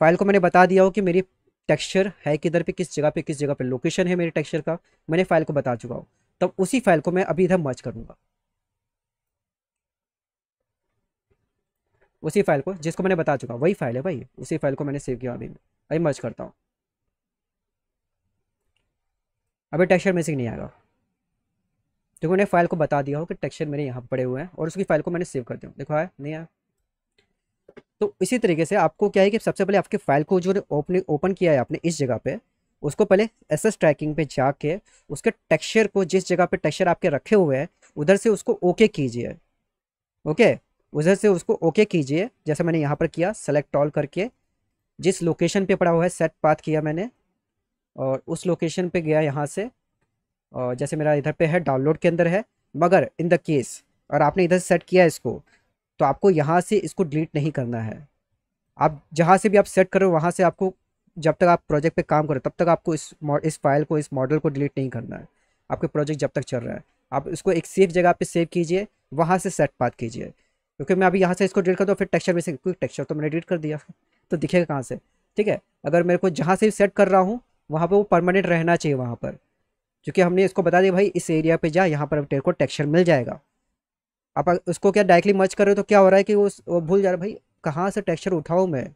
फाइल को मैंने बता दिया हो कि मेरी टेक्सचर है किधर पे किस जगह पे किस जगह पे लोकेशन है मेरे टेक्सचर का मैंने फाइल को बता चुका हूँ तब उसी फाइल को मैं अभी इधर मर्ज करूँगा उसी फाइल को जिसको मैंने बता चुका वही फाइल है भाई उसी फाइल को मैंने सेव किया अभी अभी मर्ज करता हूँ अभी टेक्सचर मिसिंग नहीं आएगा देखो मैंने फाइल को बता दिया हो कि टेक्सचर मेरे यहाँ पड़े हुए हैं और उसकी फाइल को मैंने सेव कर दिया देखो आया नहीं आया तो इसी तरीके से आपको क्या है कि सबसे पहले आपके फाइल को जो ओपन ओपन किया है आपने इस जगह पे उसको पहले एस एस ट्रैकिंग पे जाके उसके टेक्सचर को जिस जगह पे टेक्सचर आपके रखे हुए हैं उधर से उसको ओके कीजिए ओके उधर से उसको ओके कीजिए जैसे मैंने यहाँ पर किया सेलेक्ट ऑल करके जिस लोकेशन पे पड़ा हुआ है सेट पाथ किया मैंने और उस लोकेशन पे गया यहाँ से और जैसे मेरा इधर पे है डाउनलोड के अंदर है मगर इन द केस और आपने इधर सेट किया इसको तो आपको यहाँ से इसको डिलीट नहीं करना है आप जहाँ से भी आप सेट करो वहाँ से आपको जब तक आप प्रोजेक्ट पे काम करो तब तक आपको इस इस फाइल को इस मॉडल को डिलीट नहीं करना है आपके प्रोजेक्ट जब तक चल रहा है आप इसको एक सेफ जगह पे सेव कीजिए वहाँ से सेट पात कीजिए क्योंकि मैं अभी यहाँ से इसको डिलीट करता हूँ फिर टेक्चर में से क्योंकि टेक्चर तो मैंने डिलीट कर दिया तो दिखेगा कहाँ से ठीक है अगर मेरे को जहाँ से सेट कर रहा हूँ वहाँ पर वो परमानेंट रहना चाहिए वहाँ पर क्योंकि हमने इसको बता दिया भाई इस एरिया पर जा यहाँ पर तेरे को टेक्स्चर मिल जाएगा आप उसको क्या डायरेक्टली मर्ज कर रहे हो तो क्या हो रहा है कि वो वो भूल जा रहा है भाई कहाँ से टेक्स्चर उठाऊँ मैं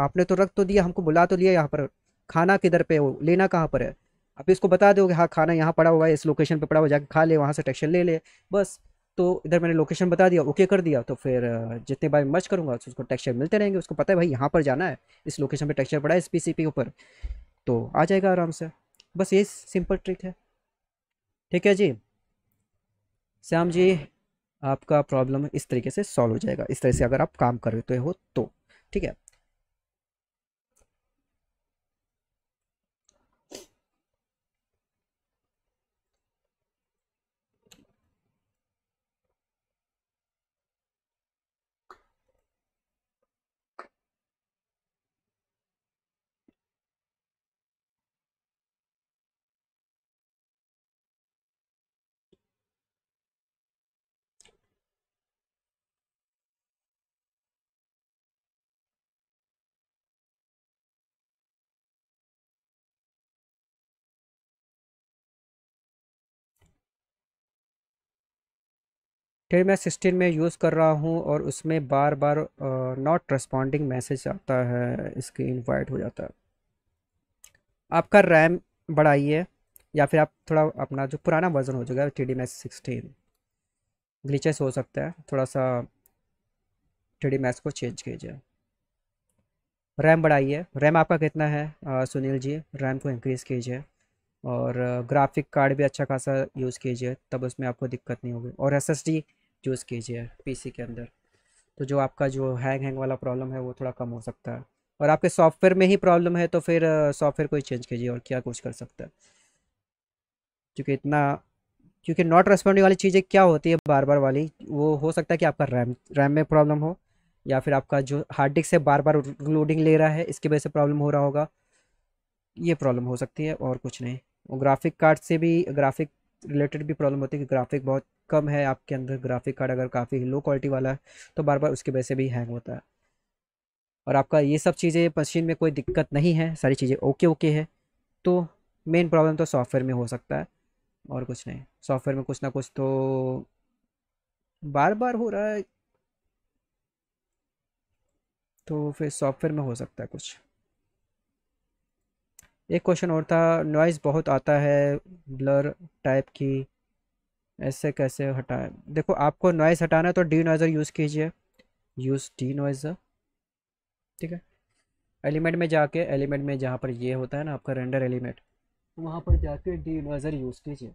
आपने तो रख तो दिया हमको बुला तो लिया यहाँ पर खाना किधर पे हो लेना कहाँ पर है आप इसको बता दो कि हाँ खाना यहाँ पड़ा हुआ है इस लोकेशन पे पड़ा हुआ जाके खा ले वहाँ से टेक्स्चर ले ले बस तो इधर मैंने लोकेशन बता दिया ओके कर दिया तो फिर जितने बार मर्च करूँगा तो उसको टेक्सचर मिलते रहेंगे उसको पता है भाई यहाँ पर जाना है इस लोकेशन पर टेक्स्चर पड़ा है इस पी के ऊपर तो आ जाएगा आराम से बस ये सिंपल ट्रिक है ठीक है जी श्याम जी आपका प्रॉब्लम इस तरीके से सॉल्व हो जाएगा इस तरह से अगर आप काम कर रहे हो तो ठीक है फिर मैं सिक्सटीन में यूज़ कर रहा हूँ और उसमें बार बार नॉट रेस्पॉन्डिंग मैसेज आता है स्क्रीन वाइट हो जाता है आपका रैम बढ़ाइए या फिर आप थोड़ा अपना जो पुराना वर्जन हो जाएगा three D max sixteen glitches हो सकता है थोड़ा सा टी डी मैक्स को चेंज कीजिए रैम बढ़ाइए रैम आपका कितना है आ, सुनील जी रैम को इंक्रीज़ कीजिए और ग्राफिक कार्ड भी अच्छा खासा यूज़ कीजिए तब उसमें आपको दिक्कत नहीं होगी और एस एस डी चूज़ कीजिए पीसी के अंदर तो जो आपका जो हैंग हैंग वाला प्रॉब्लम है वो थोड़ा कम हो सकता है और आपके सॉफ्टवेयर में ही प्रॉब्लम है तो फिर सॉफ्टवेयर को ही चेंज कीजिए और क्या कुछ कर सकता है क्योंकि इतना क्योंकि नॉट रेस्पॉन्डिंग वाली चीज़ें क्या होती है बार बार वाली वो हो सकता है कि आपका रैम रैम में प्रॉब्लम हो या फिर आपका जो हार्ड डिस्क है बार बार लोडिंग ले रहा है इसकी वजह से प्रॉब्लम हो रहा होगा ये प्रॉब्लम हो सकती है और कुछ नहीं और ग्राफिक कार्ड से भी ग्राफिक रिलेटेड भी प्रॉब्लम होती है कि ग्राफिक बहुत कम है आपके अंदर ग्राफिक कार्ड अगर काफ़ी लो क्वालिटी वाला है तो बार बार उसकी वजह से भी हैंग होता है और आपका ये सब चीज़ें मशीन में कोई दिक्कत नहीं है सारी चीज़ें ओके ओके है तो मेन प्रॉब्लम तो सॉफ्टवेयर में हो सकता है और कुछ नहीं सॉफ्टवेयर में कुछ ना कुछ तो बार बार हो रहा है तो फिर सॉफ्टवेयर में हो सकता है कुछ एक क्वेश्चन और था नॉइज़ बहुत आता है ब्लर टाइप की ऐसे कैसे हटाएं देखो आपको नॉइज़ हटाना है तो डी नॉइज़र यूज़ कीजिए यूज़ डी नॉइज़र ठीक है एलिमेंट में जाके एलिमेंट में जहाँ पर ये होता है ना आपका रेंडर एलिमेंट वहाँ पर जाके डी नॉइज़र यूज़ कीजिए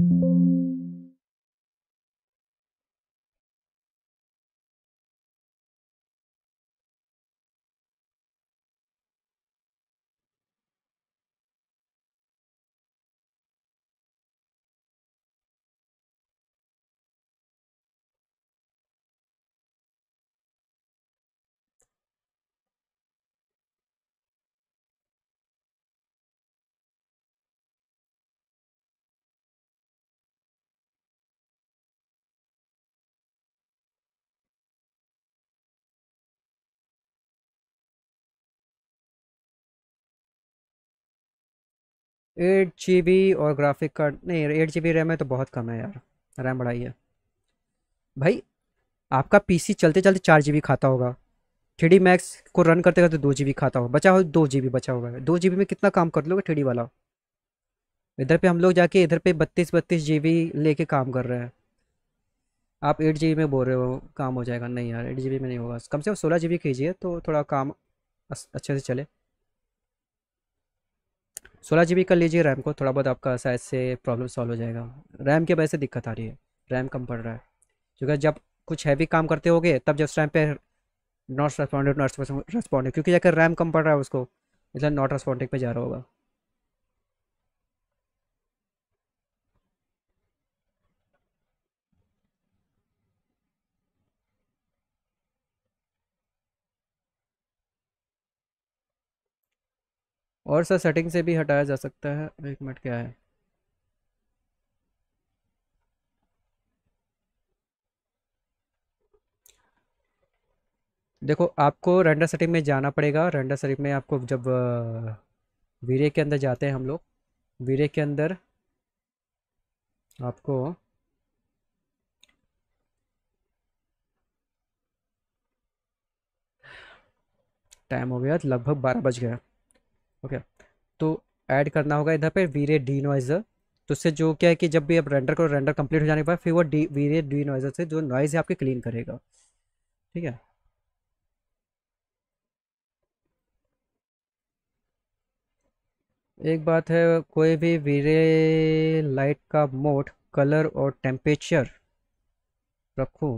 Thank you. एट जी बी और ग्राफिक कार्ड नहीं एट जी बी रैम है तो बहुत कम है यार रैम बढ़ाइए भाई आपका पीसी चलते चलते चार जी बी खाता होगा थ्री डी मैक्स को रन करते करते दो जी बी खाता होगा बचा हो दो जी बी बचा होगा दो जी बी में कितना काम कर लोगे थ्री डी वाला इधर पे हम लोग जाके इधर पे बत्तीस बत्तीस जी बी लेके काम कर रहे हैं आप एट जी में बोल रहे हो काम हो जाएगा नहीं यार एट जी में नहीं होगा कम से कम सोलह जी कीजिए तो थोड़ा काम अच्छे से चले सोलह जी कर लीजिए रैम को थोड़ा बहुत आपका साइज से प्रॉब्लम सॉल्व हो जाएगा रैम की वजह से दिक्कत आ रही है रैम कम पड़ रहा है क्योंकि जब कुछ हैवी काम करते होगे तब जब उस टाइम पे नॉट रेस्पॉन्डेड नॉट रेस्पॉन्डेड क्योंकि जाकर रैम कम पड़ रहा है उसको इसलिए नॉट रेस्पॉन्डेड पे जा रहा होगा और सर सेटिंग से भी हटाया जा सकता है एक मिनट क्या है देखो आपको रेंडर सेटिंग में जाना पड़ेगा रेंडर सेटिंग में आपको जब वीरे के अंदर जाते हैं हम लोग वीरे के अंदर आपको टाइम हो गया लगभग बारह बज गया ओके तो ऐड करना होगा इधर पे वीरे डी नॉइज़र तो इससे जो क्या है कि जब भी आप रेंडर करो रेंडर कंप्लीट हो जाने के बाद फिर वो डी वीरे डी नॉइज़र से जो नॉइज़ है आपके क्लीन करेगा ठीक है एक बात है कोई भी वीरे लाइट का मोड कलर और टेम्परेचर रखो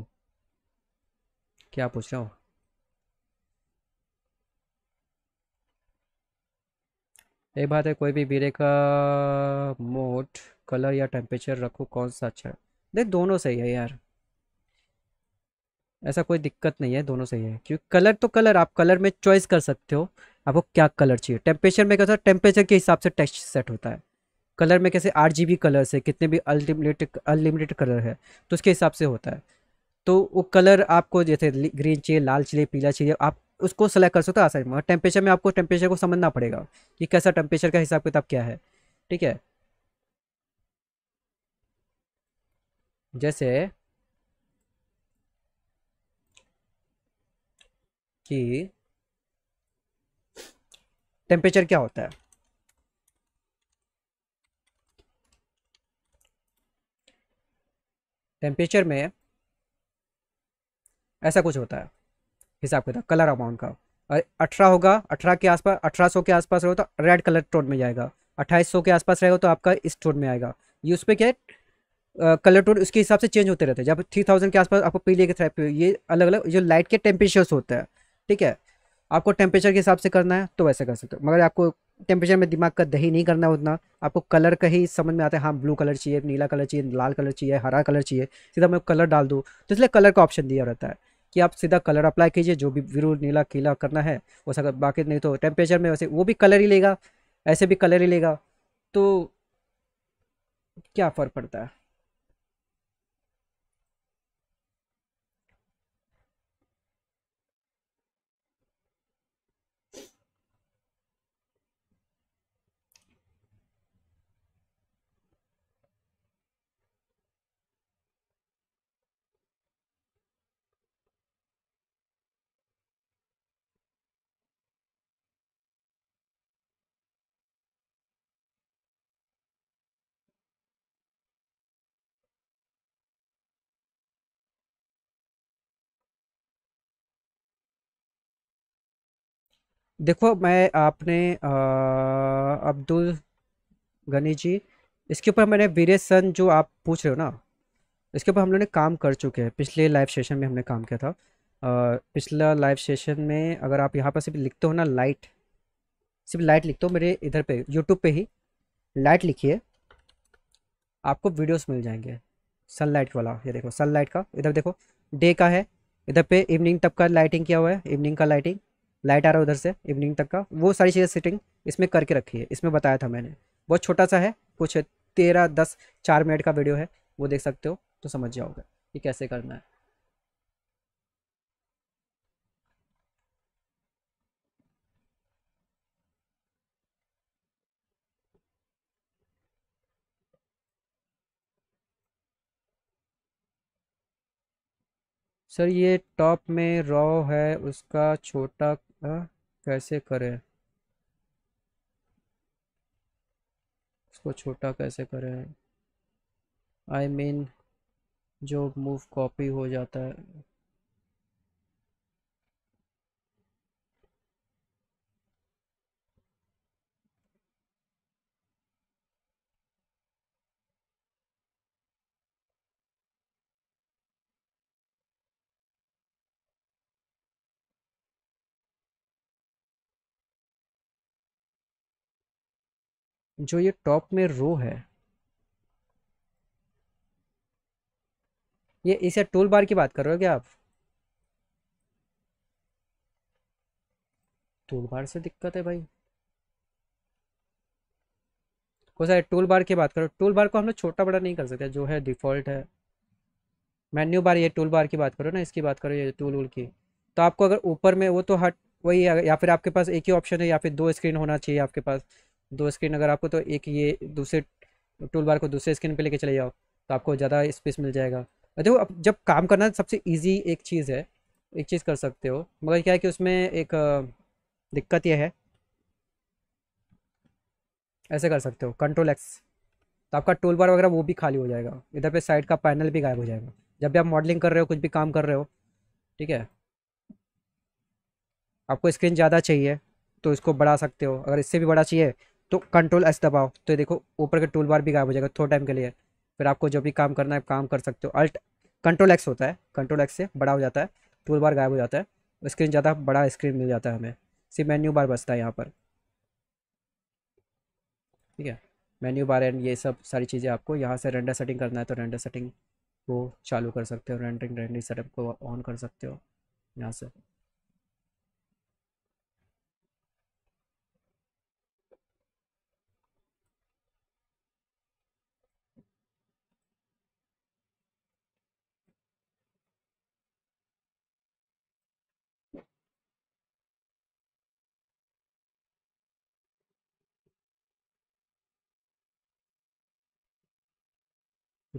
क्या पूछ रहा हूँ एक बात है कोई भी बीरे का मोड कलर या टेम्परेचर रखो कौन सा अच्छा है देख दोनों सही है यार ऐसा कोई दिक्कत नहीं है दोनों सही है क्योंकि कलर तो कलर आप कलर में चॉइस कर सकते हो आपको क्या कलर चाहिए टेम्परेचर में कैसा टेम्परेचर के हिसाब से टेक्स्ट सेट होता है कलर में कैसे आठ जी कलर्स है कितने भी अनलिमिटेड अनलिमिटेड कलर है तो उसके हिसाब से होता है तो वो कलर आपको जैसे ग्रीन चाहिए लाल चाहिए पीला चाहिए आप उसको सेलेक्ट कर सकते हो आसानी मगर टेम्परेचर में आपको टेम्परेचर को समझना पड़ेगा कि कैसा टेम्परेचर का हिसाब किताब क्या है ठीक है जैसे कि टेम्परेचर क्या होता है टेम्परेचर में ऐसा कुछ होता है हिसाब किताब कलर अमाउंट का और अठारह होगा अठारह के आसपास अठारह सौ के आसपास रहेगा तो रेड कलर टोन में जाएगा अट्ठाईस सौ के आसपास रहेगा तो आपका इस टोन में आएगा ये उस पर क्या है कलर टोन उसके हिसाब से चेंज होते रहते हैं जब थ्री थाउजेंड के आसपास आपको पीले के थ्रेप ये अलग अलग जो लाइट के टेम्परेचर्स होते हैं ठीक है आपको टेम्परेचर के हिसाब से करना है तो वैसे कर सकते हो मगर आपको टेम्परेचर में दिमाग का दही नहीं करना उतना आपको कलर का ही समझ में आता है हाँ ब्लू कलर चाहिए नीला कलर चाहिए लाल कलर चाहिए हरा कलर चाहिए सीधा मैं कलर डाल दूँ तो इसलिए कलर का ऑप्शन दिया रहता है कि आप सीधा कलर अप्लाई कीजिए जो भी विरू नीला कीला करना है वो सब बाकी नहीं तो टेम्परेचर में वैसे वो भी कलर ही लेगा ऐसे भी कलर ही लेगा तो क्या फ़र्क पड़ता है देखो मैं आपने अब्दुल गनी जी इसके ऊपर मैंने वीरे सन जो आप पूछ रहे हो ना इसके ऊपर हम लोगों ने काम कर चुके हैं पिछले लाइव सेशन में हमने काम किया था आ, पिछला लाइव सेशन में अगर आप यहाँ पर सिर्फ लिखते हो ना लाइट सिर्फ लाइट लिखते हो मेरे इधर पे यूट्यूब पे ही लाइट लिखिए आपको वीडियोस मिल जाएंगे सनलाइट वाला ये देखो सनलाइट का इधर देखो डे का है इधर पे इवनिंग तब का लाइटिंग किया हुआ है इवनिंग का लाइटिंग लाइट आ रहा है उधर से इवनिंग तक का वो सारी चीज़ें सेटिंग इसमें करके रखी है इसमें बताया था मैंने बहुत छोटा सा है कुछ तेरह दस चार मिनट का वीडियो है वो देख सकते हो तो समझ जाओगे कि कैसे करना है सर ये टॉप में रॉ है उसका छोटा हाँ कैसे करें इसको छोटा कैसे करें आई I मीन mean, जो मूव कॉपी हो जाता है जो ये टॉप में रो है ये इसे टूल बार की बात कर रहे हो क्या आप टूल बार से दिक्कत है भाई हो सर टूल बार की बात करो टूल बार को हम लोग छोटा बड़ा नहीं कर सकते जो है डिफ़ॉल्ट है मेन्यू बार ये टूल बार की बात करो ना इसकी बात करो ये टूल वूल की तो आपको अगर ऊपर में वो तो हट वही या फिर आपके पास एक ही ऑप्शन है या फिर दो स्क्रीन होना चाहिए आपके पास दो स्क्रीन अगर आपको तो एक ये दूसरे टूल बार को दूसरे स्क्रीन पे लेके चले जाओ तो आपको ज़्यादा स्पेस मिल जाएगा देखो अब जब काम करना सबसे ईजी एक चीज़ है एक चीज़ कर सकते हो मगर क्या है कि उसमें एक दिक्कत यह है ऐसे कर सकते हो कंट्रोल एक्स तो आपका टूल बार वगैरह वो भी खाली हो जाएगा इधर पे साइड का पैनल भी गायब हो जाएगा जब भी आप मॉडलिंग कर रहे हो कुछ भी काम कर रहे हो ठीक है आपको स्क्रीन ज़्यादा चाहिए तो इसको बढ़ा सकते हो अगर इससे भी बड़ा चाहिए तो कंट्रोल एस दबाओ तो देखो ऊपर का टूल बार भी गायब हो जाएगा थोड़ा टाइम के लिए फिर आपको जो भी काम करना है काम कर सकते हो अल्ट कंट्रोल एक्स होता है कंट्रोल एक्स से बड़ा हो जाता है टूल बार गायब हो जाता है स्क्रीन ज़्यादा बड़ा स्क्रीन मिल जाता है हमें सिर्फ मेन्यू बार बचता है यहाँ पर ठीक है मेन्यू बार एंड ये सब सारी चीज़ें आपको यहाँ से रेंडर सेटिंग करना है तो रेंडर सेटिंग को चालू कर सकते हो रेंडरिंग रेंडरिंग सेटअप को ऑन कर सकते हो यहाँ से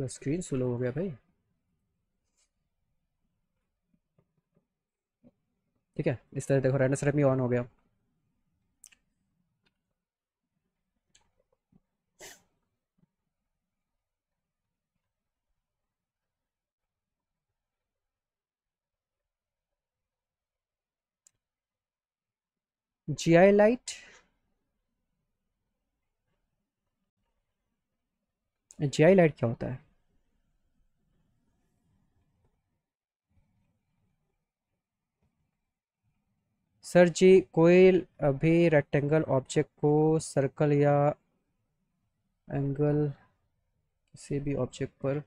पूरा स्क्रीन स्लो हो गया भाई ठीक है इस तरह देखो रेंडर सेटअप भी ऑन हो गया जी आई लाइट जी आई लाइट क्या होता है सर जी कोई भी रेक्टेंगल ऑब्जेक्ट को सर्कल या एंगल किसी भी ऑब्जेक्ट पर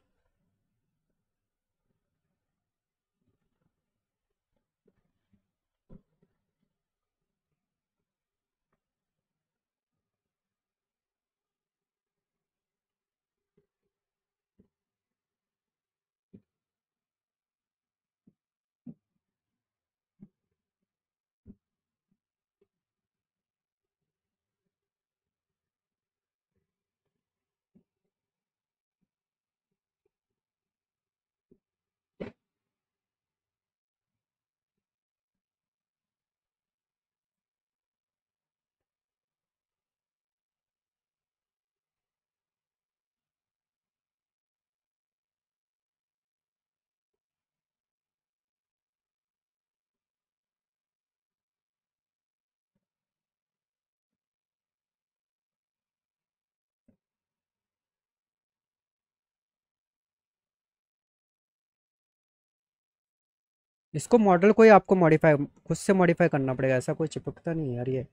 इसको मॉडल को ही आपको मॉडिफाई खुद से मॉडिफाई करना पड़ेगा ऐसा कोई चिपकता नहीं यार ये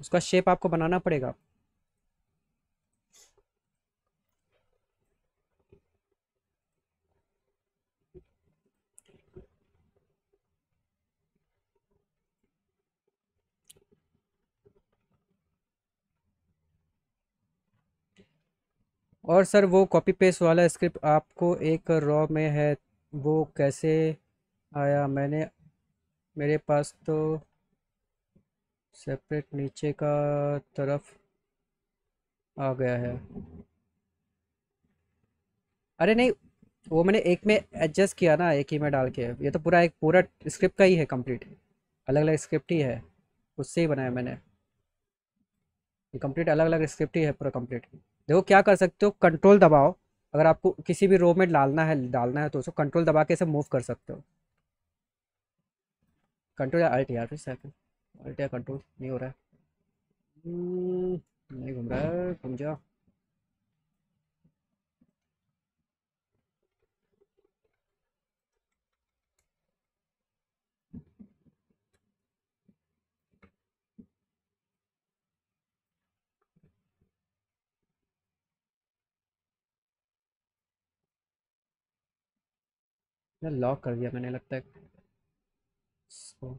उसका शेप आपको बनाना पड़ेगा और सर वो कॉपी पेस्ट वाला स्क्रिप्ट आपको एक रॉ में है वो कैसे आया मैंने मेरे पास तो सेपरेट नीचे का तरफ आ गया है अरे नहीं वो मैंने एक में एडजस्ट किया ना एक ही में डाल के ये तो पूरा एक पूरा स्क्रिप्ट का ही है कंप्लीट अलग अलग स्क्रिप्ट ही है उससे ही बनाया मैंने ये कंप्लीट अलग अलग स्क्रिप्ट ही है पूरा कंप्लीट देखो क्या कर सकते हो कंट्रोल दबाओ अगर आपको किसी भी रो में डालना है डालना है तो उसको कंट्रोल दबा के इसे मूव कर सकते हो कंट्रोल या अल्ट यार फिर सेकंड अल्ट या कंट्रोल नहीं हो रहा है hmm, नहीं घूम रहा है घूम जा लॉक कर दिया मैंने लगता है so,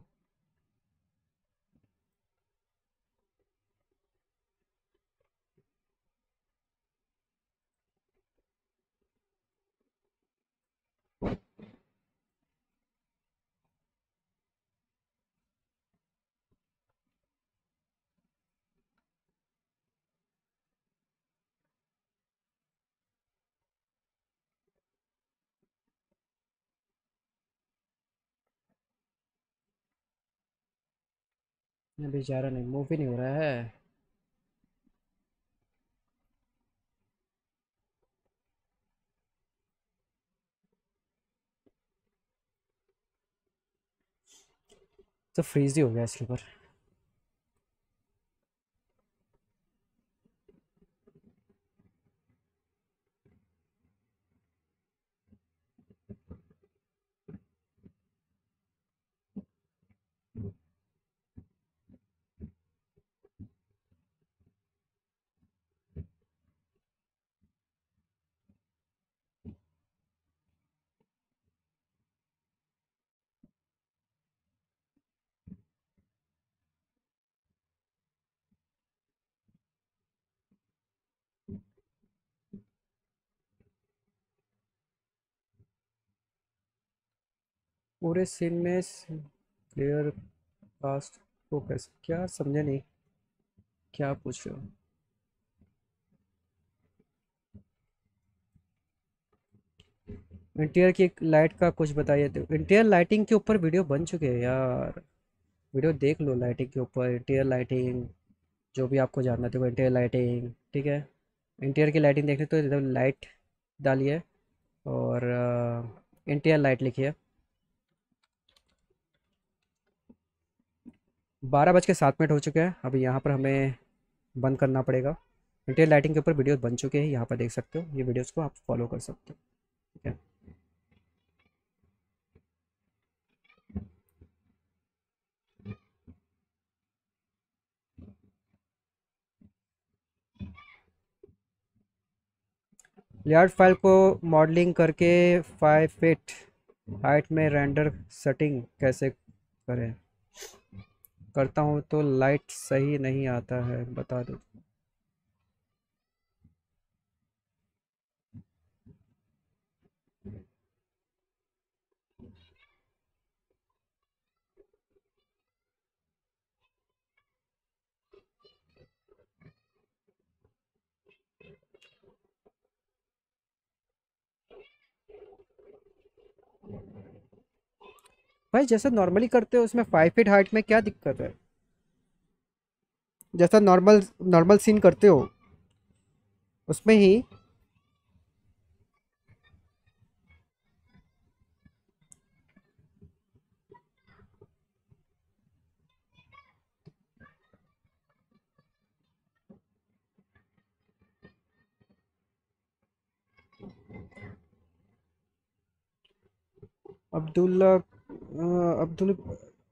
बेचारा नहीं मूव ही नहीं हो रहा है तो फ्रीज ही हो गया इसके ऊपर पूरे सीन में क्लियर कास्ट को कैसे क्या समझे नहीं क्या पूछ रहे हो इंटीरियर की लाइट का कुछ बताइए तो इंटीरियर लाइटिंग के ऊपर वीडियो बन चुके हैं यार वीडियो देख लो लाइटिंग के ऊपर इंटीरियर लाइटिंग जो भी आपको जानना था इंटीरियर लाइटिंग ठीक है इंटीरियर की लाइटिंग देखने तो लाइट डालिए और इंटीरियर लाइट लिखिए बारह बज के सात मिनट हो चुके हैं अब यहाँ पर हमें बंद करना पड़ेगा इंटीरियर लाइटिंग के ऊपर वीडियो बन चुके हैं यहाँ पर देख सकते हो ये वीडियोज़ को आप फॉलो कर सकते हो ठीक है लेआउट फाइल को मॉडलिंग करके फाइव फिट हाइट में रेंडर सेटिंग कैसे करें करता हूँ तो लाइट सही नहीं आता है बता दो भाई जैसा नॉर्मली करते हो उसमें फाइव फीट हाइट में क्या दिक्कत है जैसा नॉर्मल नॉर्मल सीन करते हो उसमें ही अब्दुल्ला अब्दुल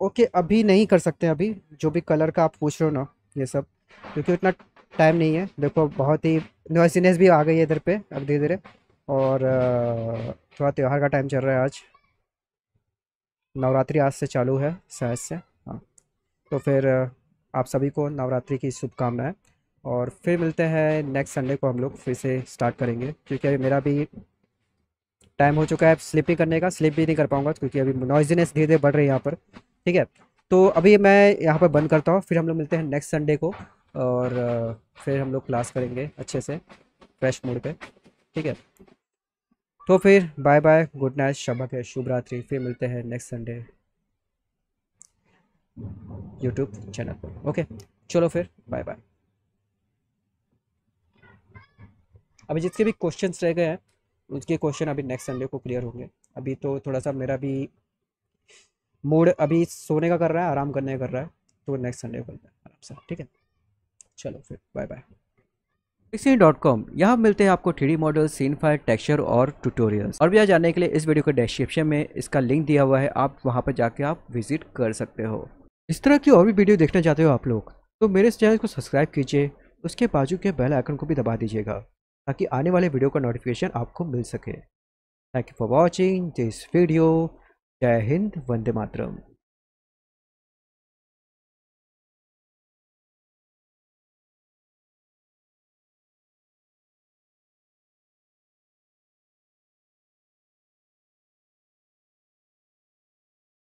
ओके अभी नहीं कर सकते अभी जो भी कलर का आप पूछ रहे हो ना ये सब क्योंकि उतना टाइम नहीं है देखो बहुत ही नॉइसीनेस भी आ गई है इधर पे अब धीरे धीरे और थोड़ा त्यौहार का टाइम चल रहा है आज नवरात्रि आज से चालू है शायद से हाँ तो फिर आप सभी को नवरात्रि की शुभकामनाएं और फिर मिलते हैं नेक्स्ट संडे को हम लोग फिर से स्टार्ट करेंगे क्योंकि मेरा भी टाइम हो चुका है स्लिपिंग करने का स्लिप भी नहीं कर पाऊंगा क्योंकि अभी नॉइजीनेस धीरे धीरे बढ़ रही है यहाँ पर ठीक है तो अभी मैं यहाँ पर बंद करता हूँ फिर हम लोग मिलते हैं नेक्स्ट संडे को और फिर हम लोग क्लास करेंगे अच्छे से फ्रेश मूड पे ठीक है तो फिर बाय बाय गुड नाइट शबक है शुभ रात्रि फिर मिलते हैं नेक्स्ट संडे यूट्यूब चैनल पर ओके चलो फिर बाय बाय अभी जितने भी क्वेश्चंस रह गए हैं उसके क्वेश्चन अभी नेक्स्ट संडे को क्लियर होंगे अभी तो थोड़ा सा मेरा भी मूड अभी सोने का कर रहा है आराम करने का कर रहा है तो नेक्स्ट संडे को करते हैं आराम से ठीक है चलो फिर bye bye Pixin dot com यहाँ मिलते हैं आपको three D model scene file texture और ट्यूटोरियल्स और भी जाने के लिए इस वीडियो के डिस्क्रिप्शन में इसका लिंक दिया हुआ है आप वहाँ पर जाके आप विजिट कर सकते हो इस तरह की और भी वीडियो देखना चाहते हो आप लोग तो मेरे चैनल को सब्सक्राइब कीजिए उसके बाजू के बेल आइकन को भी दबा दीजिएगा ताकि आने वाले वीडियो का नोटिफिकेशन आपको मिल सके thank you for watching this video जय हिंद वंदे मातरम